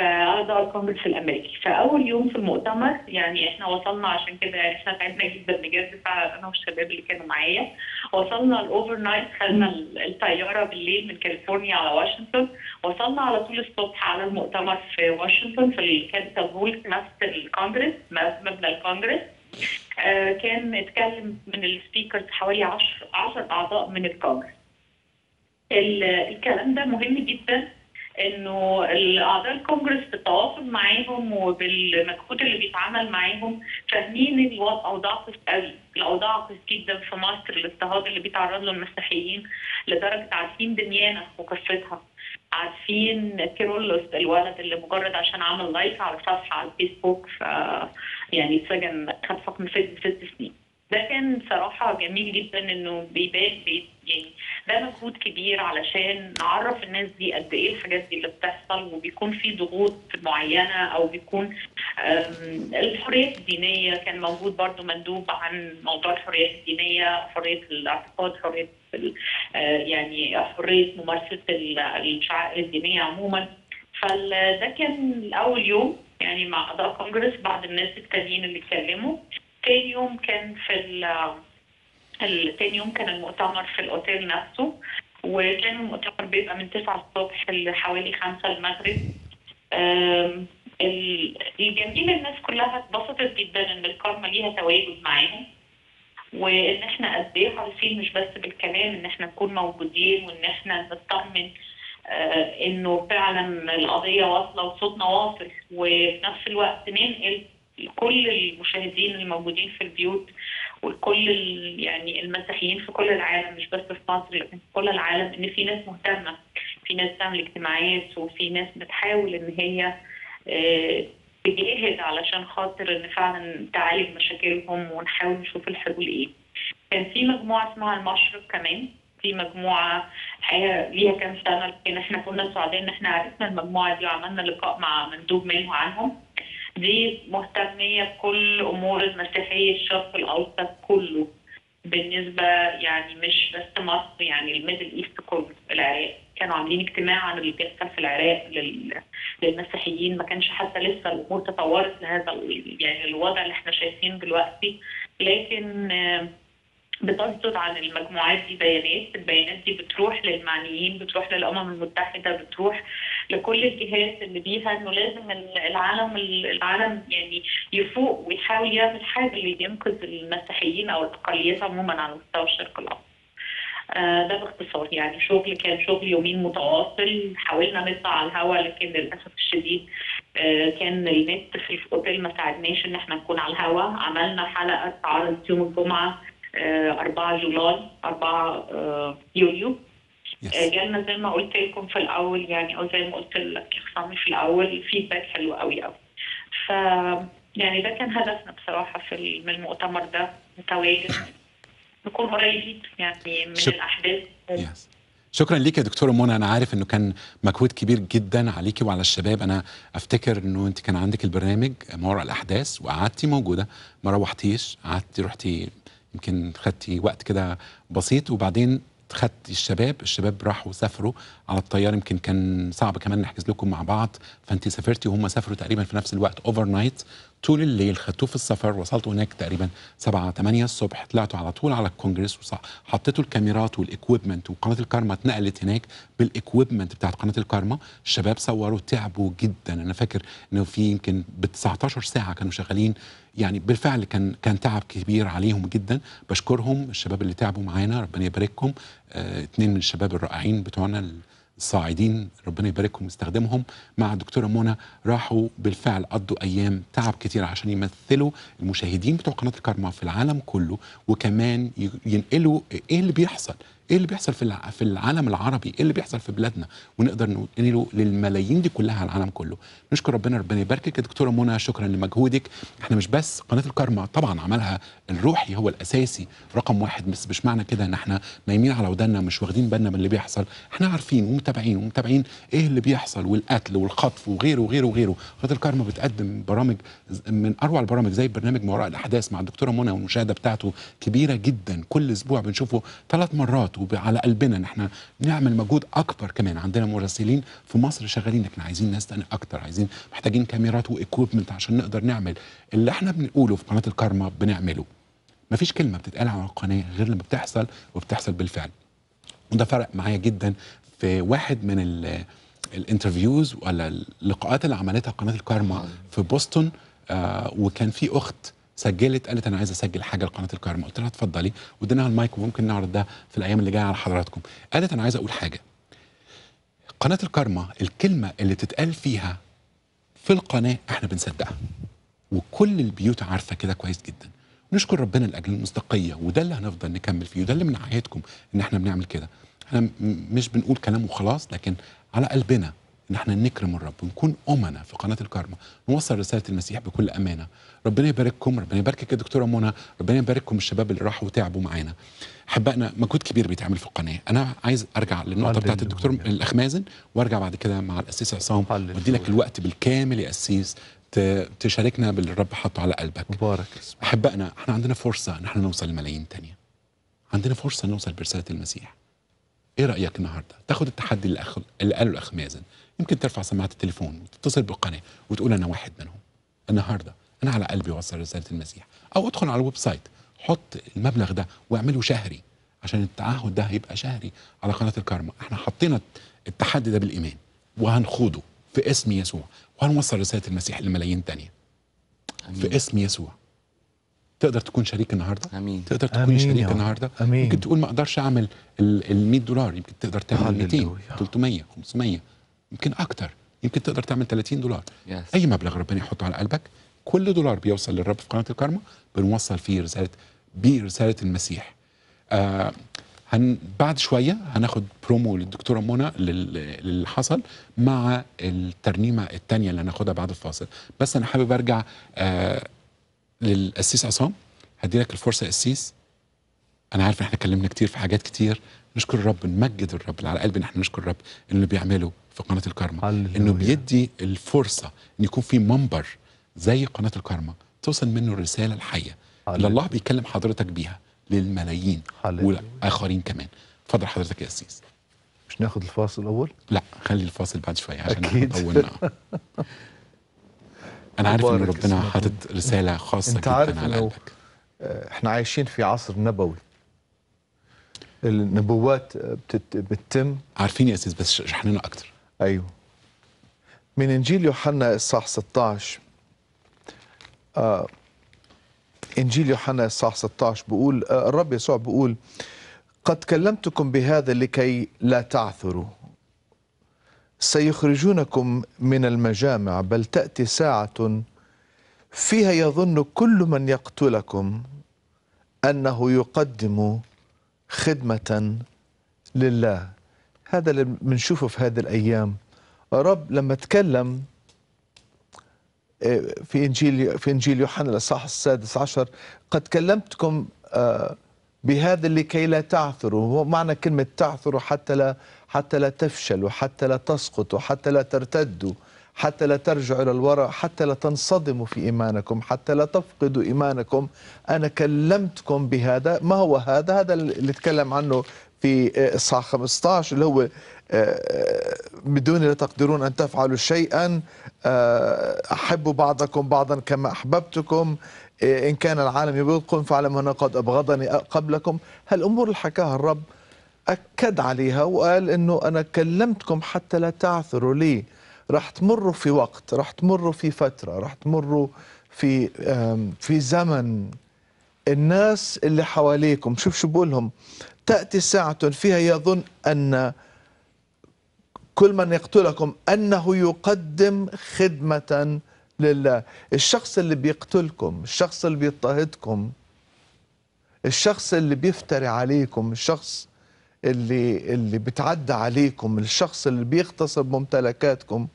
فقعد على الكونجرس الامريكي فاول يوم في المؤتمر يعني احنا وصلنا عشان كده احنا تعبنا جدا نجازف انا والشباب اللي كانوا معايا وصلنا الاوفر نايت خدنا الطياره بالليل من كاليفورنيا على واشنطن وصلنا على طول الصبح على المؤتمر في واشنطن في الكابيتال هول نفس الكونجرس مبنى الكونجرس آه، كان اتكلم من السبيكرز حوالي 10 10 اعضاء من الكونجرس الكلام ده مهم جدا انه اعضاء الكونجرس بالتواصل معاهم وبالمجهود اللي بيتعمل معاهم فاهمين الوضع قوي الاوضاع قوي جدا في مصر الاضطهاد اللي بيتعرض له المسيحيين لدرجه عارفين دميانه وقصتها عارفين كيرولوس الولد اللي مجرد عشان عمل لايك على صفحه على الفيسبوك ف يعني اتسجن حكم ست سنين ده كان صراحه جميل جدا انه بيبان يعني ده مجهود كبير علشان نعرف الناس دي قد ايه الحاجات دي اللي بتحصل وبيكون في ضغوط معينه او بيكون الحريات الدينيه كان موجود برضو مندوب عن موضوع الحريات الدينيه حريه الاعتقاد حريه آه، يعني حريه ممارسه الشعائر الدينيه عموما فده كان اول يوم يعني مع اعضاء كونجرس بعض الناس التانيين اللي اتكلموا تاني يوم كان في تاني يوم كان المؤتمر في الاوتيل نفسه وكان المؤتمر بيبقى من 9 الصبح لحوالي 5 المغرب الجميل الناس كلها اتبسطت جدا ان الكارما ليها تواجد معاهم وان احنا قد ايه عارفين مش بس بالكلام ان احنا نكون موجودين وان احنا نطمن آه، انه فعلا القضيه واصله وصوتنا واصل وفي نفس الوقت ننقل لكل المشاهدين الموجودين في البيوت ولكل يعني المسيحيين في كل العالم مش بس في مصر لكن في كل العالم ان في ناس مهتمه في ناس بتعمل اجتماعات وفي ناس بتحاول ان هي آه، تجاهد علشان خاطر ان فعلا تعالج مشاكلهم ونحاول نشوف الحلول ايه. كان في مجموعه اسمها المشرق كمان في مجموعه الحقيقه ليها كام سنه لكن احنا كنا سعداء ان احنا عرفنا المجموعه دي وعملنا لقاء مع مندوب منه عنهم. دي مهتمية بكل أمور المسيحية الشرق الأوسط كله بالنسبة يعني مش بس مصر يعني الميدل إيست كله العراق كانوا عاملين اجتماع عن اللي بيحصل في العراق للمسيحيين ما كانش حتى لسه الأمور تطورت لهذا يعني الوضع اللي احنا شايفينه دلوقتي لكن بتصدر عن المجموعات دي بيانات البيانات دي بتروح للمعنيين بتروح للأمم المتحدة بتروح لكل الجهات اللي بيها انه لازم العالم العالم يعني يفوق ويحاول يعمل حاجه اللي ينقذ المسيحيين او الاقليات عموما على مستوى الشرق الاوسط. آه، ده باختصار يعني شغل كان شغل يومين متواصل حاولنا نطلع على الهواء لكن للاسف الشديد آه، كان النت في الاوتيل ما ساعدناش ان احنا نكون على الهواء عملنا حلقه تعرض يوم الجمعه 4 آه، جولاي 4 يوليو جالنا آه، زي ما قلت لكم في الاول يعني او زي ما قلت لك يا في الاول فيدباك حلو قوي قوي ف يعني ده كان هدفنا بصراحه في المؤتمر ده متواجد نكون قريبين يعني من شك... الاحداث yes. شكرا ليك يا دكتوره منى انا عارف انه كان مجهود كبير جدا عليكي وعلى الشباب انا افتكر انه انت كان عندك البرنامج ما وراء الاحداث وقعدتي موجوده ما روحتيش قعدتي رحتي يمكن خدتي وقت كده بسيط وبعدين خدت الشباب الشباب راحوا سافروا على الطياره يمكن كان صعب كمان نحجز لكم مع بعض فانت سافرتي وهم سافروا تقريبا في نفس الوقت اوفر نايت طول الليل خدتوه في السفر وصلتوا هناك تقريبا 7 8 الصبح طلعتوا على طول على الكونجرس وحطيتوا الكاميرات والاكويبمنت وقناه الكارما اتنقلت هناك بالاكويبمنت بتاعت قناه الكارما الشباب صوروا تعبوا جدا انا فاكر انه في يمكن ب 19 ساعه كانوا شغالين يعني بالفعل كان كان تعب كبير عليهم جدا بشكرهم الشباب اللي تعبوا معانا ربنا يبارككم اثنين آه، اتنين من الشباب الرائعين بتوعنا الصاعدين ربنا يباركهم ويستخدمهم مع الدكتوره منى راحوا بالفعل قضوا ايام تعب كتير عشان يمثلوا المشاهدين بتوع قناه الكارما في العالم كله وكمان ينقلوا ايه اللي بيحصل ايه اللي بيحصل في في العالم العربي ايه اللي بيحصل في بلادنا ونقدر ننقله للملايين دي كلها على العالم كله نشكر ربنا ربنا يباركك يا دكتوره منى شكرا لمجهودك احنا مش بس قناه الكارما طبعا عملها الروحي هو الاساسي رقم واحد بس مش معنى كده ان احنا نايمين على وداننا مش واخدين بالنا من اللي بيحصل احنا عارفين ومتابعين ومتابعين ايه اللي بيحصل والقتل والخطف وغيره وغيره وغيره قناه الكارما بتقدم برامج من اروع البرامج زي برنامج ما وراء الاحداث مع الدكتوره منى والمشاهده بتاعته كبيره جدا كل اسبوع بنشوفه ثلاث مرات وعلى قلبنا ان احنا نعمل مجهود اكبر كمان عندنا مراسلين في مصر شغالين لكن عايزين ناس تانية اكتر عايزين محتاجين كاميرات وايكويبمنت عشان نقدر نعمل اللي احنا بنقوله في قناه الكارما بنعمله مفيش كلمه بتتقال على القناه غير لما بتحصل وبتحصل بالفعل وده فرق معايا جدا في واحد من الانترفيوز ولا اللقاءات اللي عملتها قناه الكارما آه. في بوسطن آه وكان في اخت سجلت قالت انا عايزه اسجل حاجه لقناه الكارما قلت لها اتفضلي واديناها المايك وممكن نعرض ده في الايام اللي جايه على حضراتكم قالت انا عايزه اقول حاجه قناه الكارما الكلمه اللي تتقال فيها في القناه احنا بنصدقها وكل البيوت عارفه كده كويس جدا نشكر ربنا لاجل المصداقيه وده اللي هنفضل نكمل فيه وده اللي من ناحيتكم ان احنا بنعمل كده احنا مش بنقول كلام وخلاص لكن على قلبنا ان احنا نكرم الرب ونكون امنا في قناه الكارما نوصل رساله المسيح بكل امانه ربنا يبارككم ربنا يباركك يا دكتوره منى ربنا يبارككم الشباب اللي راحوا وتعبوا معانا حبائنا مجهود كبير بيتعمل في القناه انا عايز ارجع للنقطه بتاعت الدكتور الاخ مازن وارجع بعد كده مع الاسيس عصام وادي لك الوقت بالكامل يا اسيس تشاركنا باللي الرب حاطه على قلبك مبارك احبائنا احنا عندنا فرصه ان احنا نوصل لملايين ثانيه عندنا فرصه نوصل برساله المسيح ايه رايك النهارده تاخد التحدي اللي قاله الاخ مازن ممكن ترفع سماعه التليفون وتتصل بالقناه وتقول انا واحد منهم النهارده انا على قلبي وصل رساله المسيح او ادخل على الويب سايت حط المبلغ ده واعمله شهري عشان التعهد ده هيبقى شهري على قناه الكارما احنا حطينا التحدي ده بالايمان وهنخوضه في اسم يسوع وهنوصل رساله المسيح لملايين تانية أمين. في اسم يسوع تقدر تكون شريك النهارده امين تقدر تكون أمين شريك النهارده أمين. ممكن تقول ما اقدرش اعمل ال 100 دولار يمكن تقدر تعمل 200 300 500 يمكن اكتر يمكن تقدر تعمل 30 دولار yes. اي مبلغ ربنا يحطه على قلبك كل دولار بيوصل للرب في قناه الكارما بنوصل فيه رساله برساله المسيح آه هن بعد شويه هناخد برومو للدكتوره منى للي حصل مع الترنيمه الثانيه اللي هناخدها بعد الفاصل بس انا حابب ارجع آه للقسيس عصام هدي لك الفرصه قسيس انا عارف ان احنا اتكلمنا كتير في حاجات كتير نشكر الرب نمجد الرب اللي على قلبي ان احنا نشكر الرب اللي بيعمله في قناه الكارما انه يعني. بيدي الفرصه ان يكون في منبر زي قناه الكارما توصل منه الرساله الحيه اللي الله بيكلم حضرتك بيها للملايين يعني. والاخرين كمان فضل حضرتك يا اسيس مش ناخد الفاصل الاول لا خلي الفاصل بعد شويه عشان طولنا انا عارف ان ربنا حاطط رساله خاصه انت عارف على قلبك آه، احنا عايشين في عصر نبوي النبوات بتتم عارفين يا استاذ بس شرح لنا اكتر أيوه من إنجيل يوحنا إصحاح 16 آه إنجيل يوحنا إصحاح 16 بيقول آه، الرب يسوع بيقول قد كلمتكم بهذا لكي لا تعثروا سيخرجونكم من المجامع بل تأتي ساعة فيها يظن كل من يقتلكم أنه يقدم خدمة لله هذا اللي بنشوفه في هذه الأيام رب لما تكلم آه، في إنجيل في إنجيل يوحنا الإصحاح السادس عشر قد كلمتكم آه، بهذا لكي لا تعثروا معنى كلمة تعثروا حتى لا حتى لا تفشلوا حتى لا تسقطوا حتى لا ترتدوا حتى لا ترجعوا إلى الوراء حتى لا تنصدموا في إيمانكم حتى لا تفقدوا إيمانكم أنا كلمتكم بهذا ما هو هذا هذا اللي تكلم عنه في آه، إصحاح 15 اللي هو آه، آه، بدون لا تقدرون أن تفعلوا شيئا أحبوا بعضكم بعضا كما أحببتكم إن كان العالم يبغضكم فاعلم أنه قد أبغضني قبلكم هالأمور اللي حكاها الرب أكد عليها وقال أنه أنا كلمتكم حتى لا تعثروا لي راح تمروا في وقت راح تمروا في فترة راح تمروا في في زمن الناس اللي حواليكم شوف شو بقولهم تأتي ساعة فيها يظن أن كل من يقتلكم أنه يقدم خدمة لله الشخص اللي بيقتلكم الشخص اللي بيضطهدكم الشخص اللي بيفتري عليكم الشخص اللي اللي بتعدى عليكم الشخص اللي بيغتصب ممتلكاتكم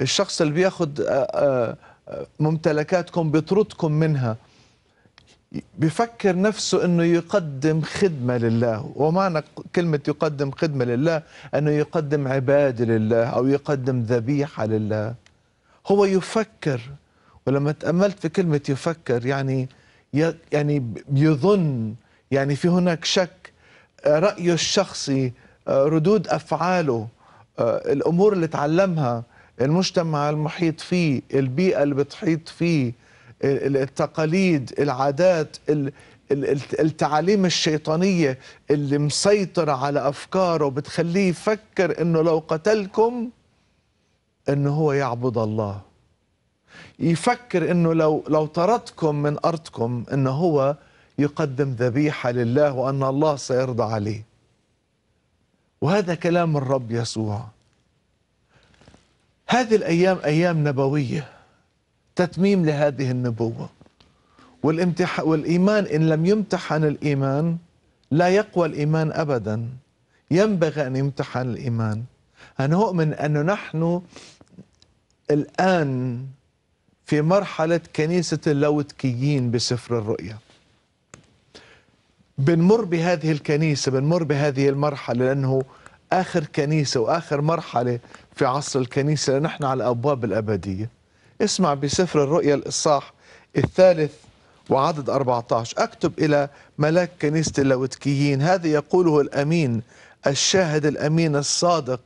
الشخص اللي بياخد آه، آه، ممتلكاتكم بيطردكم منها بفكر نفسه انه يقدم خدمه لله ومعنى كلمه يقدم خدمه لله انه يقدم عباده لله او يقدم ذبيحه لله هو يفكر ولما تاملت في كلمه يفكر يعني يعني يظن يعني في هناك شك رايه الشخصي آه، ردود افعاله آه، الامور اللي تعلمها المجتمع المحيط فيه البيئه اللي بتحيط فيه التقاليد العادات التعاليم الشيطانية اللي مسيطرة على أفكاره بتخليه يفكر أنه لو قتلكم أنه هو يعبد الله يفكر أنه لو, لو طردكم من أرضكم أنه هو يقدم ذبيحة لله وأن الله سيرضى عليه وهذا كلام الرب يسوع هذه الأيام أيام نبوية تتميم لهذه النبوة والامتح والإيمان إن لم يمتحن الإيمان لا يقوى الإيمان أبدا ينبغي أن يمتحن الإيمان أنا أؤمن أن نحن الآن في مرحلة كنيسة اللوتكيين بسفر الرؤيا بنمر بهذه الكنيسة بنمر بهذه المرحلة لأنه آخر كنيسة وآخر مرحلة في عصر الكنيسة لأن على الأبواب الأبدية اسمع بسفر الرؤيا الإصحاح الثالث وعدد 14 أكتب إلى ملاك كنيسة اللاوتكيين هذا يقوله الأمين الشاهد الأمين الصادق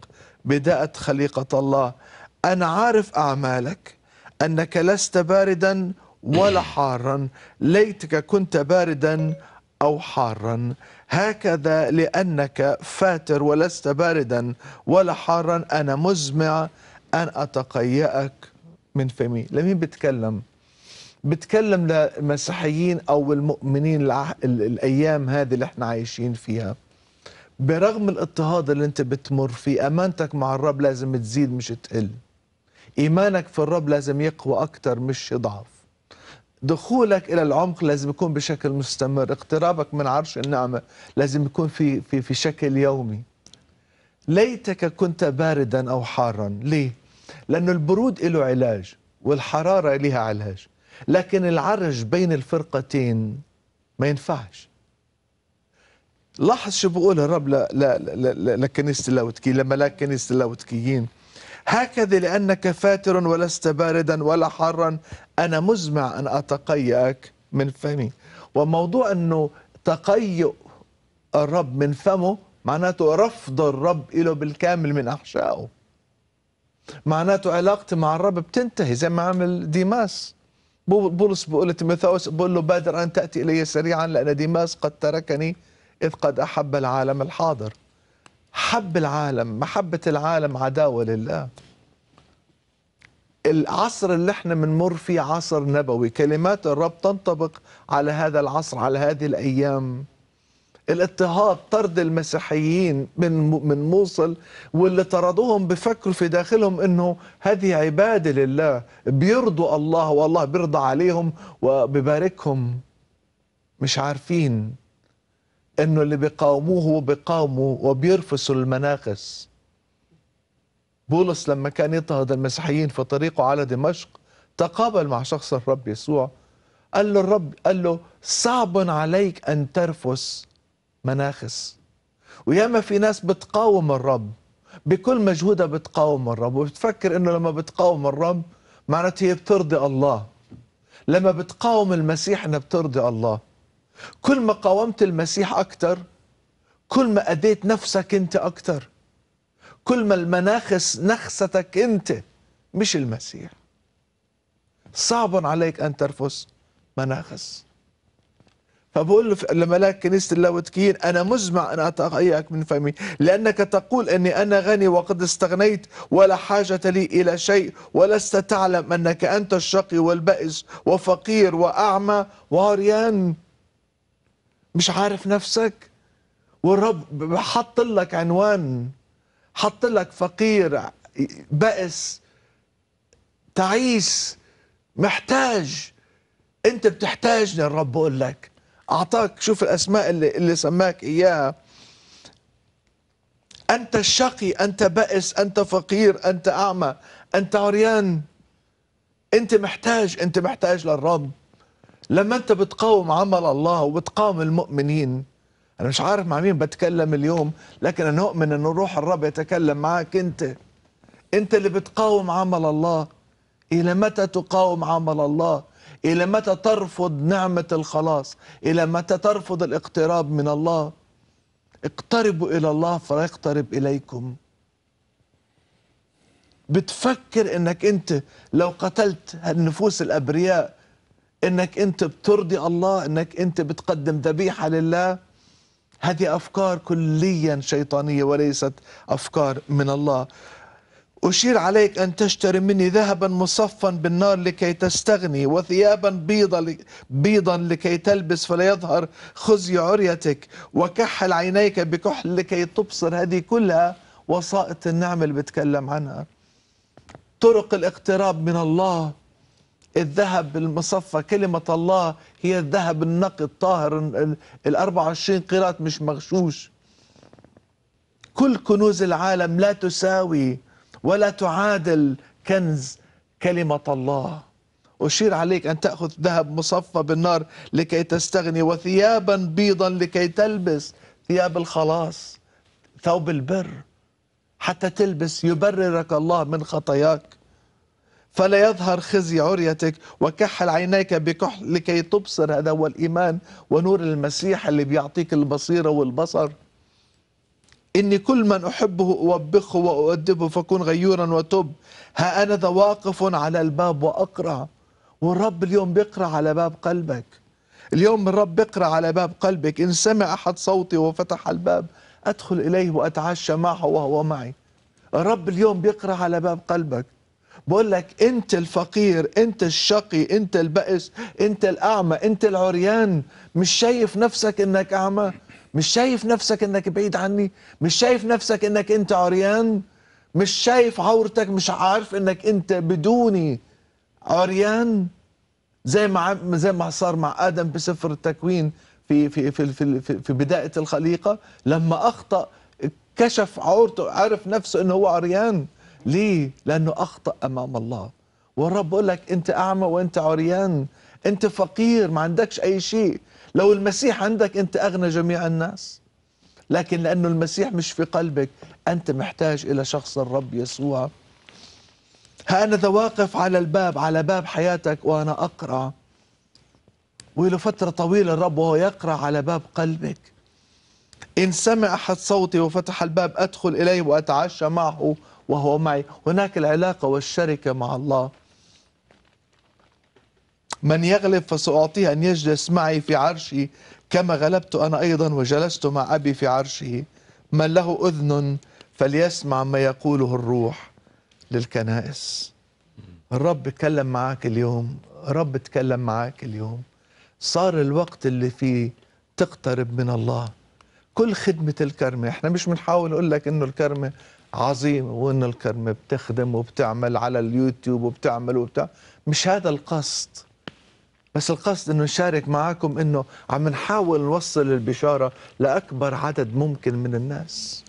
بداءة خليقة الله أنا عارف أعمالك أنك لست باردا ولا *clears throat* حارا ليتك كنت باردا أو حارا هكذا لأنك فاتر ولست باردا ولا حارا أنا مزمع أن أتقيأك من فمي لمين بتكلم بتكلم لمسيحيين او المؤمنين الايام هذه اللي احنا عايشين فيها برغم الاضطهاد اللي انت بتمر فيه امانتك مع الرب لازم تزيد مش تقل ايمانك في الرب لازم يقوى اكتر مش يضعف دخولك الى العمق لازم يكون بشكل مستمر اقترابك من عرش النعمه لازم يكون في في في شكل يومي ليتك كنت باردا او حارا ليه لأنه البرود له علاج والحرارة لها علاج لكن العرج بين الفرقتين ما ينفعش لاحظ شو بقول الرب لكنيسة اللاوتكي لملاك كنيسة اللاوتكيين هكذا لأنك فاتر ولست باردا ولا حرا أنا مزمع أن أتقيأك من فمي وموضوع أنه تقيؤ الرب من فمه معناته رفض الرب له بالكامل من أحشائه معناته علاقتي مع الرب بتنتهي زي ما عمل ديماس بولس بيقول لتيموثاوس بقول له بادر ان تاتي الي سريعا لان ديماس قد تركني اذ قد احب العالم الحاضر حب العالم محبه العالم عداوه لله العصر اللي احنا بنمر فيه عصر نبوي كلمات الرب تنطبق على هذا العصر على هذه الايام الاضطهاد طرد المسيحيين من من موصل واللي طردوهم بفكروا في داخلهم انه هذه عباده لله بيرضوا الله والله بيرضى عليهم وبيباركهم مش عارفين انه اللي بيقاوموه هو بيقاوموا وبيرفسوا المناخس بولس لما كان يضطهد المسيحيين في طريقه على دمشق تقابل مع شخص الرب يسوع قال له الرب قال له صعب عليك أن ترفس مناخس وياما في ناس بتقاوم الرب بكل مجهودها بتقاوم الرب وبتفكر انه لما بتقاوم الرب معناته هي بترضي الله لما بتقاوم المسيح انها بترضي الله كل ما قاومت المسيح اكثر كل ما اديت نفسك انت اكثر كل ما المناخس نخستك انت مش المسيح صعب عليك ان ترفس مناخس فبقول له لملاك كنيسة اللاوتكيين أنا مزمع أن أتغيرك من فمي لأنك تقول أني أنا غني وقد استغنيت ولا حاجة لي إلى شيء ولست تعلم أنك أنت الشقي والبائس وفقير وأعمى وعريان مش عارف نفسك والرب حط لك عنوان حط لك فقير بائس تعيس محتاج انت بتحتاجني الرب بقول لك اعطاك شوف الاسماء اللي اللي سماك اياها انت الشقي انت بائس انت فقير انت اعمى انت عريان انت محتاج انت محتاج للرب لما انت بتقاوم عمل الله وبتقاوم المؤمنين انا مش عارف مع مين بتكلم اليوم لكن انا اؤمن ان روح الرب يتكلم معك انت انت اللي بتقاوم عمل الله الى متى تقاوم عمل الله إلى متى ترفض نعمة الخلاص إلى متى ترفض الاقتراب من الله اقتربوا إلى الله فيقترب إليكم بتفكر انك انت لو قتلت النفوس الابرياء انك انت بترضي الله انك انت بتقدم ذبيحه لله هذه افكار كليا شيطانيه وليست افكار من الله أشير عليك أن تشتري مني ذهبا مصفا بالنار لكي تستغني وثيابا بيضا, بيضا لكي تلبس فلا يظهر خزي عريتك وكحل عينيك بكحل لكي تبصر هذه كلها وسائط النعمة اللي بتكلم عنها طرق الاقتراب من الله الذهب المصفى كلمة الله هي الذهب النقي الطاهر ال 24 قيراط مش مغشوش كل كنوز العالم لا تساوي ولا تعادل كنز كلمة الله أشير عليك أن تأخذ ذهب مصفى بالنار لكي تستغني وثيابا بيضا لكي تلبس ثياب الخلاص ثوب البر حتى تلبس يبررك الله من خطاياك فلا يظهر خزي عريتك وكحل عينيك بكحل لكي تبصر هذا هو الإيمان ونور المسيح اللي بيعطيك البصيرة والبصر إني كل من أحبه أوبخه وأؤدبه فكن غيورا وتب ها أنا ذا واقف على الباب وأقرأ والرب اليوم بيقرأ على باب قلبك اليوم الرب بيقرأ على باب قلبك إن سمع أحد صوتي وفتح الباب أدخل إليه وأتعشى معه وهو معي الرب اليوم بيقرأ على باب قلبك بقول لك انت الفقير انت الشقي انت البئس انت الاعمى انت العريان مش شايف نفسك انك اعمى مش شايف نفسك انك بعيد عني مش شايف نفسك انك انت عريان مش شايف عورتك مش عارف انك انت بدوني عريان زي ما زي ما صار مع ادم بسفر التكوين في في في في, في, في بدايه الخليقه لما اخطا كشف عورته عرف نفسه انه هو عريان ليه لانه اخطا امام الله والرب بيقول لك انت اعمى وانت عريان انت فقير ما عندكش اي شيء لو المسيح عندك أنت أغنى جميع الناس لكن لأنه المسيح مش في قلبك أنت محتاج إلى شخص الرب يسوع ها أنا واقف على الباب على باب حياتك وأنا أقرأ وله فترة طويلة الرب وهو يقرأ على باب قلبك إن سمع أحد صوتي وفتح الباب أدخل إليه وأتعشى معه وهو معي هناك العلاقة والشركة مع الله من يغلب فسأعطيه أن يجلس معي في عرشي كما غلبت أنا أيضا وجلست مع أبي في عرشه من له أذن فليسمع ما يقوله الروح للكنائس الرب تكلم معاك اليوم الرب تكلم معاك اليوم صار الوقت اللي فيه تقترب من الله كل خدمة الكرمة احنا مش بنحاول نقول لك انه الكرمة عظيم وانه الكرمة بتخدم وبتعمل على اليوتيوب وبتعمل وبتعمل مش هذا القصد بس القصد انه نشارك معكم انه عم نحاول نوصل البشاره لاكبر عدد ممكن من الناس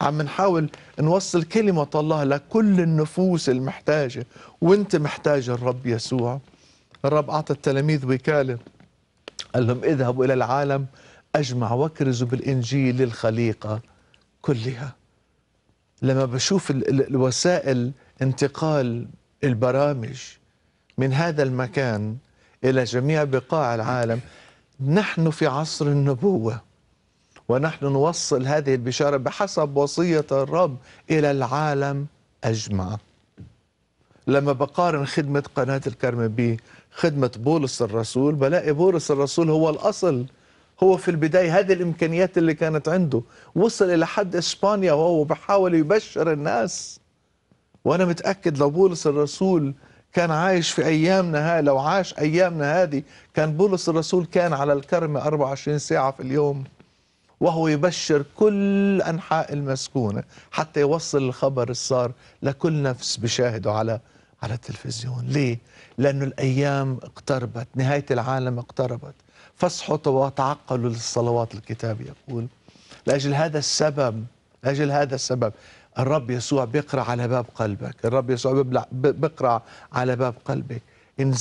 عم نحاول نوصل كلمة الله لكل النفوس المحتاجة وانت محتاج الرب يسوع الرب أعطى التلاميذ وكالة قال لهم اذهبوا إلى العالم أجمع واكرزوا بالإنجيل للخليقة كلها لما بشوف الوسائل انتقال البرامج من هذا المكان إلى جميع بقاع العالم نحن في عصر النبوة ونحن نوصل هذه البشارة بحسب وصية الرب إلى العالم أجمع لما بقارن خدمة قناة الكرم بخدمة بولس الرسول بلاقي بولس الرسول هو الأصل هو في البداية هذه الإمكانيات اللي كانت عنده وصل إلى حد إسبانيا وهو بحاول يبشر الناس وأنا متأكد لو بولس الرسول كان عايش في أيامنا لو عاش أيامنا هذه كان بولس الرسول كان على الكرم 24 ساعة في اليوم وهو يبشر كل أنحاء المسكونة حتى يوصل الخبر الصار لكل نفس بشاهده على على التلفزيون ليه؟ لأنه الأيام اقتربت نهاية العالم اقتربت فصحوا وتعقلوا للصلوات الكتاب يقول لأجل هذا السبب لأجل هذا السبب الرب يسوع بيقرع على باب قلبك الرب يسوع بيقرع على باب قلبك إن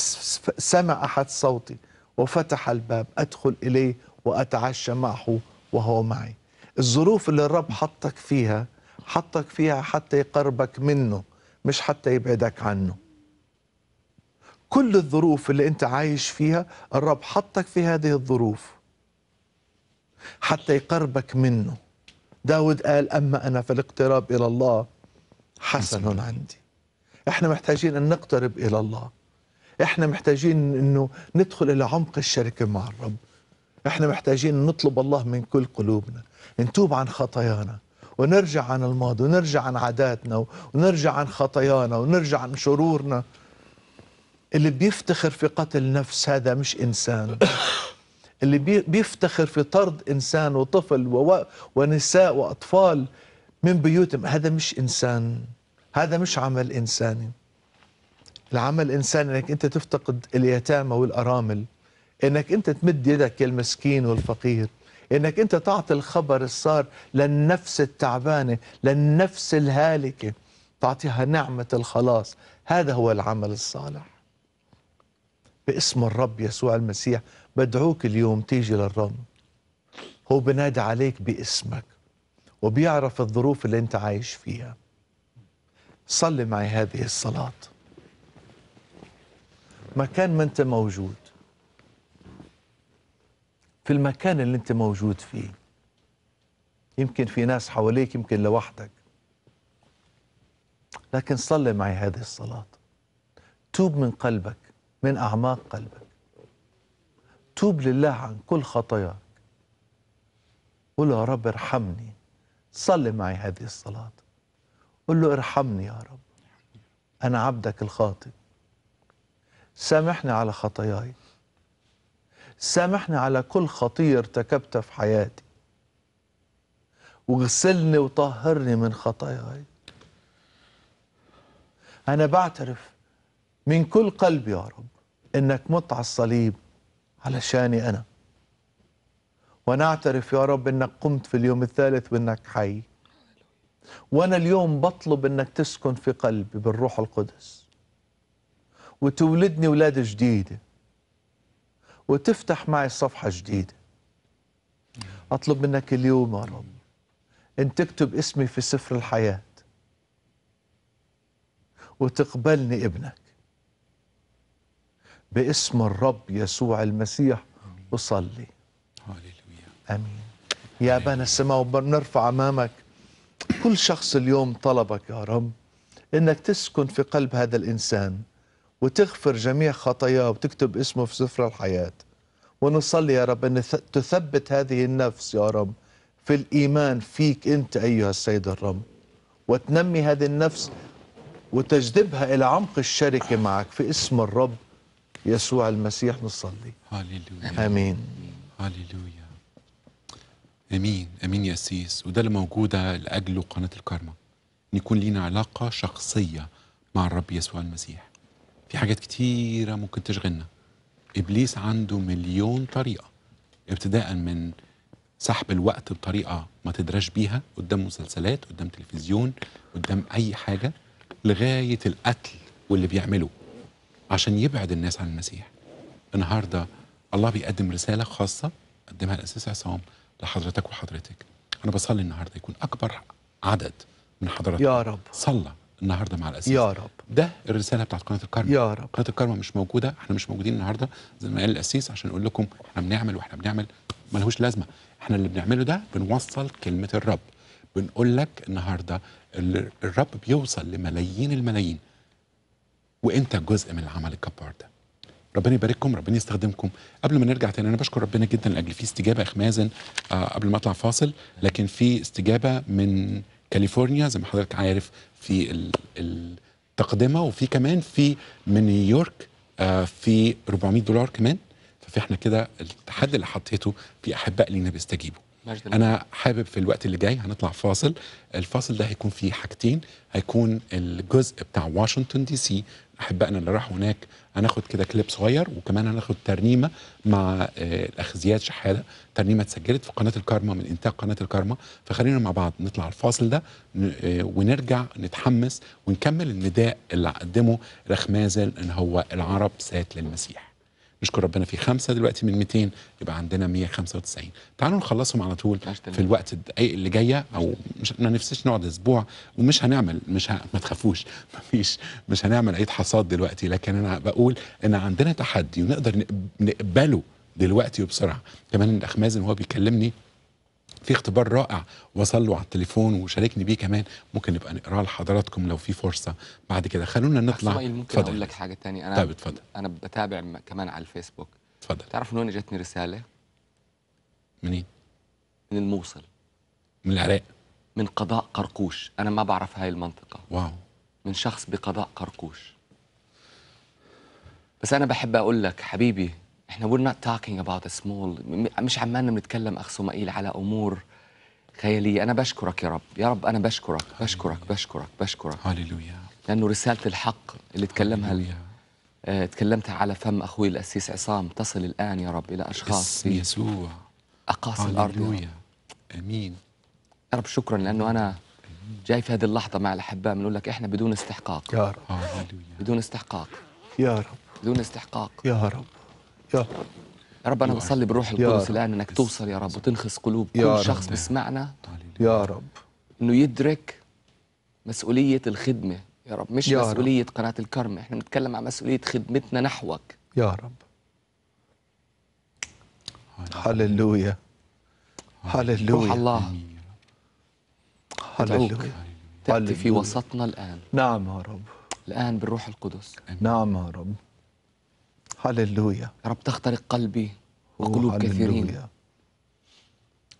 سمع أحد صوتي وفتح الباب أدخل إليه وأتعشى معه وهو معي الظروف اللي الرب حطك فيها حطك فيها حتى يقربك منه مش حتى يبعدك عنه كل الظروف اللي انت عايش فيها الرب حطك في هذه الظروف حتى يقربك منه داود قال أما أنا فالاقتراب إلى الله حسن عندي احنا محتاجين أن نقترب إلى الله احنا محتاجين أنه ندخل إلى عمق الشركة مع الرب احنا محتاجين نطلب الله من كل قلوبنا نتوب عن خطايانا ونرجع عن الماضي ونرجع عن عاداتنا ونرجع عن خطايانا ونرجع عن شرورنا اللي بيفتخر في قتل نفس هذا مش إنسان اللي بيفتخر في طرد إنسان وطفل ونساء وأطفال من بيوتهم هذا مش إنسان هذا مش عمل إنساني العمل الإنساني أنك أنت تفتقد اليتامى والأرامل أنك أنت تمد يدك للمسكين والفقير أنك أنت تعطي الخبر الصار للنفس التعبانة للنفس الهالكة تعطيها نعمة الخلاص هذا هو العمل الصالح باسم الرب يسوع المسيح بدعوك اليوم تيجي للرب هو بنادي عليك باسمك وبيعرف الظروف اللي انت عايش فيها صلي معي هذه الصلاة مكان ما انت موجود في المكان اللي انت موجود فيه يمكن في ناس حواليك يمكن لوحدك لكن صلي معي هذه الصلاة توب من قلبك من أعماق قلبك توب لله عن كل خطاياك قول يا رب ارحمني صلي معي هذه الصلاة قول له ارحمني يا رب أنا عبدك الخاطئ سامحني على خطاياي سامحني على كل خطية ارتكبتها في حياتي واغسلني وطهرني من خطاياي أنا بعترف من كل قلبي يا رب إنك مت على الصليب على شأني أنا ونعترف يا رب أنك قمت في اليوم الثالث وأنك حي وأنا اليوم بطلب أنك تسكن في قلبي بالروح القدس وتولدني ولادة جديدة وتفتح معي صفحة جديدة أطلب منك اليوم يا رب أن تكتب اسمي في سفر الحياة وتقبلني ابنك باسم الرب يسوع المسيح أصلي أمين يا أبانا السماء وبنرفع أمامك كل شخص اليوم طلبك يا رب إنك تسكن في قلب هذا الإنسان وتغفر جميع خطاياه وتكتب اسمه في سفر الحياة ونصلي يا رب أن تثبت هذه النفس يا رب في الإيمان فيك أنت أيها السيد الرب وتنمي هذه النفس وتجذبها إلى عمق الشركة معك في اسم الرب يسوع المسيح نصلي هاليلويا امين هاليلويا امين امين يا سيس وده اللي موجوده لاجله قناه الكارما يكون لينا علاقه شخصيه مع الرب يسوع المسيح في حاجات كتيره ممكن تشغلنا ابليس عنده مليون طريقه ابتداء من سحب الوقت بطريقه ما تدراش بيها قدام مسلسلات قدام تلفزيون قدام اي حاجه لغايه القتل واللي بيعمله عشان يبعد الناس عن المسيح النهارده الله بيقدم رساله خاصه قدمها الاساس عصام لحضرتك وحضرتك انا بصلي النهارده يكون اكبر عدد من حضرتك يا رب صلى النهارده مع الاساس يا رب ده الرساله بتاعت قناه الكرمة يا رب قناه الكرمة مش موجوده احنا مش موجودين النهارده زي ما قال الاسيس عشان نقول لكم احنا بنعمل واحنا بنعمل ملهوش لازمه احنا اللي بنعمله ده بنوصل كلمه الرب بنقول لك النهارده الرب بيوصل لملايين الملايين وانت جزء من العمل الكبار ده ربنا يبارككم ربنا يستخدمكم قبل ما نرجع تاني انا بشكر ربنا جدا لاجل في استجابه اخمازا آه قبل ما اطلع فاصل لكن في استجابه من كاليفورنيا زي ما حضرتك عارف في التقدمه وفي كمان في من نيويورك آه في 400 دولار كمان ففي احنا كده التحدي اللي حطيته في احباء لينا بيستجيبوا انا حابب في الوقت اللي جاي هنطلع فاصل الفاصل ده هيكون فيه حاجتين هيكون الجزء بتاع واشنطن دي سي احبائنا اللي راحوا هناك هناخد كده كليب صغير وكمان هناخد ترنيمه مع آه، الاخ زياد شحاده ترنيمه اتسجلت في قناه الكارما من انتاج قناه الكارما فخلينا مع بعض نطلع الفاصل ده آه، ونرجع نتحمس ونكمل النداء اللي قدمه رخمازل ان هو العرب سات للمسيح نشكر ربنا في خمسه دلوقتي من 200 يبقى عندنا 195 تعالوا نخلصهم على طول في الوقت اللي جايه او مش ما نفسيش نقعد اسبوع ومش هنعمل مش ه... ما تخافوش *laughs* مفيش مش هنعمل عيد حصاد دلوقتي لكن انا بقول ان عندنا تحدي ونقدر نقبله دلوقتي وبسرعه كمان الاخ مازن وهو بيكلمني في اختبار رائع وصل له على التليفون وشاركني بيه كمان ممكن نبقى نقراه لحضراتكم لو في فرصه بعد كده خلونا نطلع ممكن اقول لك حاجه ثانيه انا طيب اتفضل انا بتابع كمان على الفيسبوك اتفضل تعرف من وين جاتني رساله منين من الموصل من العراق من قضاء قرقوش انا ما بعرف هاي المنطقه واو من شخص بقضاء قرقوش بس انا بحب اقول لك حبيبي احنا we're not talking about a small مش عمالنا بنتكلم اخ سمائيل على امور خياليه انا بشكرك يا رب يا رب انا بشكرك بشكرك بشكرك بشكرك هللويا لانه رساله الحق اللي تكلمها هللويا آه، تكلمتها على فم اخوي الاسيس عصام تصل الان يا رب الى اشخاص في يسوع اقاصي الارض هللويا امين يا رب شكرا لانه انا جاي في هذه اللحظه مع الاحباء بنقول لك احنا بدون استحقاق يا رب بدون استحقاق يا رب بدون استحقاق يا رب يا رب انا بصلي بالروح القدس الان انك توصل يا رب وتنخص قلوب كل شخص بيسمعنا يا رب انه يدرك مسؤوليه الخدمه يا رب مش يا مسؤوليه رب. قناه الكرم احنا بنتكلم عن مسؤوليه خدمتنا نحوك يا رب هللويا هللويا روح الله هللويا تأتي في وسطنا الآن نعم يا رب الآن بالروح القدس نعم يا رب هللويا يا رب تخترق قلبي وقلوب كثيرين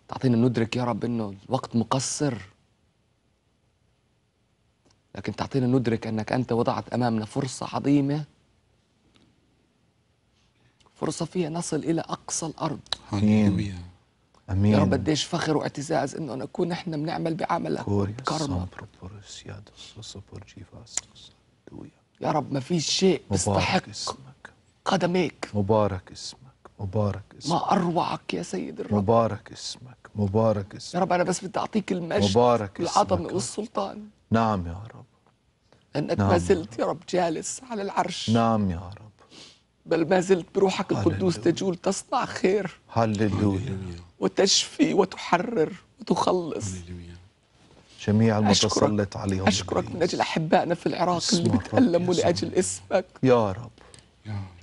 تعطينا ندرك يا رب انه الوقت مقصر لكن تعطينا ندرك انك انت وضعت امامنا فرصه عظيمه فرصه فيها نصل الى اقصى الارض امين امين يا رب قديش فخر واعتزاز انه نكون احنا بنعمل بعملك كرم يا رب ما في شيء بيستحق قدميك مبارك اسمك مبارك اسمك ما أروعك يا سيد الرب مبارك اسمك مبارك اسمك يا رب أنا بس بدي أعطيك المجد مبارك والعظمة والسلطان نعم يا رب أنك نعم ما زلت يا رب جالس على العرش نعم يا رب بل ما زلت بروحك القدوس تجول تصنع خير هللويا وتشفي وتحرر وتخلص هللويا جميع المتسلط عليهم أشكرك من أجل أحبائنا في العراق اللي بيتالموا لأجل اسمك يا رب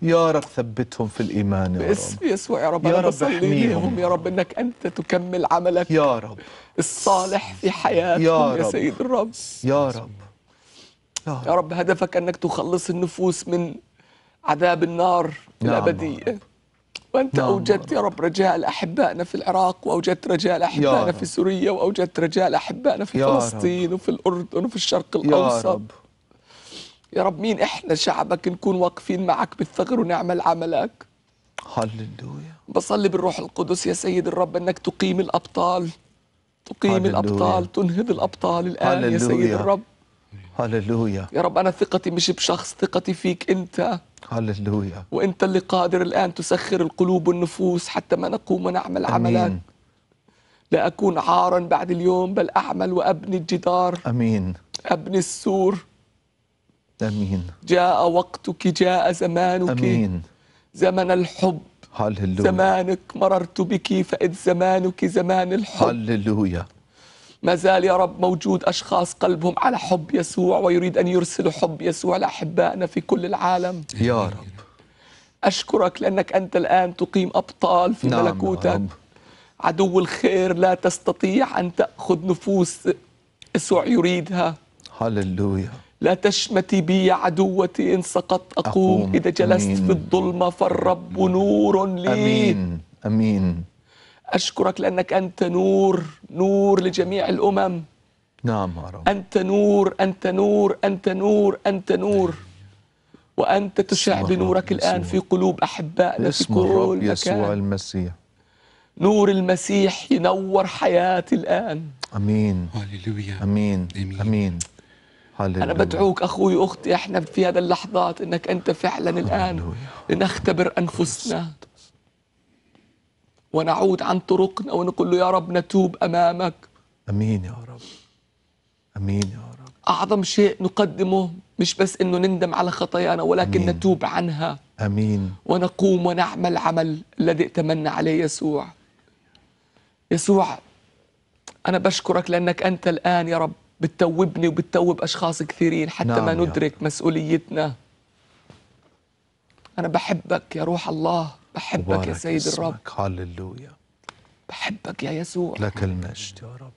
يا رب ثبتهم في الإيمان يا رب باسم يسوع يا رب يا أنا رب احميهم يا رب إنك أنت تكمل عملك يا رب الصالح في حياتهم يا, يا سيد الرب يا رب يا رب, يا رب هدفك أنك تخلص النفوس من عذاب النار نعم الأبدية وأنت نعم أوجدت يا رب رجاء لأحبائنا في العراق وأوجدت رجاء لأحبائنا في سوريا وأوجدت رجاء لأحبائنا في فلسطين وفي الأردن وفي الشرق الأوسط يا رب يا رب مين احنا شعبك نكون واقفين معك بالثغر ونعمل عملك هللويا بصلي بالروح القدس يا سيد الرب انك تقيم الابطال تقيم هللويا. الابطال تنهض الابطال الان هللويا. يا سيد الرب هللويا يا رب انا ثقتي مش بشخص ثقتي فيك انت هللويا وانت اللي قادر الان تسخر القلوب والنفوس حتى ما نقوم ونعمل عملك أمين. لا اكون عارا بعد اليوم بل اعمل وابني الجدار امين ابني السور امين جاء وقتك جاء زمانك امين زمن الحب هللويا زمانك مررت بك فإذ زمانك زمان الحب هللويا ما زال يا رب موجود أشخاص قلبهم على حب يسوع ويريد أن يرسل حب يسوع لأحبائنا في كل العالم يا رب أشكرك لأنك أنت الآن تقيم أبطال في نعم ملكوتك يا رب. عدو الخير لا تستطيع أن تأخذ نفوس يسوع يريدها هللويا لا تشمتي بي عدوتي إن سقطت أقوم, أقوم. إذا جلست أمين. في الظلمة فالرب نور لي أمين أمين أشكرك لأنك أنت نور نور لجميع الأمم نعم يا رب أنت نور أنت نور أنت نور أنت نور وأنت تشع بنورك الآن يسوع. في قلوب أحباء اسم الرب يسوع أكان. المسيح نور المسيح ينور حياتي الآن أمين هللويا أمين أمين, أمين. أنا بدعوك أخوي أختي إحنا في هذا اللحظات أنك أنت فعلا الآن لنختبر أنفسنا ونعود عن طرقنا ونقول له يا رب نتوب أمامك أمين يا رب أمين يا رب أعظم شيء نقدمه مش بس أنه نندم على خطايانا ولكن أمين. نتوب عنها أمين ونقوم ونعمل عمل الذي اتمنى عليه يسوع يسوع أنا بشكرك لأنك أنت الآن يا رب بتتوبني وبتتوب أشخاص كثيرين حتى نعم ما ندرك يا. مسؤوليتنا أنا بحبك يا روح الله بحبك يا سيد الرب هللويا بحبك يا يسوع لك المجد يا رب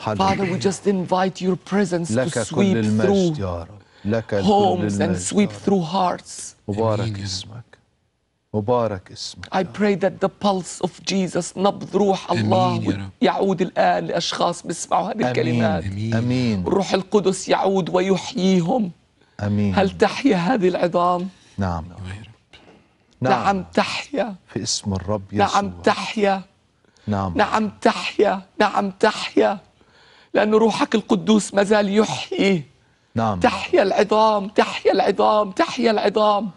Father we just invite your presence لك to sweep كل المجد through يا رب. لك homes and sweep through hearts مبارك اسمك مبارك اسمك I pray that the pulse of Jesus نبض روح الله يعود الآن لأشخاص بيسمعوا هذه الكلمات أمين, أمين. الروح القدس يعود ويحييهم أمين هل تحيا هذه العظام؟ نعم نعم, نعم تحيا في اسم الرب يسوع نعم تحيا نعم نعم تحيا نعم تحيا لأن روحك القدوس ما زال يحيي نعم تحيا العظام تحيا العظام تحيا العظام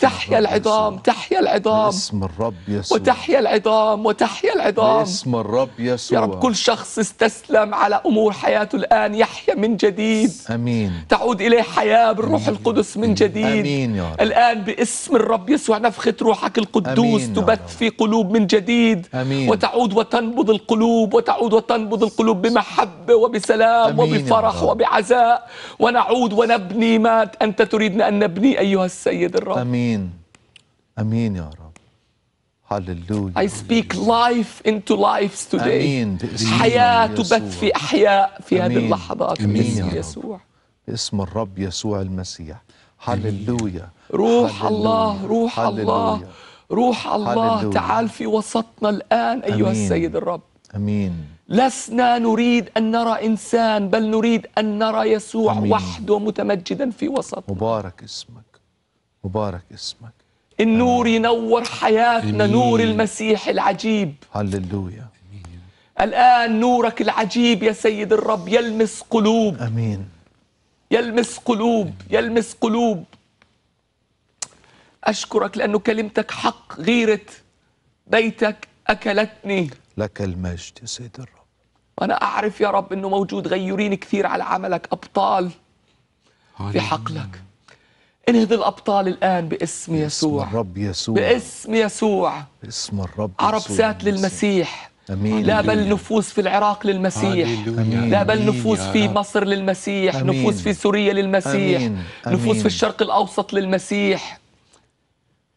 تحيا العظام تحيا العظام باسم الرب يسوع وتحيا العظام وتحيا العظام باسم الرب يسوع يا رب كل شخص استسلم على امور حياته الان يحيا من جديد امين تعود اليه حياه بالروح القدس من جديد امين يا رب الان باسم الرب يسوع نفخه روحك القدوس تبث في قلوب من جديد امين وتعود وتنبض القلوب وتعود وتنبض القلوب بمحبه وبسلام وبفرح وبعزاء ونعود ونبني ما انت تريدنا ان نبني ايها السيد الرب امين امين يا رب هللويا I speak life into lives today امين حياه تبث في احياء في هذه اللحظات باسم يسوع باسم الرب يسوع المسيح هللويا روح الله روح الله روح الله تعال في وسطنا الان ايها السيد الرب امين لسنا نريد أن نرى إنسان بل نريد أن نرى يسوع وحده متمجدا في وسطنا مبارك اسمك مبارك اسمك النور ينور حياتنا أمين. نور المسيح العجيب هللويا الآن نورك العجيب يا سيد الرب يلمس قلوب أمين يلمس قلوب أمين. يلمس قلوب أشكرك لأنه كلمتك حق غيرة بيتك أكلتني لك المجد يا سيد الرب وأنا أعرف يا رب أنه موجود غيورين كثير على عملك أبطال في حقلك انهض الابطال الان باسم يسوع باسم الرب يسوع باسم يسوع باسم الرب يسوع عرب سات للمسيح أمين. لا بل نفوس في العراق للمسيح أمين. لا بل نفوس في مصر للمسيح أمين. نفوس في سوريا للمسيح أمين. أمين. نفوس في الشرق الأوسط للمسيح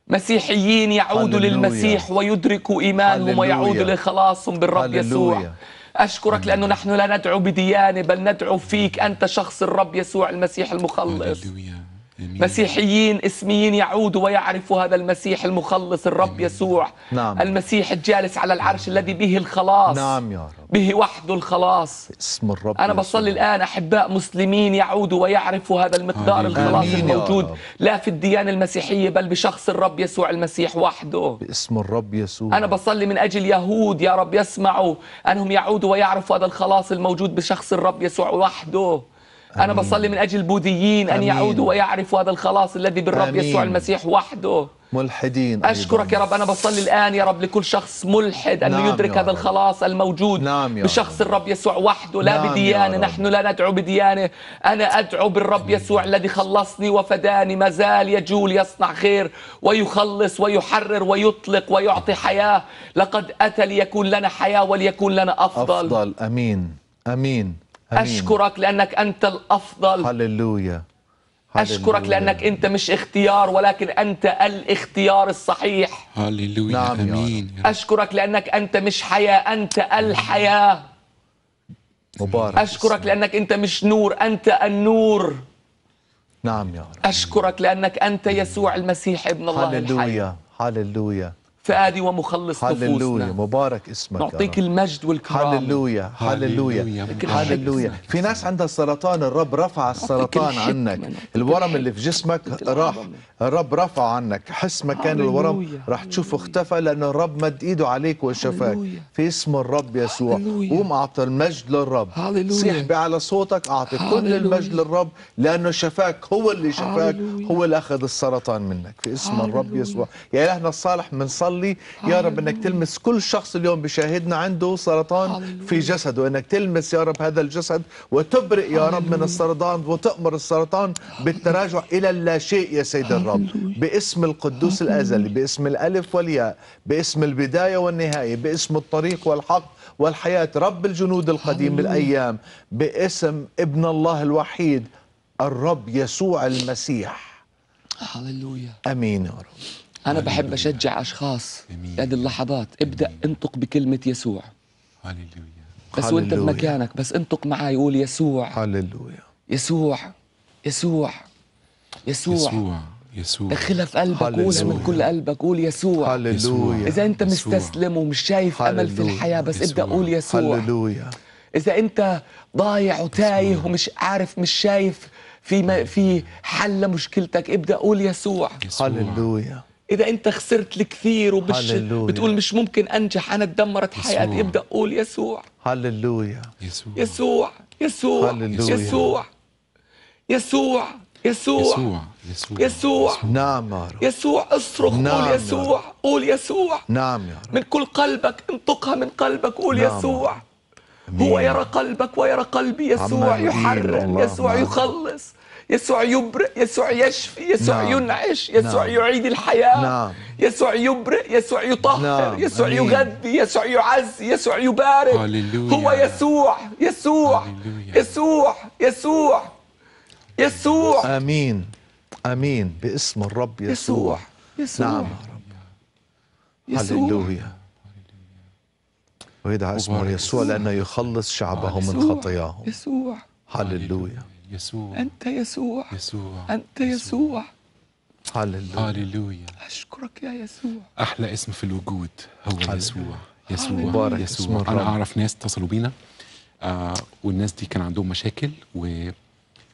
مسيحيين يعودوا هللويا. للمسيح ويدركوا إيمانهم هللويا. ويعودوا لخلاصهم بالرب هللويا. يسوع أشكرك لأنه نحن لا ندعو بديانة بل ندعو فيك أنت شخص الرب يسوع المسيح المخلص هللويا. مسيحيين اسميين يعودوا ويعرفوا هذا المسيح المخلص الرب أمين. يسوع نعم. المسيح الجالس على العرش الذي به الخلاص نعم يا رب به وحده الخلاص اسم الرب أنا بصلي الآن أحباء مسلمين يعودوا ويعرفوا هذا المقدار أمين. الخلاص أمين الموجود لا في الديانة المسيحية بل بشخص الرب يسوع المسيح وحده باسم الرب يسوع أنا بصلي من أجل يهود يا رب يسمعوا أنهم يعودوا ويعرفوا هذا الخلاص الموجود بشخص الرب يسوع وحده أنا بصلي من أجل البوذيين أن يعودوا ويعرفوا هذا الخلاص الذي بالرب أمين. يسوع المسيح وحده ملحدين أشكرك يا رب أنا بصلي الآن يا رب لكل شخص ملحد أن نعم يدرك هذا الخلاص الموجود نعم يا بشخص الرب يسوع وحده لا نعم بديانة نحن لا ندعو بديانة أنا أدعو بالرب يسوع الذي خلصني وفداني ما زال يجول يصنع خير ويخلص ويحرر ويطلق ويعطي حياة لقد أتى ليكون لنا حياة وليكون لنا أفضل أفضل أمين أمين أشكرك لأنك أنت الأفضل هللويا أشكرك لأنك أنت مش اختيار ولكن أنت الاختيار الصحيح هللويا نعم أمين أشكرك لأنك أنت مش حياة أنت الحياة مبارك أشكرك لأنك أنت مش نور أنت النور نعم يا رب أشكرك لأنك أنت يسوع المسيح ابن الله هللويا هللويا فؤادي ومخلص نفوسنا مبارك اسمك نعطيك المجد والكرامة هللويا هللويا هللويا في ناس عندها سرطان الرب رفع السرطان عنك الورم اللي في جسمك راح الرب رفع عنك حس مكان الورم راح تشوفه اختفى لأن الرب مد إيده عليك وشفاك في اسم الرب يسوع قوم أعطى المجد للرب صيح بعلى صوتك أعطي كل المجد للرب لأنه شفاك هو اللي شفاك هو اللي أخذ السرطان منك في اسم الرب يسوع يا إلهنا الصالح بنصلي بنصلي يا رب انك تلمس كل شخص اليوم بيشاهدنا عنده سرطان في جسده انك تلمس يا رب هذا الجسد وتبرئ يا رب من السرطان وتأمر السرطان بالتراجع الى اللاشيء يا سيد الرب باسم القدوس الازلي باسم الالف والياء باسم البدايه والنهايه باسم الطريق والحق والحياه رب الجنود القديم الايام باسم ابن الله الوحيد الرب يسوع المسيح هللويا امين يا رب انا بحب اشجع اشخاص هذه اللحظات ابدا انطق بكلمه يسوع هللويا بس وانت بمكانك بس انطق معي قول يسوع هللويا يسوع يسوع يسوع يسوع دخلها في قلبك قولها من كل قلبك قول يسوع هللويا اذا انت مستسلم ومش شايف امل في الحياه بس ابدا قول يسوع هللويا اذا انت ضايع وتايه ومش عارف مش شايف في ما في حل لمشكلتك ابدا قول يسوع هللويا اذا انت خسرت الكثير ومش بتقول مش ممكن انجح انا تدمرت حياتي ابدا قول يسوع هللويا يسوع يسوع يسوع هللويا. يسوع يسوع يسوع يسوع يسوع نعم, نعم يا يسوع اصرخ نعم قول يسوع قول يسوع نعم يا رب من كل قلبك انطقها من قلبك قول نعم. يسوع هو يرى قلبك ويرى قلبي يسوع يحرر يسوع يخلص يسوع يبرئ يسوع يشفي يسوع نعم. ينعش يسوع نعم. يعيد الحياة نعم. يسوع يبرئ يسوع يطهر نعم. يسوع أمين. يغذي يسوع يعزي يسوع يبارك هللويا. هو يسوع يسوع هللويا. يسوع يسوع يسوع امين امين باسم الرب يسوع يسوع نعم يا رب هللويا ويدعى اسمه يسوع لأنه يخلص شعبه من خطاياهم يسوع هللويا يسوع أنت يسوع يسوع أنت يسوع, هللويا هللويا أشكرك يا يسوع أحلى اسم في الوجود هو هللويا. يسوع يسوع مبارك يسوع أنا أعرف ناس اتصلوا بينا آه والناس دي كان عندهم مشاكل و...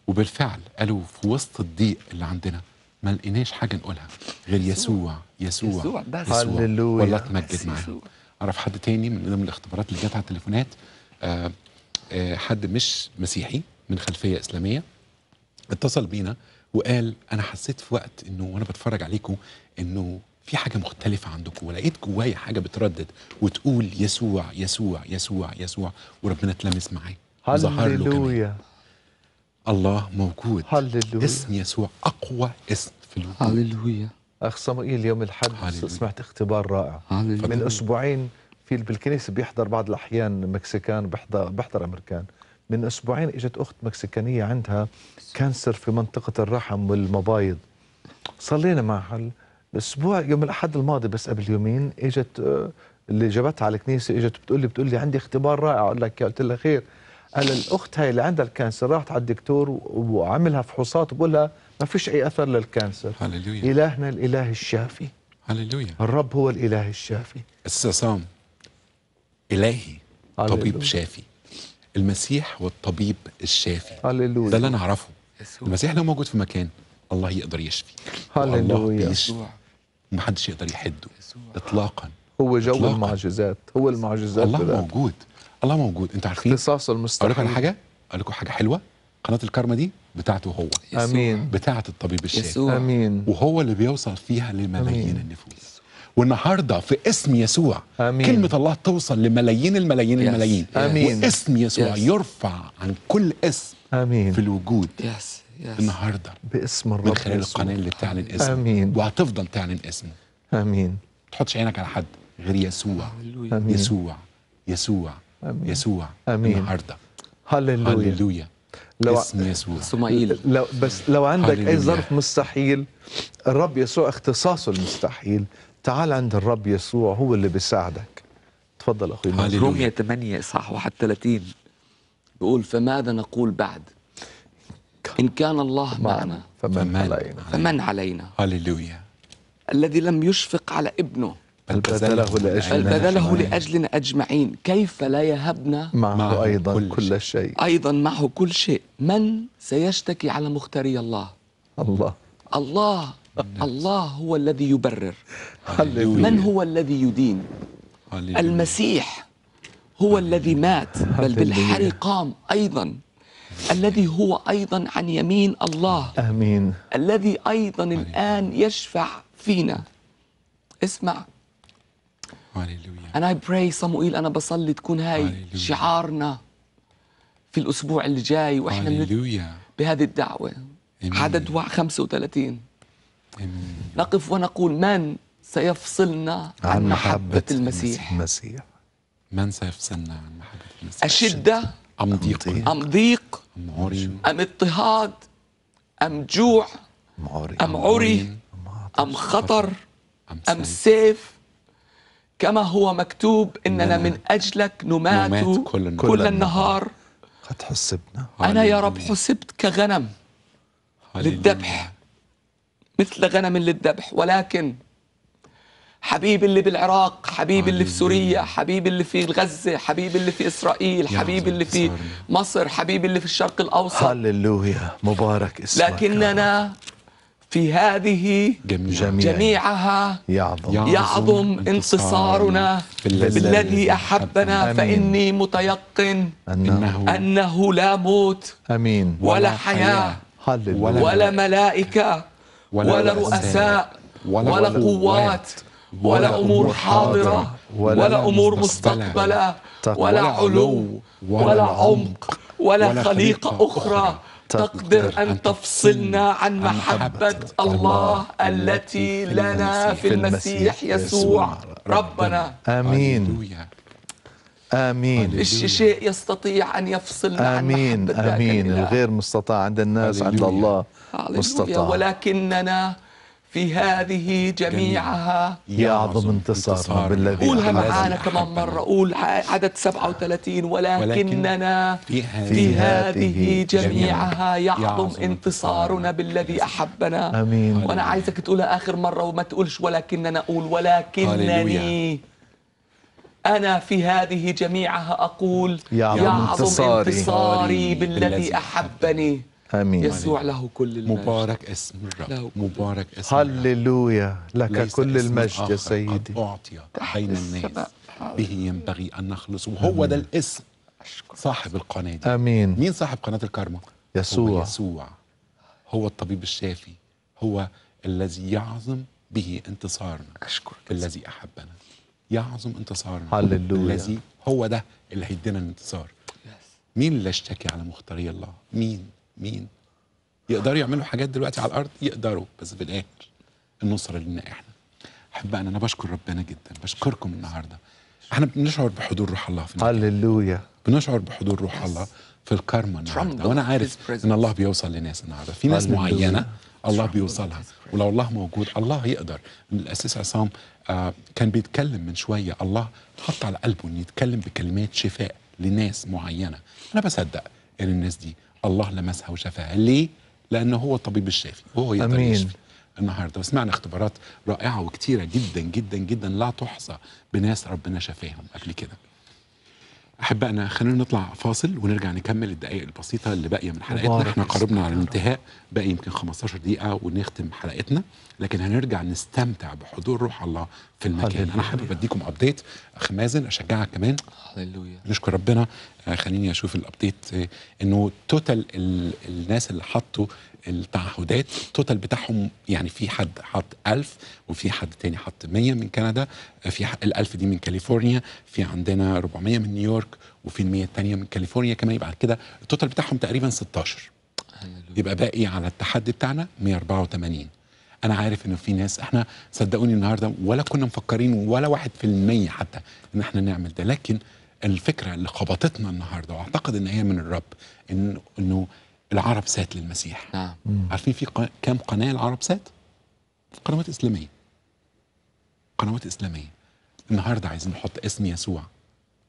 وبالفعل قالوا في وسط الضيق اللي عندنا ما لقيناش حاجه نقولها غير يسوع يسوع يسوع بس هللويا والله اتمجد معاه اعرف حد تاني من ضمن الاختبارات اللي جت على التليفونات آه آه حد مش مسيحي من خلفيه اسلاميه اتصل بينا وقال انا حسيت في وقت انه وانا بتفرج عليكم انه في حاجه مختلفه عندكم ولقيت جوايا حاجه بتردد وتقول يسوع يسوع يسوع يسوع وربنا اتلمس معي ظهر له كمان الله موجود هللويا اسم يسوع اقوى اسم في الوجود هللويا اخ صموئيل اليوم الحد هللويا. سمعت اختبار رائع هللويا. من اسبوعين في بالكنيسه بيحضر بعض الاحيان مكسيكان بيحضر بيحضر امريكان من اسبوعين اجت اخت مكسيكانيه عندها كانسر في منطقه الرحم والمبايض صلينا معها الاسبوع يوم الاحد الماضي بس قبل يومين اجت آه، اللي جابتها على الكنيسه اجت بتقول لي بتقول لي عندي اختبار رائع اقول لك قلت لها خير قال الاخت هاي اللي عندها الكانسر راحت على الدكتور وعملها فحوصات وبقول لها ما فيش اي اثر للكانسر هللويا الهنا الاله الشافي هللويا الرب هو الاله الشافي السسام الهي طبيب شافي المسيح والطبيب الشافي هللويا ده اللي انا اعرفه المسيح لو موجود في مكان الله يقدر يشفي هللويا الله ومحدش يقدر يحده اطلاقا هو جو إطلاقاً. المعجزات هو المعجزات الله بلاد. موجود الله موجود انتوا عارفين اختصاص المستحيل اقول لكم على حاجه اقول لكم حاجه حلوه قناه الكارما دي بتاعته هو امين بتاعه الطبيب الشافي امين وهو اللي بيوصل فيها لملايين النفوس والنهارده في اسم يسوع آمين. كلمه الله توصل لملايين الملايين يس. الملايين آمين. واسم يسوع يس. يرفع عن كل اسم آمين. في الوجود يس. يس. النهارده باسم الرب من خلال القناه اللي بتعلن اسمه آمين. وهتفضل تعلن اسمه امين ما تحطش عينك على حد غير يسوع آمين. يسوع يسوع آمين. يسوع آمين. النهارده هللويا هللويا لو اسم يسوع اسماعيل لو بس لو عندك هللويا. اي ظرف مستحيل الرب يسوع اختصاصه المستحيل تعال عند الرب يسوع هو اللي بيساعدك تفضل اخوي رومية 8 اصحاح 31 بيقول فماذا نقول بعد إن كان الله معنا فمن, فمن علينا فمن علينا هللويا الذي لم يشفق على ابنه بل بذله لأجلنا, بذله لأجلنا أجمعين كيف لا يهبنا معه, معه أيضا كل, كل شيء أيضا معه كل شيء من سيشتكي على مختاري الله الله الله *laughs* الله هو الذي يبرر من هو الذي يدين المسيح هو الذي مات بل بالحري قام أيضا الذي هو أيضا عن يمين الله آمين الذي أيضا الآن يشفع فينا اسمع أنا براي صموئيل أنا بصلي تكون هاي شعارنا في الأسبوع اللي جاي وإحنا بهذه الدعوة عدد 35 نقف ونقول من سيفصلنا عن محبة المسيح المسيح من سيفصلنا عن محبة المسيح أشدة أم ضيق أم ضيق أم عري أم اضطهاد أم جوع أم عري أم, عري. أم خطر أم سيف كما هو مكتوب إننا من أجلك نمات كل, كل النهار قد حسبنا أنا يا رب حسبت كغنم للذبح مثل غنم للذبح ولكن حبيب اللي بالعراق حبيب اللي في سوريا حبيب اللي في غزة حبيب اللي في إسرائيل حبيب اللي في مصر حبيب اللي في الشرق الأوسط هللويا مبارك اسمك لكننا في هذه جميعها يعظم, يعظم, انتصارنا بالذي أحبنا فإني متيقن أنه, أنه لا موت أمين ولا حياة ولا ملائكة ولا رؤساء ولا قوات ولا أمور حاضرة ولا أمور مستقبلة ولا علو ولا عمق ولا خليقة أخرى تقدر أن تفصلنا عن محبة الله التي لنا في المسيح يسوع ربنا آمين امين شيء يستطيع ان يفصلنا امين امين الغير مستطاع عند الناس عند الله مستطاع ولكننا في هذه جميعها يعظم انتصارنا بالذي قولها معانا كمان مرة قول عدد 37 ولكننا في هذه جميعها يعظم انتصارنا بالذي أحبنا أمين وأنا عايزك تقولها آخر مرة وما تقولش ولكننا قول ولكنني أنا في هذه جميعها أقول يعظم انتصاري بالذي أحبني امين يسوع له كل المجد مبارك اسم الرب مبارك اسم هللويا لك كل المجد يا سيدي اعطي بين الناس به ينبغي ان نخلص وهو ده الاسم صاحب القناه دي امين مين صاحب قناه الكرمه يسوع هو يسوع هو الطبيب الشافي هو الذي يعظم به انتصارنا اشكرك الذي احبنا يعظم انتصارنا هللويا الذي هو ده اللي هيدينا الانتصار مين اللي اشتكي على مختاري الله مين مين يقدروا يعملوا حاجات دلوقتي على الارض يقدروا بس في الاخر النصره لنا احنا احب انا, أنا بشكر ربنا جدا بشكركم النهارده احنا بنشعر بحضور روح الله في هللويا بنشعر بحضور روح الله في الكارما النهارده وانا عارف ان الله بيوصل لناس النهارده في ناس معينه الله بيوصلها ولو الله موجود الله يقدر الاساس عصام آه، كان بيتكلم من شويه الله حط على قلبه انه يتكلم بكلمات شفاء لناس معينه انا بصدق ان الناس دي الله لمسها وشافها ليه؟ لأنه هو الطبيب الشافي وهو يقدر يشفي النهارده وسمعنا اختبارات رائعه وكتيره جدا جدا جدا لا تحصى بناس ربنا شفاهم قبل كده احبائنا خلينا نطلع فاصل ونرجع نكمل الدقائق البسيطه اللي باقيه من حلقتنا احنا قربنا على الانتهاء باقي يمكن 15 دقيقه ونختم حلقتنا لكن هنرجع نستمتع بحضور روح الله في المكان انا حابب اديكم ابديت اخ مازن اشجعك كمان هللويا نشكر ربنا آه، خليني اشوف الابديت آه، انه توتال الناس اللي حطوا التعهدات التوتال بتاعهم يعني في حد حط 1000 وفي حد تاني حط 100 من كندا في ال 1000 دي من كاليفورنيا في عندنا 400 من نيويورك وفي ال 100 الثانيه من كاليفورنيا كمان يبقى كده التوتال بتاعهم تقريبا 16 يبقى باقي على التحدي بتاعنا 184 انا عارف انه في ناس احنا صدقوني النهارده ولا كنا مفكرين ولا 1% حتى ان احنا نعمل ده لكن الفكره اللي خبطتنا النهارده واعتقد ان هي من الرب انه انه العرب سات للمسيح نعم عارفين في كم كام قناه العرب سات قنوات اسلاميه قنوات اسلاميه النهارده عايزين نحط اسم يسوع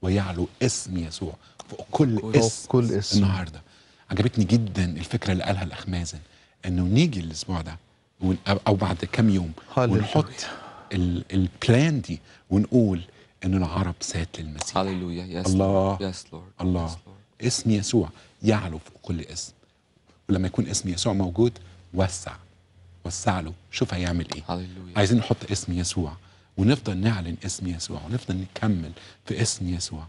ويعلو اسم يسوع فوق كل, اسم كل اسم النهارده عجبتني جدا الفكره اللي قالها الاخ مازن انه نيجي الاسبوع ده او بعد كام يوم ونحط البلان دي ونقول ان العرب سات للمسيح هللويا يس الله يس لورد الله اسم يسوع يعلو فوق كل اسم ولما يكون اسم يسوع موجود وسع وسع له شوف هيعمل ايه هللويا. عايزين نحط اسم يسوع ونفضل نعلن اسم يسوع ونفضل نكمل في اسم يسوع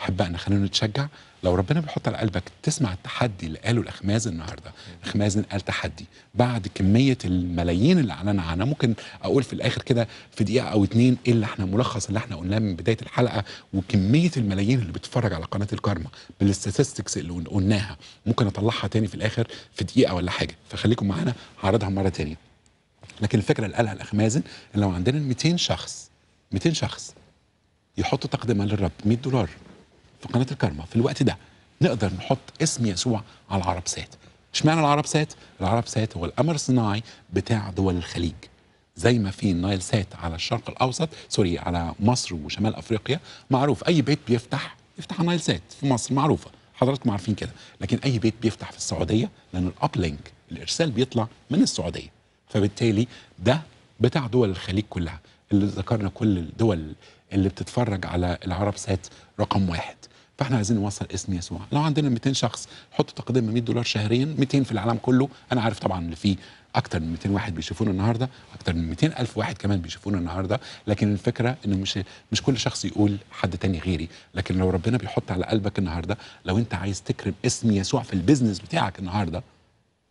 احبائنا خلينا نتشجع لو ربنا بيحط على قلبك تسمع التحدي اللي قاله الاخماز النهارده اخماز قال تحدي بعد كميه الملايين اللي اعلن عنها ممكن اقول في الاخر كده في دقيقه او اتنين ايه اللي احنا ملخص اللي احنا قلناه من بدايه الحلقه وكميه الملايين اللي بتتفرج على قناه الكارما بالاستاتستكس اللي قلناها ممكن اطلعها تاني في الاخر في دقيقه ولا حاجه فخليكم معانا هعرضها مره تانيه لكن الفكره اللي قالها الاخ مازن ان لو عندنا 200 شخص 200 شخص يحطوا تقدمه للرب 100 دولار في قناه الكرمه في الوقت ده نقدر نحط اسم يسوع على العرب سات اشمعنى العرب سات العرب سات هو القمر الصناعي بتاع دول الخليج زي ما في النايل سات على الشرق الاوسط سوري على مصر وشمال افريقيا معروف اي بيت بيفتح يفتح نايل سات في مصر معروفه حضراتكم عارفين كده لكن اي بيت بيفتح في السعوديه لان الاب لينك الارسال بيطلع من السعوديه فبالتالي ده بتاع دول الخليج كلها اللي ذكرنا كل الدول اللي بتتفرج على العرب سات رقم واحد فاحنا عايزين نوصل اسم يسوع لو عندنا 200 شخص حطوا تقديم 100 دولار شهريا 200 في العالم كله انا عارف طبعا اللي فيه اكتر من 200 واحد بيشوفونا النهارده اكتر من 200 الف واحد كمان بيشوفونا النهارده لكن الفكره انه مش مش كل شخص يقول حد تاني غيري لكن لو ربنا بيحط على قلبك النهارده لو انت عايز تكرم اسم يسوع في البيزنس بتاعك النهارده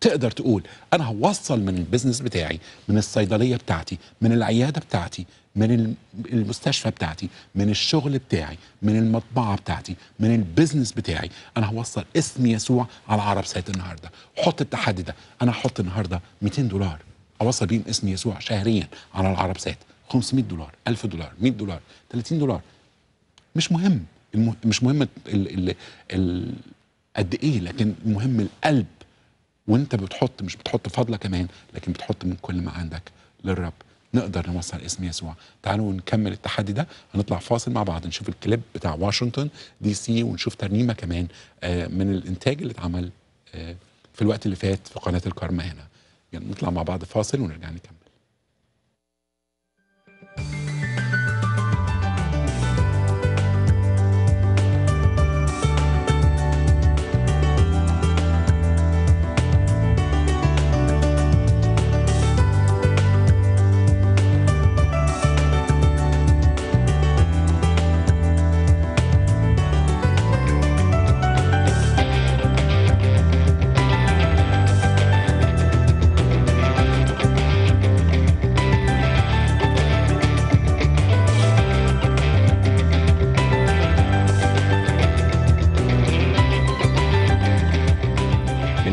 تقدر تقول انا هوصل من البزنس بتاعي من الصيدليه بتاعتي من العياده بتاعتي من المستشفى بتاعتي من الشغل بتاعي من المطبعه بتاعتي من البزنس بتاعي انا هوصل اسم يسوع على عرب سايت النهارده حط التحدي ده انا هحط النهارده 200 دولار اوصل بيهم اسم يسوع شهريا على العرب سايت 500 دولار 1000 دولار 100 دولار 30 دولار مش مهم مش مهم ال ال ال قد ايه لكن مهم القلب وانت بتحط مش بتحط فضلة كمان لكن بتحط من كل ما عندك للرب نقدر نوصل اسم يسوع تعالوا نكمل التحدي ده هنطلع فاصل مع بعض نشوف الكليب بتاع واشنطن دي سي ونشوف ترنيمة كمان آه، من الانتاج اللي اتعمل آه، في الوقت اللي فات في قناة الكارما هنا يعني نطلع مع بعض فاصل ونرجع نكمل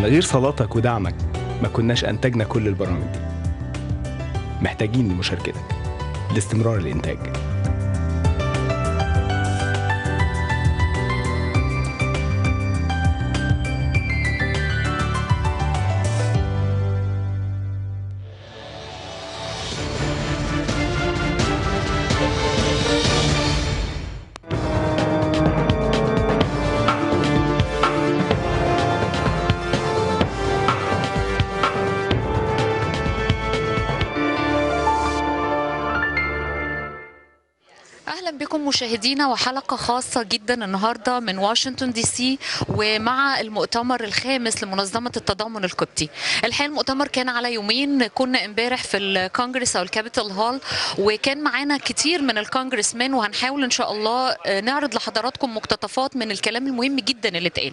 غير صلاتك ودعمك ما كناش أنتجنا كل البرامج دي محتاجين لمشاركتك لاستمرار الإنتاج مشاهدينا وحلقة خاصة جدا النهاردة من واشنطن دي سي ومع المؤتمر الخامس لمنظمة التضامن القبطي الحقيقة المؤتمر كان على يومين كنا امبارح في الكونجرس او الكابيتال هول وكان معانا كتير من الكونجرس مان وهنحاول ان شاء الله آه، نعرض لحضراتكم مقتطفات من الكلام المهم جدا اللي اتقال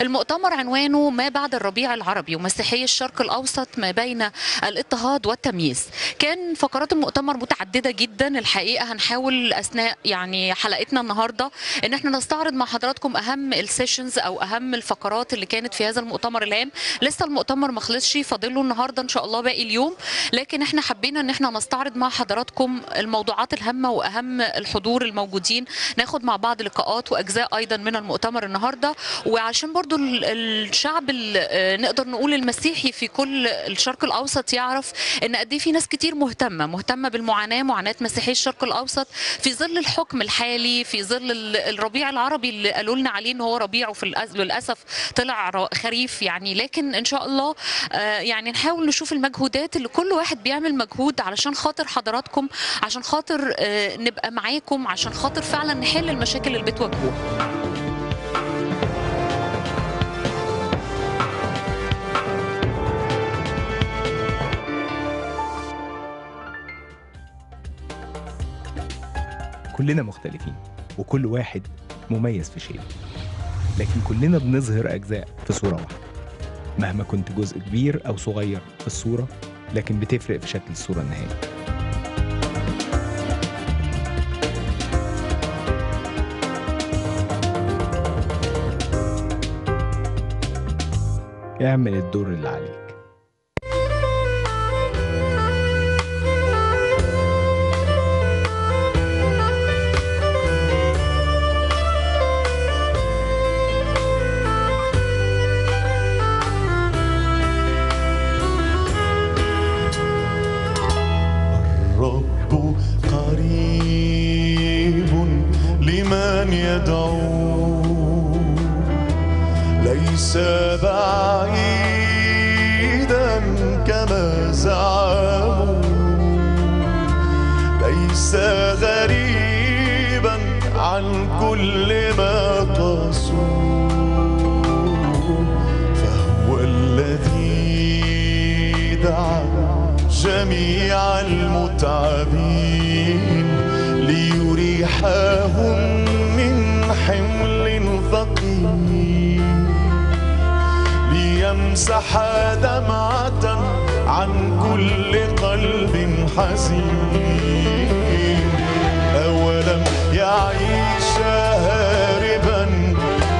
المؤتمر عنوانه ما بعد الربيع العربي ومسيحيه الشرق الاوسط ما بين الاضطهاد والتمييز كان فقرات المؤتمر متعددة جدا الحقيقة هنحاول اثناء يعني حلقتنا النهارده ان احنا نستعرض مع حضراتكم اهم السيشنز او اهم الفقرات اللي كانت في هذا المؤتمر العام لسه المؤتمر ما خلصش فاضله النهارده ان شاء الله باقي اليوم لكن احنا حبينا ان احنا نستعرض مع حضراتكم الموضوعات الهامه واهم الحضور الموجودين ناخد مع بعض لقاءات واجزاء ايضا من المؤتمر النهارده وعشان برضو الشعب آه، نقدر نقول المسيحي في كل الشرق الاوسط يعرف ان قد إيه في ناس كتير مهتمه مهتمه بالمعاناه معاناه مسيحي الشرق الاوسط في ظل الحكم الحالي في ظل الربيع العربي اللي قالوا لنا عليه ان هو ربيع وفي للاسف طلع خريف يعني لكن ان شاء الله آه، يعني نحاول نشوف المجهودات اللي كل واحد بيعمل مجهود علشان خاطر حضراتكم عشان خاطر آه، نبقى معاكم عشان خاطر فعلا نحل المشاكل اللي بتواجهوها كلنا مختلفين وكل واحد مميز في شيء لكن كلنا بنظهر أجزاء في صورة واحدة مهما كنت جزء كبير أو صغير في الصورة لكن بتفرق في شكل الصورة النهائي اعمل الدور اللي عليك يدعو ليس بعيدا كما زعموا ليس غريبا عن كل ما قصوا فهو الذي دعا جميع المتعبين الفقير ليمسح دمعة عن كل قلب حزين أولم يعيش هاربا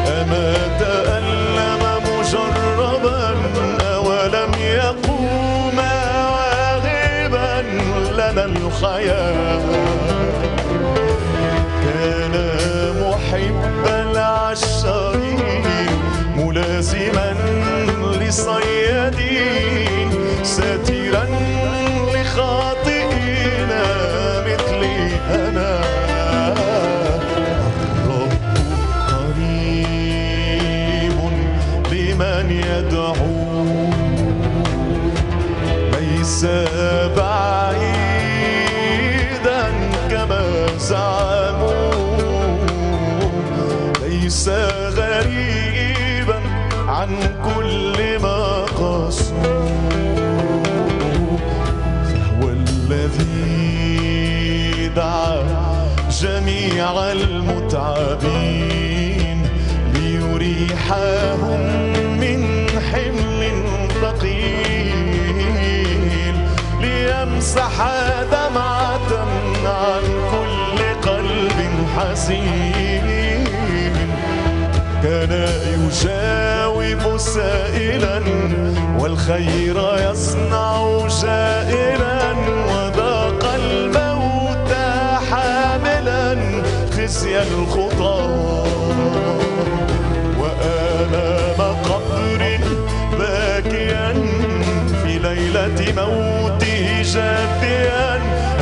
أما تألم مجربا أولم يقوم واهبا لنا الحياه للصيادين ساترا لخاطئنا مثلي أنا الرب قريب لمن يدعو ليس المتعبين ليريحهم من حمل ثقيل ليمسح دمعة عن كل قلب حزين كان يجاوب سائلا والخير يصنع جائلا نسيان الخطى وامام قبر باكيا في ليلة موته جافيا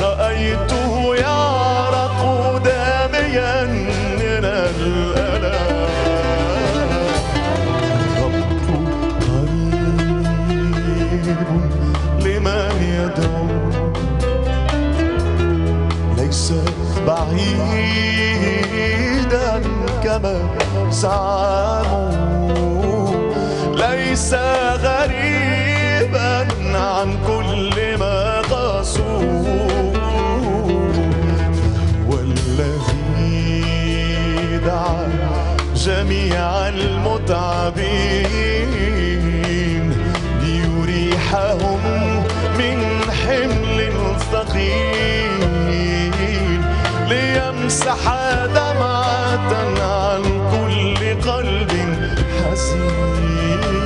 رأيته يعرق داميا من الألم رب قريب لمن يدعو ليس بعيدا كما زعموا ليس غريبا عن كل ما قصوا والذي دعا جميع المتعبين ليريحهم قلب حزين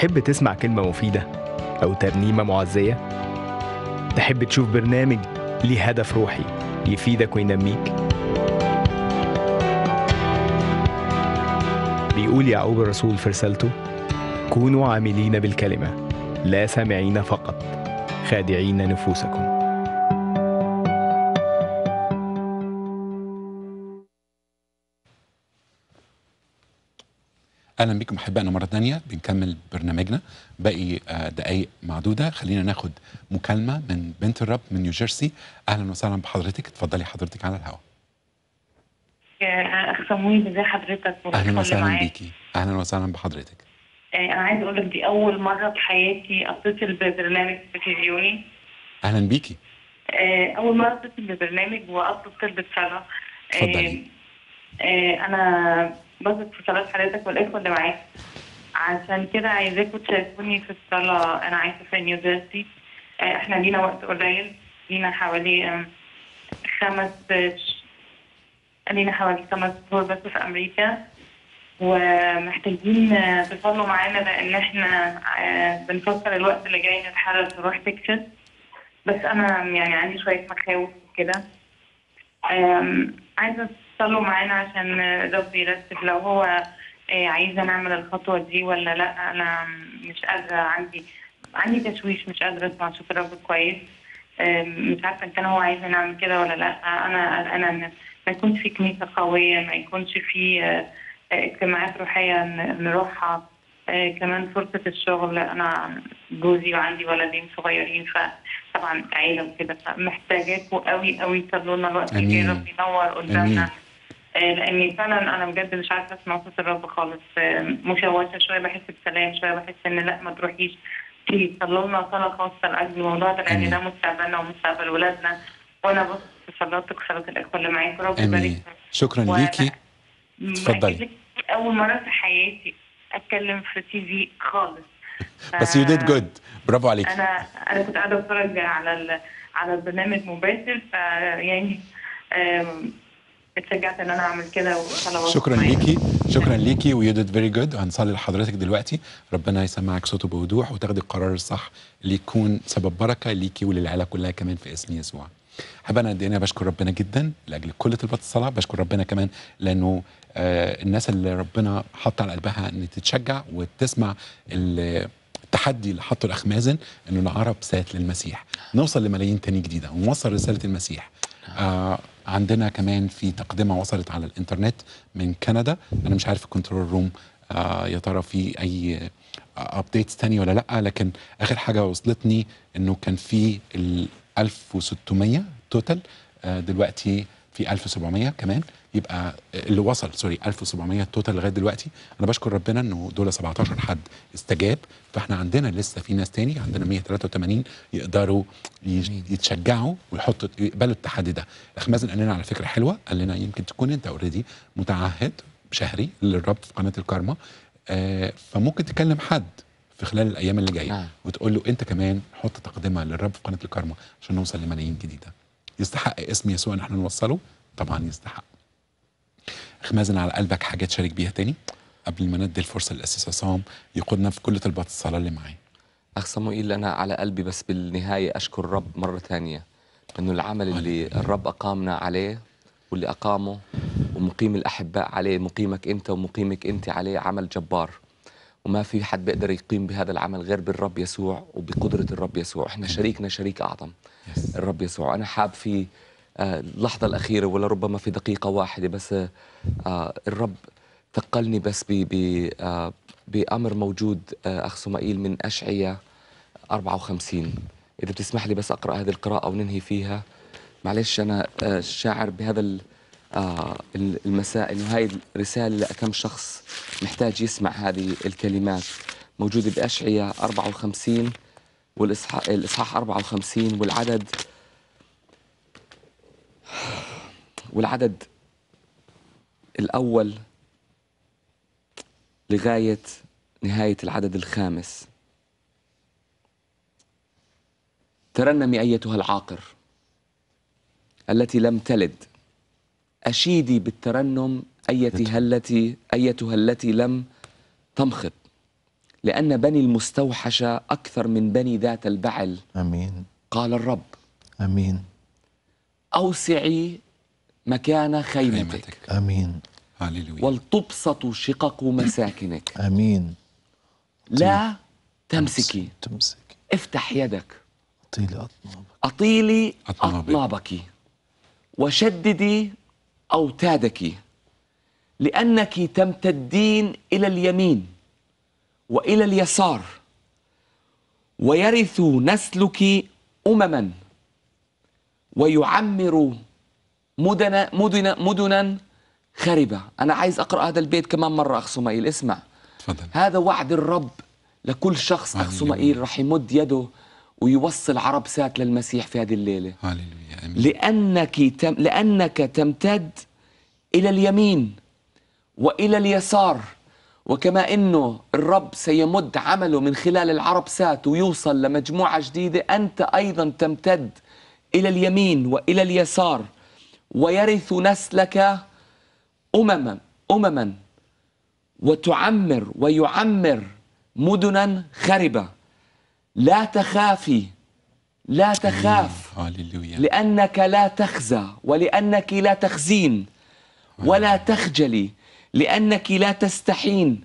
تحب تسمع كلمة مفيدة أو ترنيمة معزية؟ تحب تشوف برنامج ليه هدف روحي يفيدك وينميك؟ بيقول يعقوب الرسول في رسالته كونوا عاملين بالكلمة لا سامعين فقط خادعين نفوسكم اهلا بكم احبائنا مره ثانيه بنكمل برنامجنا باقي آه، دقائق معدوده خلينا ناخد مكالمه من بنت الرب من نيوجيرسي اهلا وسهلا بحضرتك اتفضلي حضرتك على الهواء اخ صمويل ازي حضرتك اهلا وسهلا بيكي اهلا وسهلا بحضرتك آه، انا عايز اقول لك دي اول مره في حياتي اتصل ببرنامج تلفزيوني اهلا بيكي آه، اول مره اتصل ببرنامج واتصل بالصلاه اتفضلي انا باثق في صلاة حضرتك والإخوة اللي معاك عشان كده عايزاكم تشاركوني في الصلاة أنا عايشة في نيوجيرسي آه، إحنا لينا وقت قليل لينا حوالي خمس لينا حوالي خمس شهور بس في أمريكا ومحتاجين آه، تصلوا معانا لأن إحنا آه، بنفكر الوقت اللي جاي نتحرك نروح تكشف بس أنا يعني عندي شوية مخاوف كده عايزة صلوا معانا عشان ربي يرتب لو هو آه، عايزه نعمل الخطوه دي ولا لا انا مش قادره عندي عندي تشويش مش قادره اسمع اشوف الرب كويس آه، مش عارفه ان كان هو عايزه نعمل كده ولا لا انا انا ما يكونش في كنيسه قويه ما يكونش في آه، اجتماعات روحيه نروحها كمان فرصه الشغل انا جوزي وعندي ولدين صغيرين فطبعا عيله وكده فمحتاجاكم قوي قوي تصلوا لنا الوقت الجاي ربي ينور قدامنا أمين. آه، لاني فعلا انا بجد مش عارفه اسمع صوت الرب خالص آه، مشوشه شويه بحس بسلام شويه بحس ان لا ما تروحيش بليز صلوا لنا صلاه خاصه لاجل الموضوع ده لان ده مستقبلنا ومستقبل ولادنا وانا بص في صلاتك وصلاه الاخوه اللي معاك رب يبارك شكرا ليكي اتفضلي اول مره في حياتي اتكلم في تي في خالص بس يو ديد جود برافو عليكي انا انا كنت قاعده اتفرج على على البرنامج مباشر فيعني اتشجعت ان انا اعمل كده شكرا ليكي شكرا ليكي ويو ديد فيري جود هنصلي لحضرتك دلوقتي ربنا يسمعك صوته بوضوح وتاخدي القرار الصح اللي يكون سبب بركه ليكي وللعيله كلها كمان في اسم يسوع حابب انا قد ايه بشكر ربنا جدا لاجل كل طلبات الصلاه بشكر ربنا كمان لانه آه الناس اللي ربنا حط على قلبها ان تتشجع وتسمع التحدي اللي حطه الاخ مازن انه العرب سات للمسيح نوصل لملايين تاني جديده ونوصل رساله المسيح آه عندنا كمان في تقدمه وصلت على الانترنت من كندا انا مش عارف الكنترول روم آه يا ترى في اي ابديتس آه، تانية ولا لا لكن اخر حاجه وصلتني انه كان في ال 1600 توتال آه دلوقتي في 1700 كمان يبقى اللي وصل سوري 1700 توتال لغايه دلوقتي انا بشكر ربنا انه دول 17 حد استجاب فاحنا عندنا لسه في ناس تاني عندنا 183 يقدروا يتشجعوا ويحطوا يقبلوا التحدي ده الاخ مازن قال لنا على فكره حلوه قال لنا يمكن تكون انت اوريدي متعهد شهري للربط في قناه الكارما آه فممكن تكلم حد في خلال الايام اللي جايه نعم. وتقول له انت كمان حط تقدمه للرب في قناه الكارما عشان نوصل لملايين جديده يستحق اسم يسوع ان احنا نوصله طبعا يستحق خمازن على قلبك حاجه تشارك بيها تاني قبل ما ندي الفرصه للاستاذ عصام يقودنا في كل طلبات الصلاه اللي معايا اخ صموئيل انا على قلبي بس بالنهايه اشكر الرب مره ثانيه انه العمل اللي الرب اقامنا عليه واللي اقامه ومقيم الاحباء عليه مقيمك انت ومقيمك انت عليه عمل جبار وما في حد بيقدر يقيم بهذا العمل غير بالرب يسوع وبقدرة الرب يسوع احنا شريكنا شريك أعظم الرب يسوع أنا حاب في آه، اللحظة الأخيرة ولا ربما في دقيقة واحدة بس آه، الرب ثقلني بس آه، بأمر موجود آه، أخ سمائيل من اشعيا 54 إذا بتسمح لي بس أقرأ هذه القراءة وننهي فيها معلش أنا شاعر بهذا المساء إنه هاي الرساله لكم شخص محتاج يسمع هذه الكلمات موجودة بأشعية 54 والإصحاح الإصحاح 54 والعدد والعدد الأول لغاية نهاية العدد الخامس ترنمي أيتها العاقر التي لم تلد أشيدي بالترنم أيتها التي أيتها التي لم تمخض لأن بني المستوحشة أكثر من بني ذات البعل أمين قال الرب أمين أوسعي مكان خيمتك, خيمتك. آمين هللويا ولتبسط شقق مساكنك آمين لا تمسكي تمسكي افتح يدك أطيلي أطنابك أطيلي أطنابك وشددي أوتادك لأنك تمتدين إلى اليمين وإلى اليسار ويرث نسلك أمما ويعمر مدن مدن مدنا خربة أنا عايز أقرأ هذا البيت كمان مرة أخ سمائيل اسمع فضل. هذا وعد الرب لكل شخص أخ سمائيل رح يمد يده ويوصل عربسات للمسيح في هذه الليلة أمين. لأنك, تم لأنك تمتد إلى اليمين وإلى اليسار وكما أنه الرب سيمد عمله من خلال العربسات ويوصل لمجموعة جديدة أنت أيضا تمتد إلى اليمين وإلى اليسار ويرث نسلك أمما أمما وتعمر ويعمر مدنا خربة لا تخافي لا تخاف لأنك لا تخزى ولأنك لا تخزين ولا تخجلي لأنك لا تستحين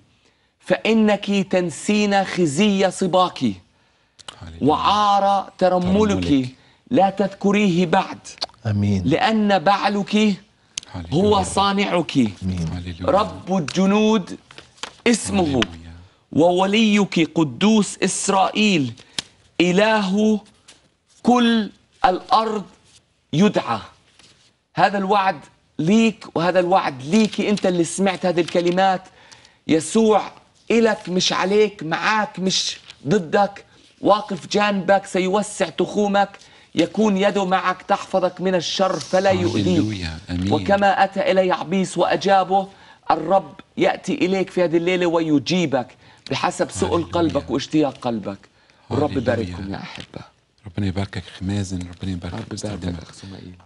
فإنك تنسين خزي صباك وعار ترملك لا تذكريه بعد أمين لأن بعلك هو صانعك رب الجنود اسمه ووليك قدوس إسرائيل إله كل الأرض يدعى هذا الوعد ليك وهذا الوعد ليك أنت اللي سمعت هذه الكلمات يسوع إلك مش عليك معاك مش ضدك واقف جانبك سيوسع تخومك يكون يده معك تحفظك من الشر فلا يؤذيك وكما أتى إلي عبيس وأجابه الرب يأتي إليك في هذه الليلة ويجيبك بحسب سؤل قلبك واشتياق قلبك الرب يبارككم يا أحبة ربنا يباركك مازن ربنا يباركك مستخدمك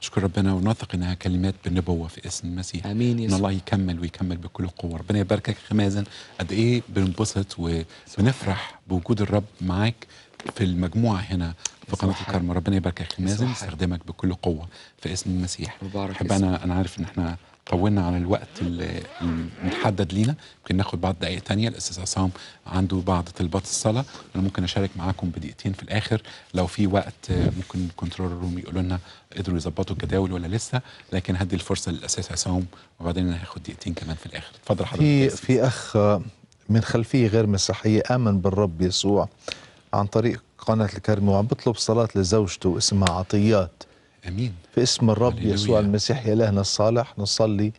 شكر ربنا ونثق انها كلمات بالنبوه في اسم المسيح امين ان الله يكمل ويكمل بكل قوه ربنا يباركك مازن قد ايه بننبسط وبنفرح بوجود الرب معاك في المجموعه هنا في قناه الكرم ربنا يبارك يا اخي مازن استخدمك بكل قوه في اسم المسيح حب انا انا عارف ان احنا طولنا على الوقت المحدد لينا ممكن ناخد بعض دقائق تانية الاستاذ عصام عنده بعض طلبات الصلاه انا ممكن اشارك معاكم بدقيقتين في الاخر لو في وقت آه، ممكن كنترول روم يقولوا لنا قدروا يظبطوا الجداول ولا لسه لكن هدي الفرصه للاستاذ عصام وبعدين انا هاخد دقيقتين كمان في الاخر اتفضل حضرتك في في اخ آه، من خلفيه غير مسيحيه امن بالرب يسوع عن طريق قناة الكرمة وعم بطلب صلاة لزوجته اسمها عطيات أمين في اسم الرب هللويا. يسوع المسيح إلهنا الصالح نصلي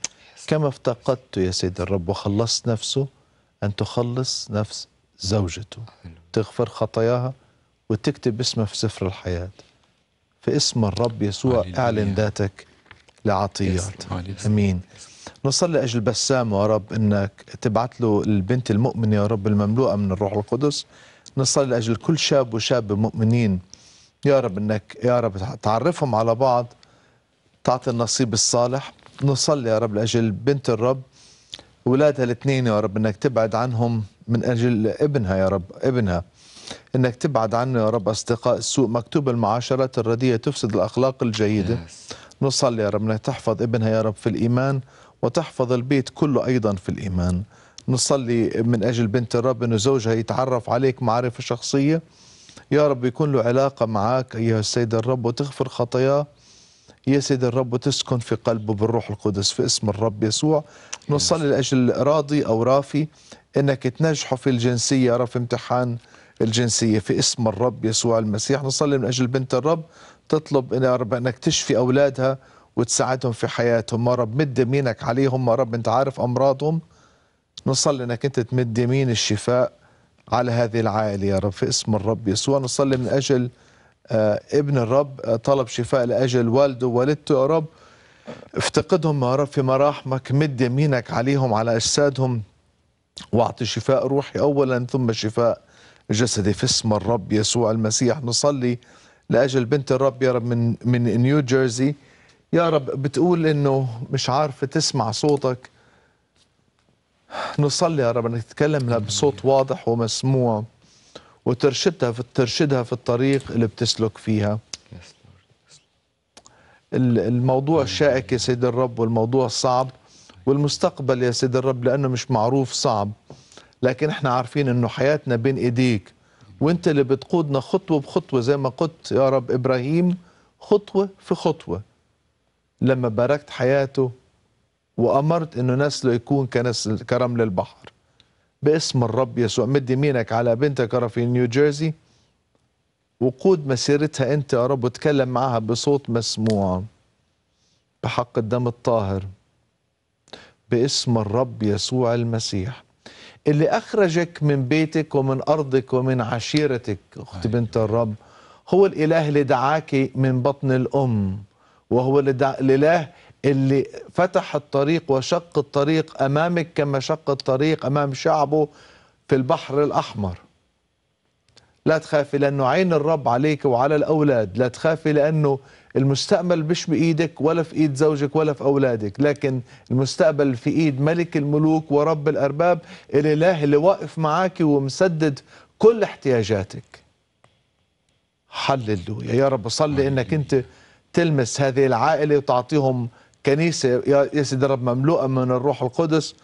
كما افتقدت يا سيد الرب وخلصت نفسه أن تخلص نفس زوجته تغفر خطاياها وتكتب اسمه في سفر الحياة في اسم الرب يسوع هللويا. أعلن ذاتك لعطيات أمين نصلي أجل بسام يا رب أنك تبعت له البنت المؤمنة يا رب المملوءة من الروح القدس نصلي لاجل كل شاب وشاب مؤمنين يا رب انك يا رب تعرفهم على بعض تعطي النصيب الصالح نصلي يا رب لاجل بنت الرب اولادها الاثنين يا رب انك تبعد عنهم من اجل ابنها يا رب ابنها انك تبعد عنه يا رب اصدقاء السوء مكتوب المعاشرات الرديه تفسد الاخلاق الجيده نصلي يا رب انك تحفظ ابنها يا رب في الايمان وتحفظ البيت كله ايضا في الايمان نصلي من أجل بنت الرب أن زوجها يتعرف عليك معرفة شخصية يا رب يكون له علاقة معك أيها السيد الرب وتغفر خطاياه يا سيد الرب وتسكن في قلبه بالروح القدس في اسم الرب يسوع نصلي لأجل راضي أو رافي أنك تنجحه في الجنسية يا رب في امتحان الجنسية في اسم الرب يسوع المسيح نصلي من أجل بنت الرب تطلب يا رب أنك تشفي أولادها وتساعدهم في حياتهم يا رب مد يمينك عليهم يا رب أنت عارف أمراضهم نصلي انك انت تمد يمين الشفاء على هذه العائله يا رب في اسم الرب يسوع نصلي من اجل آه، ابن الرب آه، طلب شفاء لاجل والده ووالدته يا رب افتقدهم يا رب في مراحمك مد يمينك عليهم على اجسادهم واعطي شفاء روحي اولا ثم شفاء جسدي في اسم الرب يسوع المسيح نصلي لاجل بنت الرب يا رب من من نيو جيرسي يا رب بتقول انه مش عارفه تسمع صوتك نصلي يا رب انك تتكلم لها بصوت واضح ومسموع وترشدها في ترشدها في الطريق اللي بتسلك فيها الموضوع شائك يا سيد الرب والموضوع صعب والمستقبل يا سيد الرب لانه مش معروف صعب لكن احنا عارفين انه حياتنا بين ايديك وانت اللي بتقودنا خطوه بخطوه زي ما قلت يا رب ابراهيم خطوه في خطوه لما باركت حياته وأمرت أنه نسله يكون كنسل كرمل للبحر باسم الرب يسوع مد يمينك على بنتك يا في نيو جيرسي وقود مسيرتها أنت يا رب وتكلم معها بصوت مسموع بحق الدم الطاهر باسم الرب يسوع المسيح اللي أخرجك من بيتك ومن أرضك ومن عشيرتك أختي أيوة. بنت الرب هو الإله اللي دعاك من بطن الأم وهو الإله اللي فتح الطريق وشق الطريق امامك كما شق الطريق امام شعبه في البحر الاحمر لا تخافي لانه عين الرب عليك وعلى الاولاد لا تخافي لانه المستقبل مش بايدك ولا في ايد زوجك ولا في اولادك لكن المستقبل في ايد ملك الملوك ورب الارباب الاله اللي واقف معاك ومسدد كل احتياجاتك هللويا يا رب صلي انك انت تلمس هذه العائله وتعطيهم كنيسه يا سيدي رب مملوءه من الروح القدس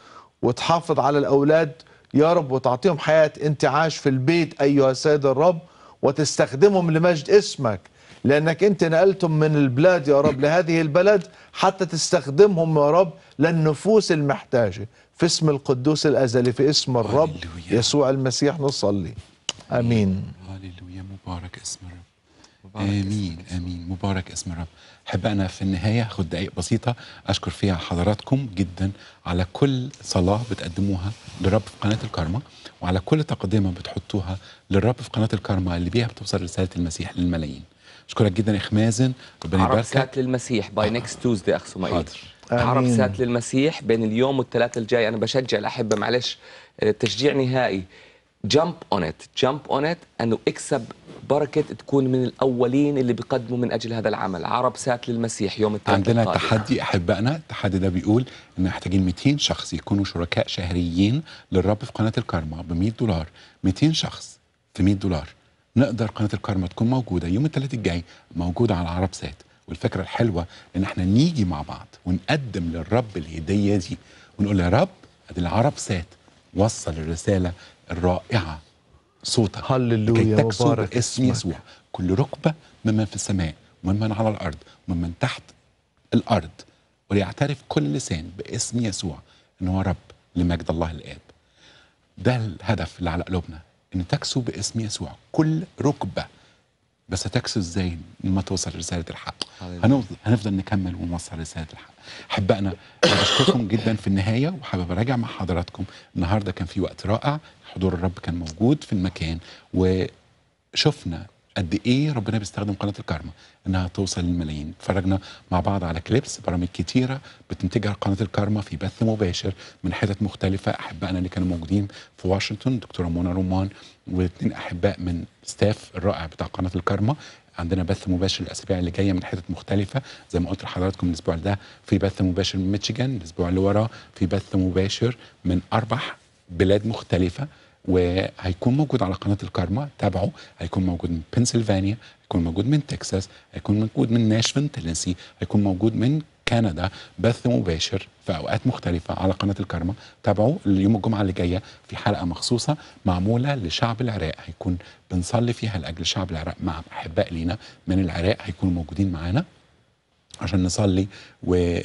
وتحافظ على الاولاد يا رب وتعطيهم حياه انتعاش في البيت ايها السيد الرب وتستخدمهم لمجد اسمك لانك انت نقلتهم من البلاد يا رب لهذه البلد حتى تستخدمهم يا رب للنفوس المحتاجه في اسم القدوس الازلي في اسم الرب هاللويا. يسوع المسيح نصلي امين هللويا مبارك اسم الرب مبارك امين اسم الرب. امين مبارك اسم الرب حب أنا في النهاية أخذ دقائق بسيطة أشكر فيها حضراتكم جدا على كل صلاة بتقدموها للرب في قناة الكارما وعلى كل تقدمة بتحطوها للرب في قناة الكارما اللي بيها بتوصل رسالة المسيح للملايين أشكرك جدا يا مازن ربنا يباركك عرب سات للمسيح باي نكست توزداي أخ سمايل عرب سات للمسيح بين اليوم والثلاثة الجاي أنا بشجع الأحبة معلش آه، تشجيع نهائي جامب اون ات جامب اون ات انه اكسب بركه تكون من الاولين اللي بيقدموا من اجل هذا العمل عرب سات للمسيح يوم الثلاثاء عندنا القادم. تحدي احبائنا التحدي ده بيقول ان محتاجين 200 شخص يكونوا شركاء شهريين للرب في قناه الكارما ب 100 دولار 200 شخص في 100 دولار نقدر قناه الكارما تكون موجوده يوم الثلاثاء الجاي موجوده على عرب سات والفكره الحلوه ان احنا نيجي مع بعض ونقدم للرب الهديه دي ونقول يا رب ادي العرب سات وصل الرساله الرائعة صوتك هللويا وبارك اسم يسوع كل ركبة ممن في السماء وممن على الأرض وممن تحت الأرض وليعترف كل لسان باسم يسوع إن هو رب لمجد الله الآب ده الهدف اللي على قلوبنا إن تكسو باسم يسوع كل ركبة بس هتكسو ازاي لما توصل رسالة الحق هنفضل, هنفضل نكمل ونوصل رسالة الحق حبقنا بشكركم جدا في النهاية وحابب اراجع مع حضراتكم النهاردة كان في وقت رائع حضور الرب كان موجود في المكان وشفنا قد ايه ربنا بيستخدم قناه الكارما انها توصل للملايين اتفرجنا مع بعض على كليبس برامج كتيره بتنتجها قناه الكارما في بث مباشر من حتت مختلفه احبائنا اللي كانوا موجودين في واشنطن دكتوره منى رومان واثنين احباء من ستاف الرائع بتاع قناه الكارما عندنا بث مباشر الاسابيع اللي جايه من حتت مختلفه زي ما قلت لحضراتكم الاسبوع ده في بث مباشر من ميتشيجن الاسبوع اللي وراه في بث مباشر من اربع بلاد مختلفه وهيكون موجود على قناه الكارما تابعه هيكون موجود من بنسلفانيا هيكون موجود من تكساس هيكون موجود من ناشفن تلنسي هيكون موجود من كندا بث مباشر في اوقات مختلفه على قناه الكارما تابعوا اليوم الجمعه اللي جايه في حلقه مخصوصه معموله لشعب العراق هيكون بنصلي فيها لاجل شعب العراق مع احباء لينا من العراق هيكونوا موجودين معانا عشان نصلي و...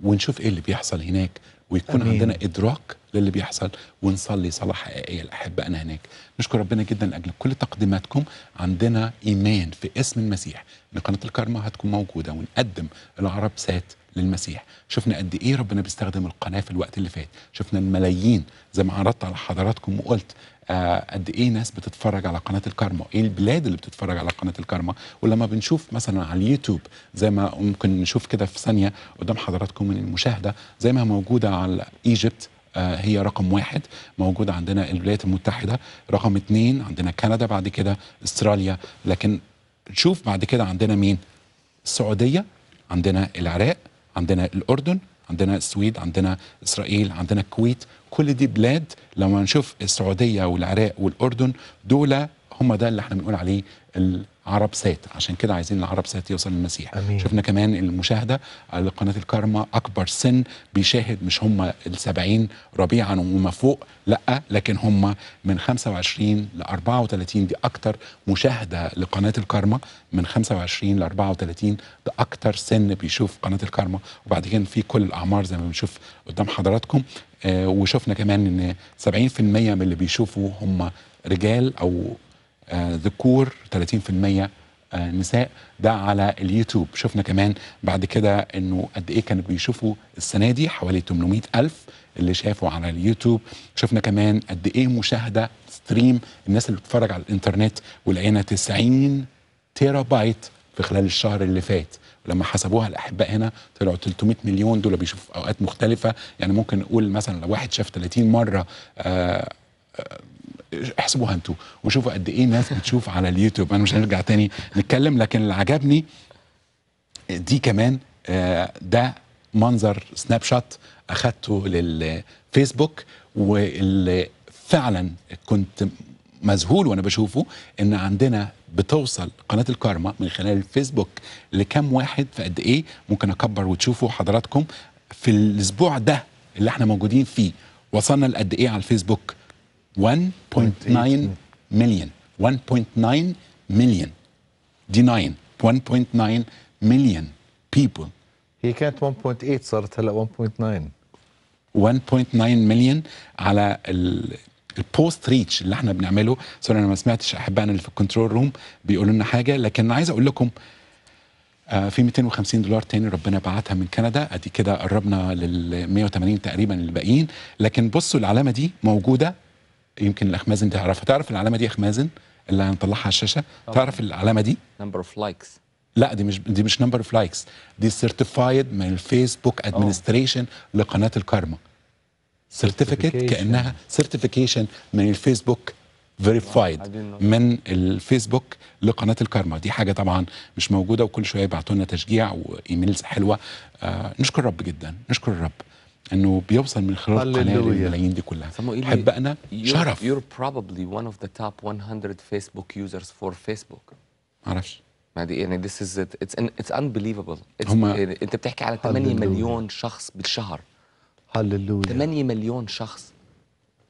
ونشوف ايه اللي بيحصل هناك ويكون أمين. عندنا ادراك للي بيحصل ونصلي صلاة حقيقية الأحبة أنا هناك نشكر ربنا جدا لأجل كل تقديماتكم عندنا إيمان في اسم المسيح إن قناة الكارما هتكون موجودة ونقدم العرب سات للمسيح شفنا قد ايه ربنا بيستخدم القناه في الوقت اللي فات شفنا الملايين زي ما عرضت على حضراتكم وقلت آه، قد ايه ناس بتتفرج على قناه الكارما ايه البلاد اللي بتتفرج على قناه الكارما ولما بنشوف مثلا على اليوتيوب زي ما ممكن نشوف كده في ثانيه قدام حضراتكم من المشاهده زي ما موجوده على ايجيبت آه، هي رقم واحد موجودة عندنا الولايات المتحدة رقم اثنين عندنا كندا بعد كده استراليا لكن نشوف بعد كده عندنا مين السعودية عندنا العراق عندنا الأردن عندنا السويد عندنا إسرائيل عندنا الكويت كل دي بلاد لما نشوف السعودية والعراق والأردن دول هم ده اللي احنا بنقول عليه عرب سات عشان كده عايزين العرب سات يوصل للمسيح أمين. شفنا كمان المشاهده على قناه الكارما اكبر سن بيشاهد مش هم ال70 ربيعا وما فوق لا لكن هم من 25 ل 34 دي اكتر مشاهده لقناه الكارما من 25 ل 34 ده اكتر سن بيشوف قناه الكارما وبعد كده في كل الاعمار زي ما بنشوف قدام حضراتكم آه وشفنا كمان ان 70% من اللي بيشوفوا هم رجال او آه، ذكور 30% آه، نساء ده على اليوتيوب شفنا كمان بعد كده انه قد ايه كانوا بيشوفوا السنه دي حوالي 800 الف اللي شافوا على اليوتيوب شفنا كمان قد ايه مشاهده ستريم الناس اللي بتتفرج على الانترنت ولقينا 90 تيرا بايت في خلال الشهر اللي فات لما حسبوها الاحباء هنا طلعوا 300 مليون دول بيشوفوا في اوقات مختلفه يعني ممكن نقول مثلا لو واحد شاف 30 مره آآ آه، آآ احسبوها انتوا وشوفوا قد ايه ناس بتشوف على اليوتيوب انا مش هنرجع تاني نتكلم لكن اللي عجبني دي كمان آه، ده منظر سناب شوت اخدته للفيسبوك واللي فعلا كنت مذهول وانا بشوفه ان عندنا بتوصل قناه الكارما من خلال الفيسبوك لكم واحد في قد ايه ممكن اكبر وتشوفوا حضراتكم في الاسبوع ده اللي احنا موجودين فيه وصلنا لقد ايه على الفيسبوك 1.9 مليون 1.9 مليون denying 1.9 مليون بيبل هي كانت 1.8 صارت هلا 1.9 1.9 مليون على البوست ريتش اللي احنا بنعمله سوري انا ما سمعتش احبائنا اللي في الكنترول روم بيقولوا لنا حاجه لكن عايز اقول لكم آه في 250 دولار تاني ربنا بعتها من كندا ادي كده قربنا لل 180 تقريبا الباقيين لكن بصوا العلامه دي موجوده يمكن الاخمازن دي تعرفها تعرف العلامه دي اخمازن اللي هنطلعها على الشاشه تعرف العلامه دي نمبر اوف لايكس لا دي مش دي مش نمبر اوف لايكس دي سيرتيفايد من الفيسبوك ادمنستريشن لقناه الكارما سيرتيفيكت كانها سيرتيفيكيشن من الفيسبوك فيريفايد من الفيسبوك لقناه الكارما دي حاجه طبعا مش موجوده وكل شويه يبعتوا لنا تشجيع وايميلز حلوه آه نشكر رب جدا نشكر الرب انه بيوصل من خلال القناه للملايين دي كلها حب انا شرف you're probably one of the top 100 فيسبوك users for Facebook معرفش ما دي يعني this is اتس it's, unbelievable هما يعني انت بتحكي على 8 مليون شخص بالشهر هللويا 8 مليون شخص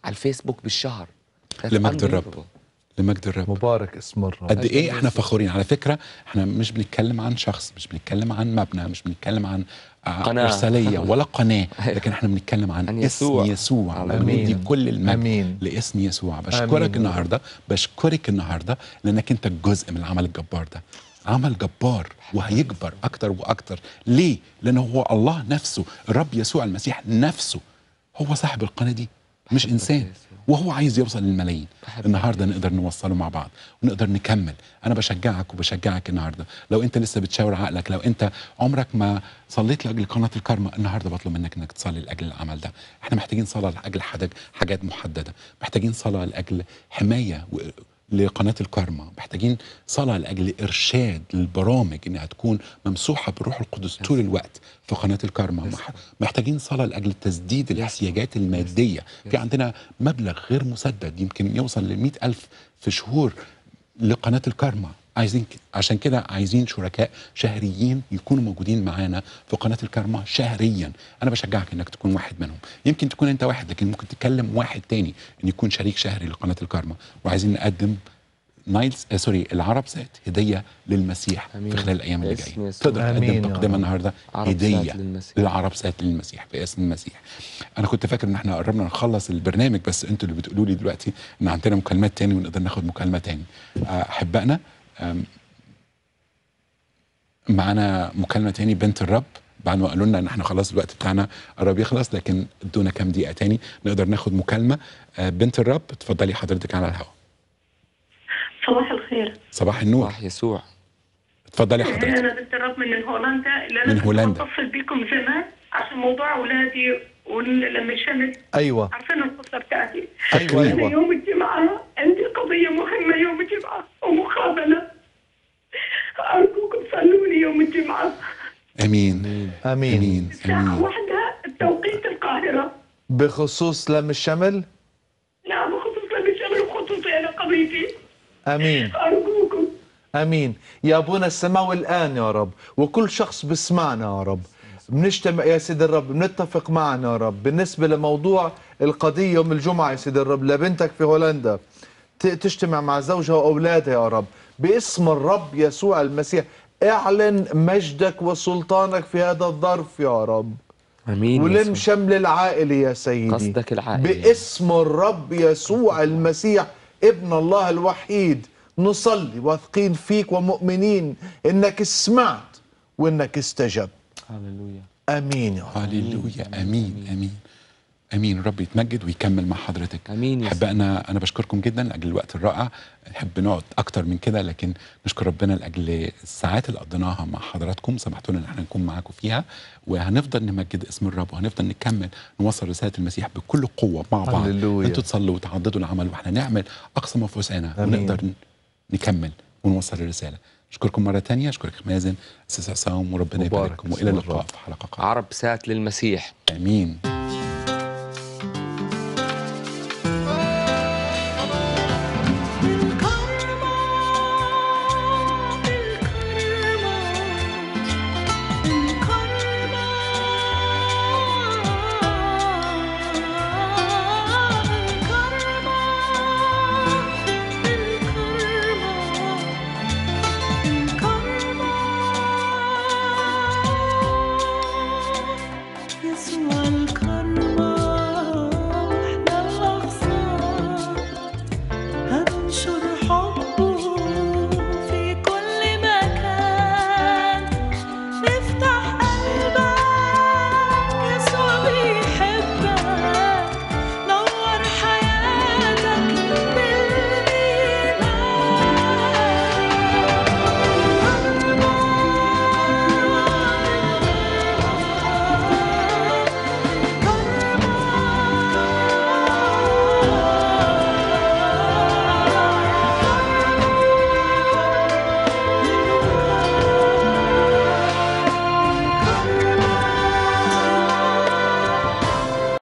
على الفيسبوك بالشهر لمجد الرب لمجد الرب مبارك اسم الرب قد ايه احنا فخورين على فكره احنا مش بنتكلم عن شخص مش بنتكلم عن مبنى مش بنتكلم عن آه، قناة ارساليه ولا قناة *laughs* أيوه. لكن احنا بنتكلم عن, عن يسوع. اسم يسوع بندي كل المجد لاسم يسوع بشكرك أمين. النهاردة بشكرك النهاردة لأنك أنت جزء من العمل الجبار ده عمل جبار وهيكبر أكتر وأكتر ليه؟ لان هو الله نفسه الرب يسوع المسيح نفسه هو صاحب القناة دي مش إنسان وهو عايز يوصل للملايين النهارده نقدر نوصله مع بعض ونقدر نكمل انا بشجعك وبشجعك النهارده لو انت لسه بتشاور عقلك لو انت عمرك ما صليت لاجل قناه الكارما النهارده بطلب منك انك تصلي لاجل العمل ده احنا محتاجين صلاه لاجل حاجات محدده محتاجين صلاه لاجل حمايه لقناه الكارما محتاجين صلاه لاجل ارشاد البرامج انها تكون ممسوحه بالروح القدس طول الوقت في قناه الكارما محتاجين صلاه لاجل تسديد الاحتياجات الماديه في عندنا مبلغ غير مسدد يمكن يوصل ل ألف في شهور لقناه الكارما عايزين عشان كده عايزين شركاء شهريين يكونوا موجودين معانا في قناه الكرمه شهريا انا بشجعك انك تكون واحد منهم يمكن تكون انت واحد لكن ممكن تكلم واحد تاني ان يكون شريك شهري لقناه الكرمه وعايزين نقدم نايلز آه سوري العرب ذات هديه للمسيح أمين. في خلال الايام اللي جايه تقدر تقدم تقديمها النهارده هديه للعرب ذات للمسيح في اسم المسيح انا كنت فاكر ان احنا قربنا نخلص البرنامج بس انتوا اللي بتقولوا لي دلوقتي ان عندنا مكالمات تاني ونقدر ناخد مكالمه تاني آه، احبائنا آه معانا مكالمه تاني بنت الرب بعد ما قالوا لنا ان احنا خلاص الوقت بتاعنا قرب يخلص لكن ادونا كام دقيقه تاني نقدر ناخد مكالمه أه، بنت الرب اتفضلي حضرتك على الهواء صباح الخير صباح النور صباح يسوع اتفضلي حضرتك انا بنت الرب من هولندا اللي انا من هولندا اتصل بيكم زمان عشان موضوع اولادي ولما شمس ايوه عارفين القصه بتاعتي ايوه, أيوة. يوم الجمعه عندي قضيه مهمه يوم الجمعه ومقابله أرجوكم صلوني يوم الجمعة أمين أمين أمين الساعة واحدة بتوقيت القاهرة بخصوص لم الشمل؟ نعم بخصوص لم الشمل وخصوصي أنا قضيتي أمين أرجوكم أمين يا أبونا السماوي الآن يا رب وكل شخص بسمعنا يا رب بنجتمع يا سيد الرب بنتفق معنا يا رب بالنسبة لموضوع القضية يوم الجمعة يا سيد الرب لبنتك في هولندا تجتمع مع زوجها وأولادها يا رب باسم الرب يسوع المسيح اعلن مجدك وسلطانك في هذا الظرف يا رب امين ولم شمل العائلة يا سيدي قصدك العائلة باسم الرب يسوع المسيح ابن الله الوحيد نصلي واثقين فيك ومؤمنين انك سمعت وانك استجبت هللويا امين يا رب هللويا امين امين, أمين. امين رب يتمجد ويكمل مع حضرتك امين احب انا انا بشكركم جدا لاجل الوقت الرائع نحب نقعد اكتر من كده لكن نشكر ربنا لاجل الساعات اللي قضيناها مع حضراتكم سمحتونا ان احنا نكون معاكم فيها وهنفضل نمجد اسم الرب وهنفضل نكمل نوصل رساله المسيح بكل قوه مع بعض انتوا تصلوا وتعددوا العمل واحنا نعمل اقصى ما في وسعنا ونقدر نكمل ونوصل الرساله اشكركم مره ثانيه اشكرك مازن استاذ عصام وربنا يبارككم والى اللقاء في حلقه قادمه عرب سات للمسيح امين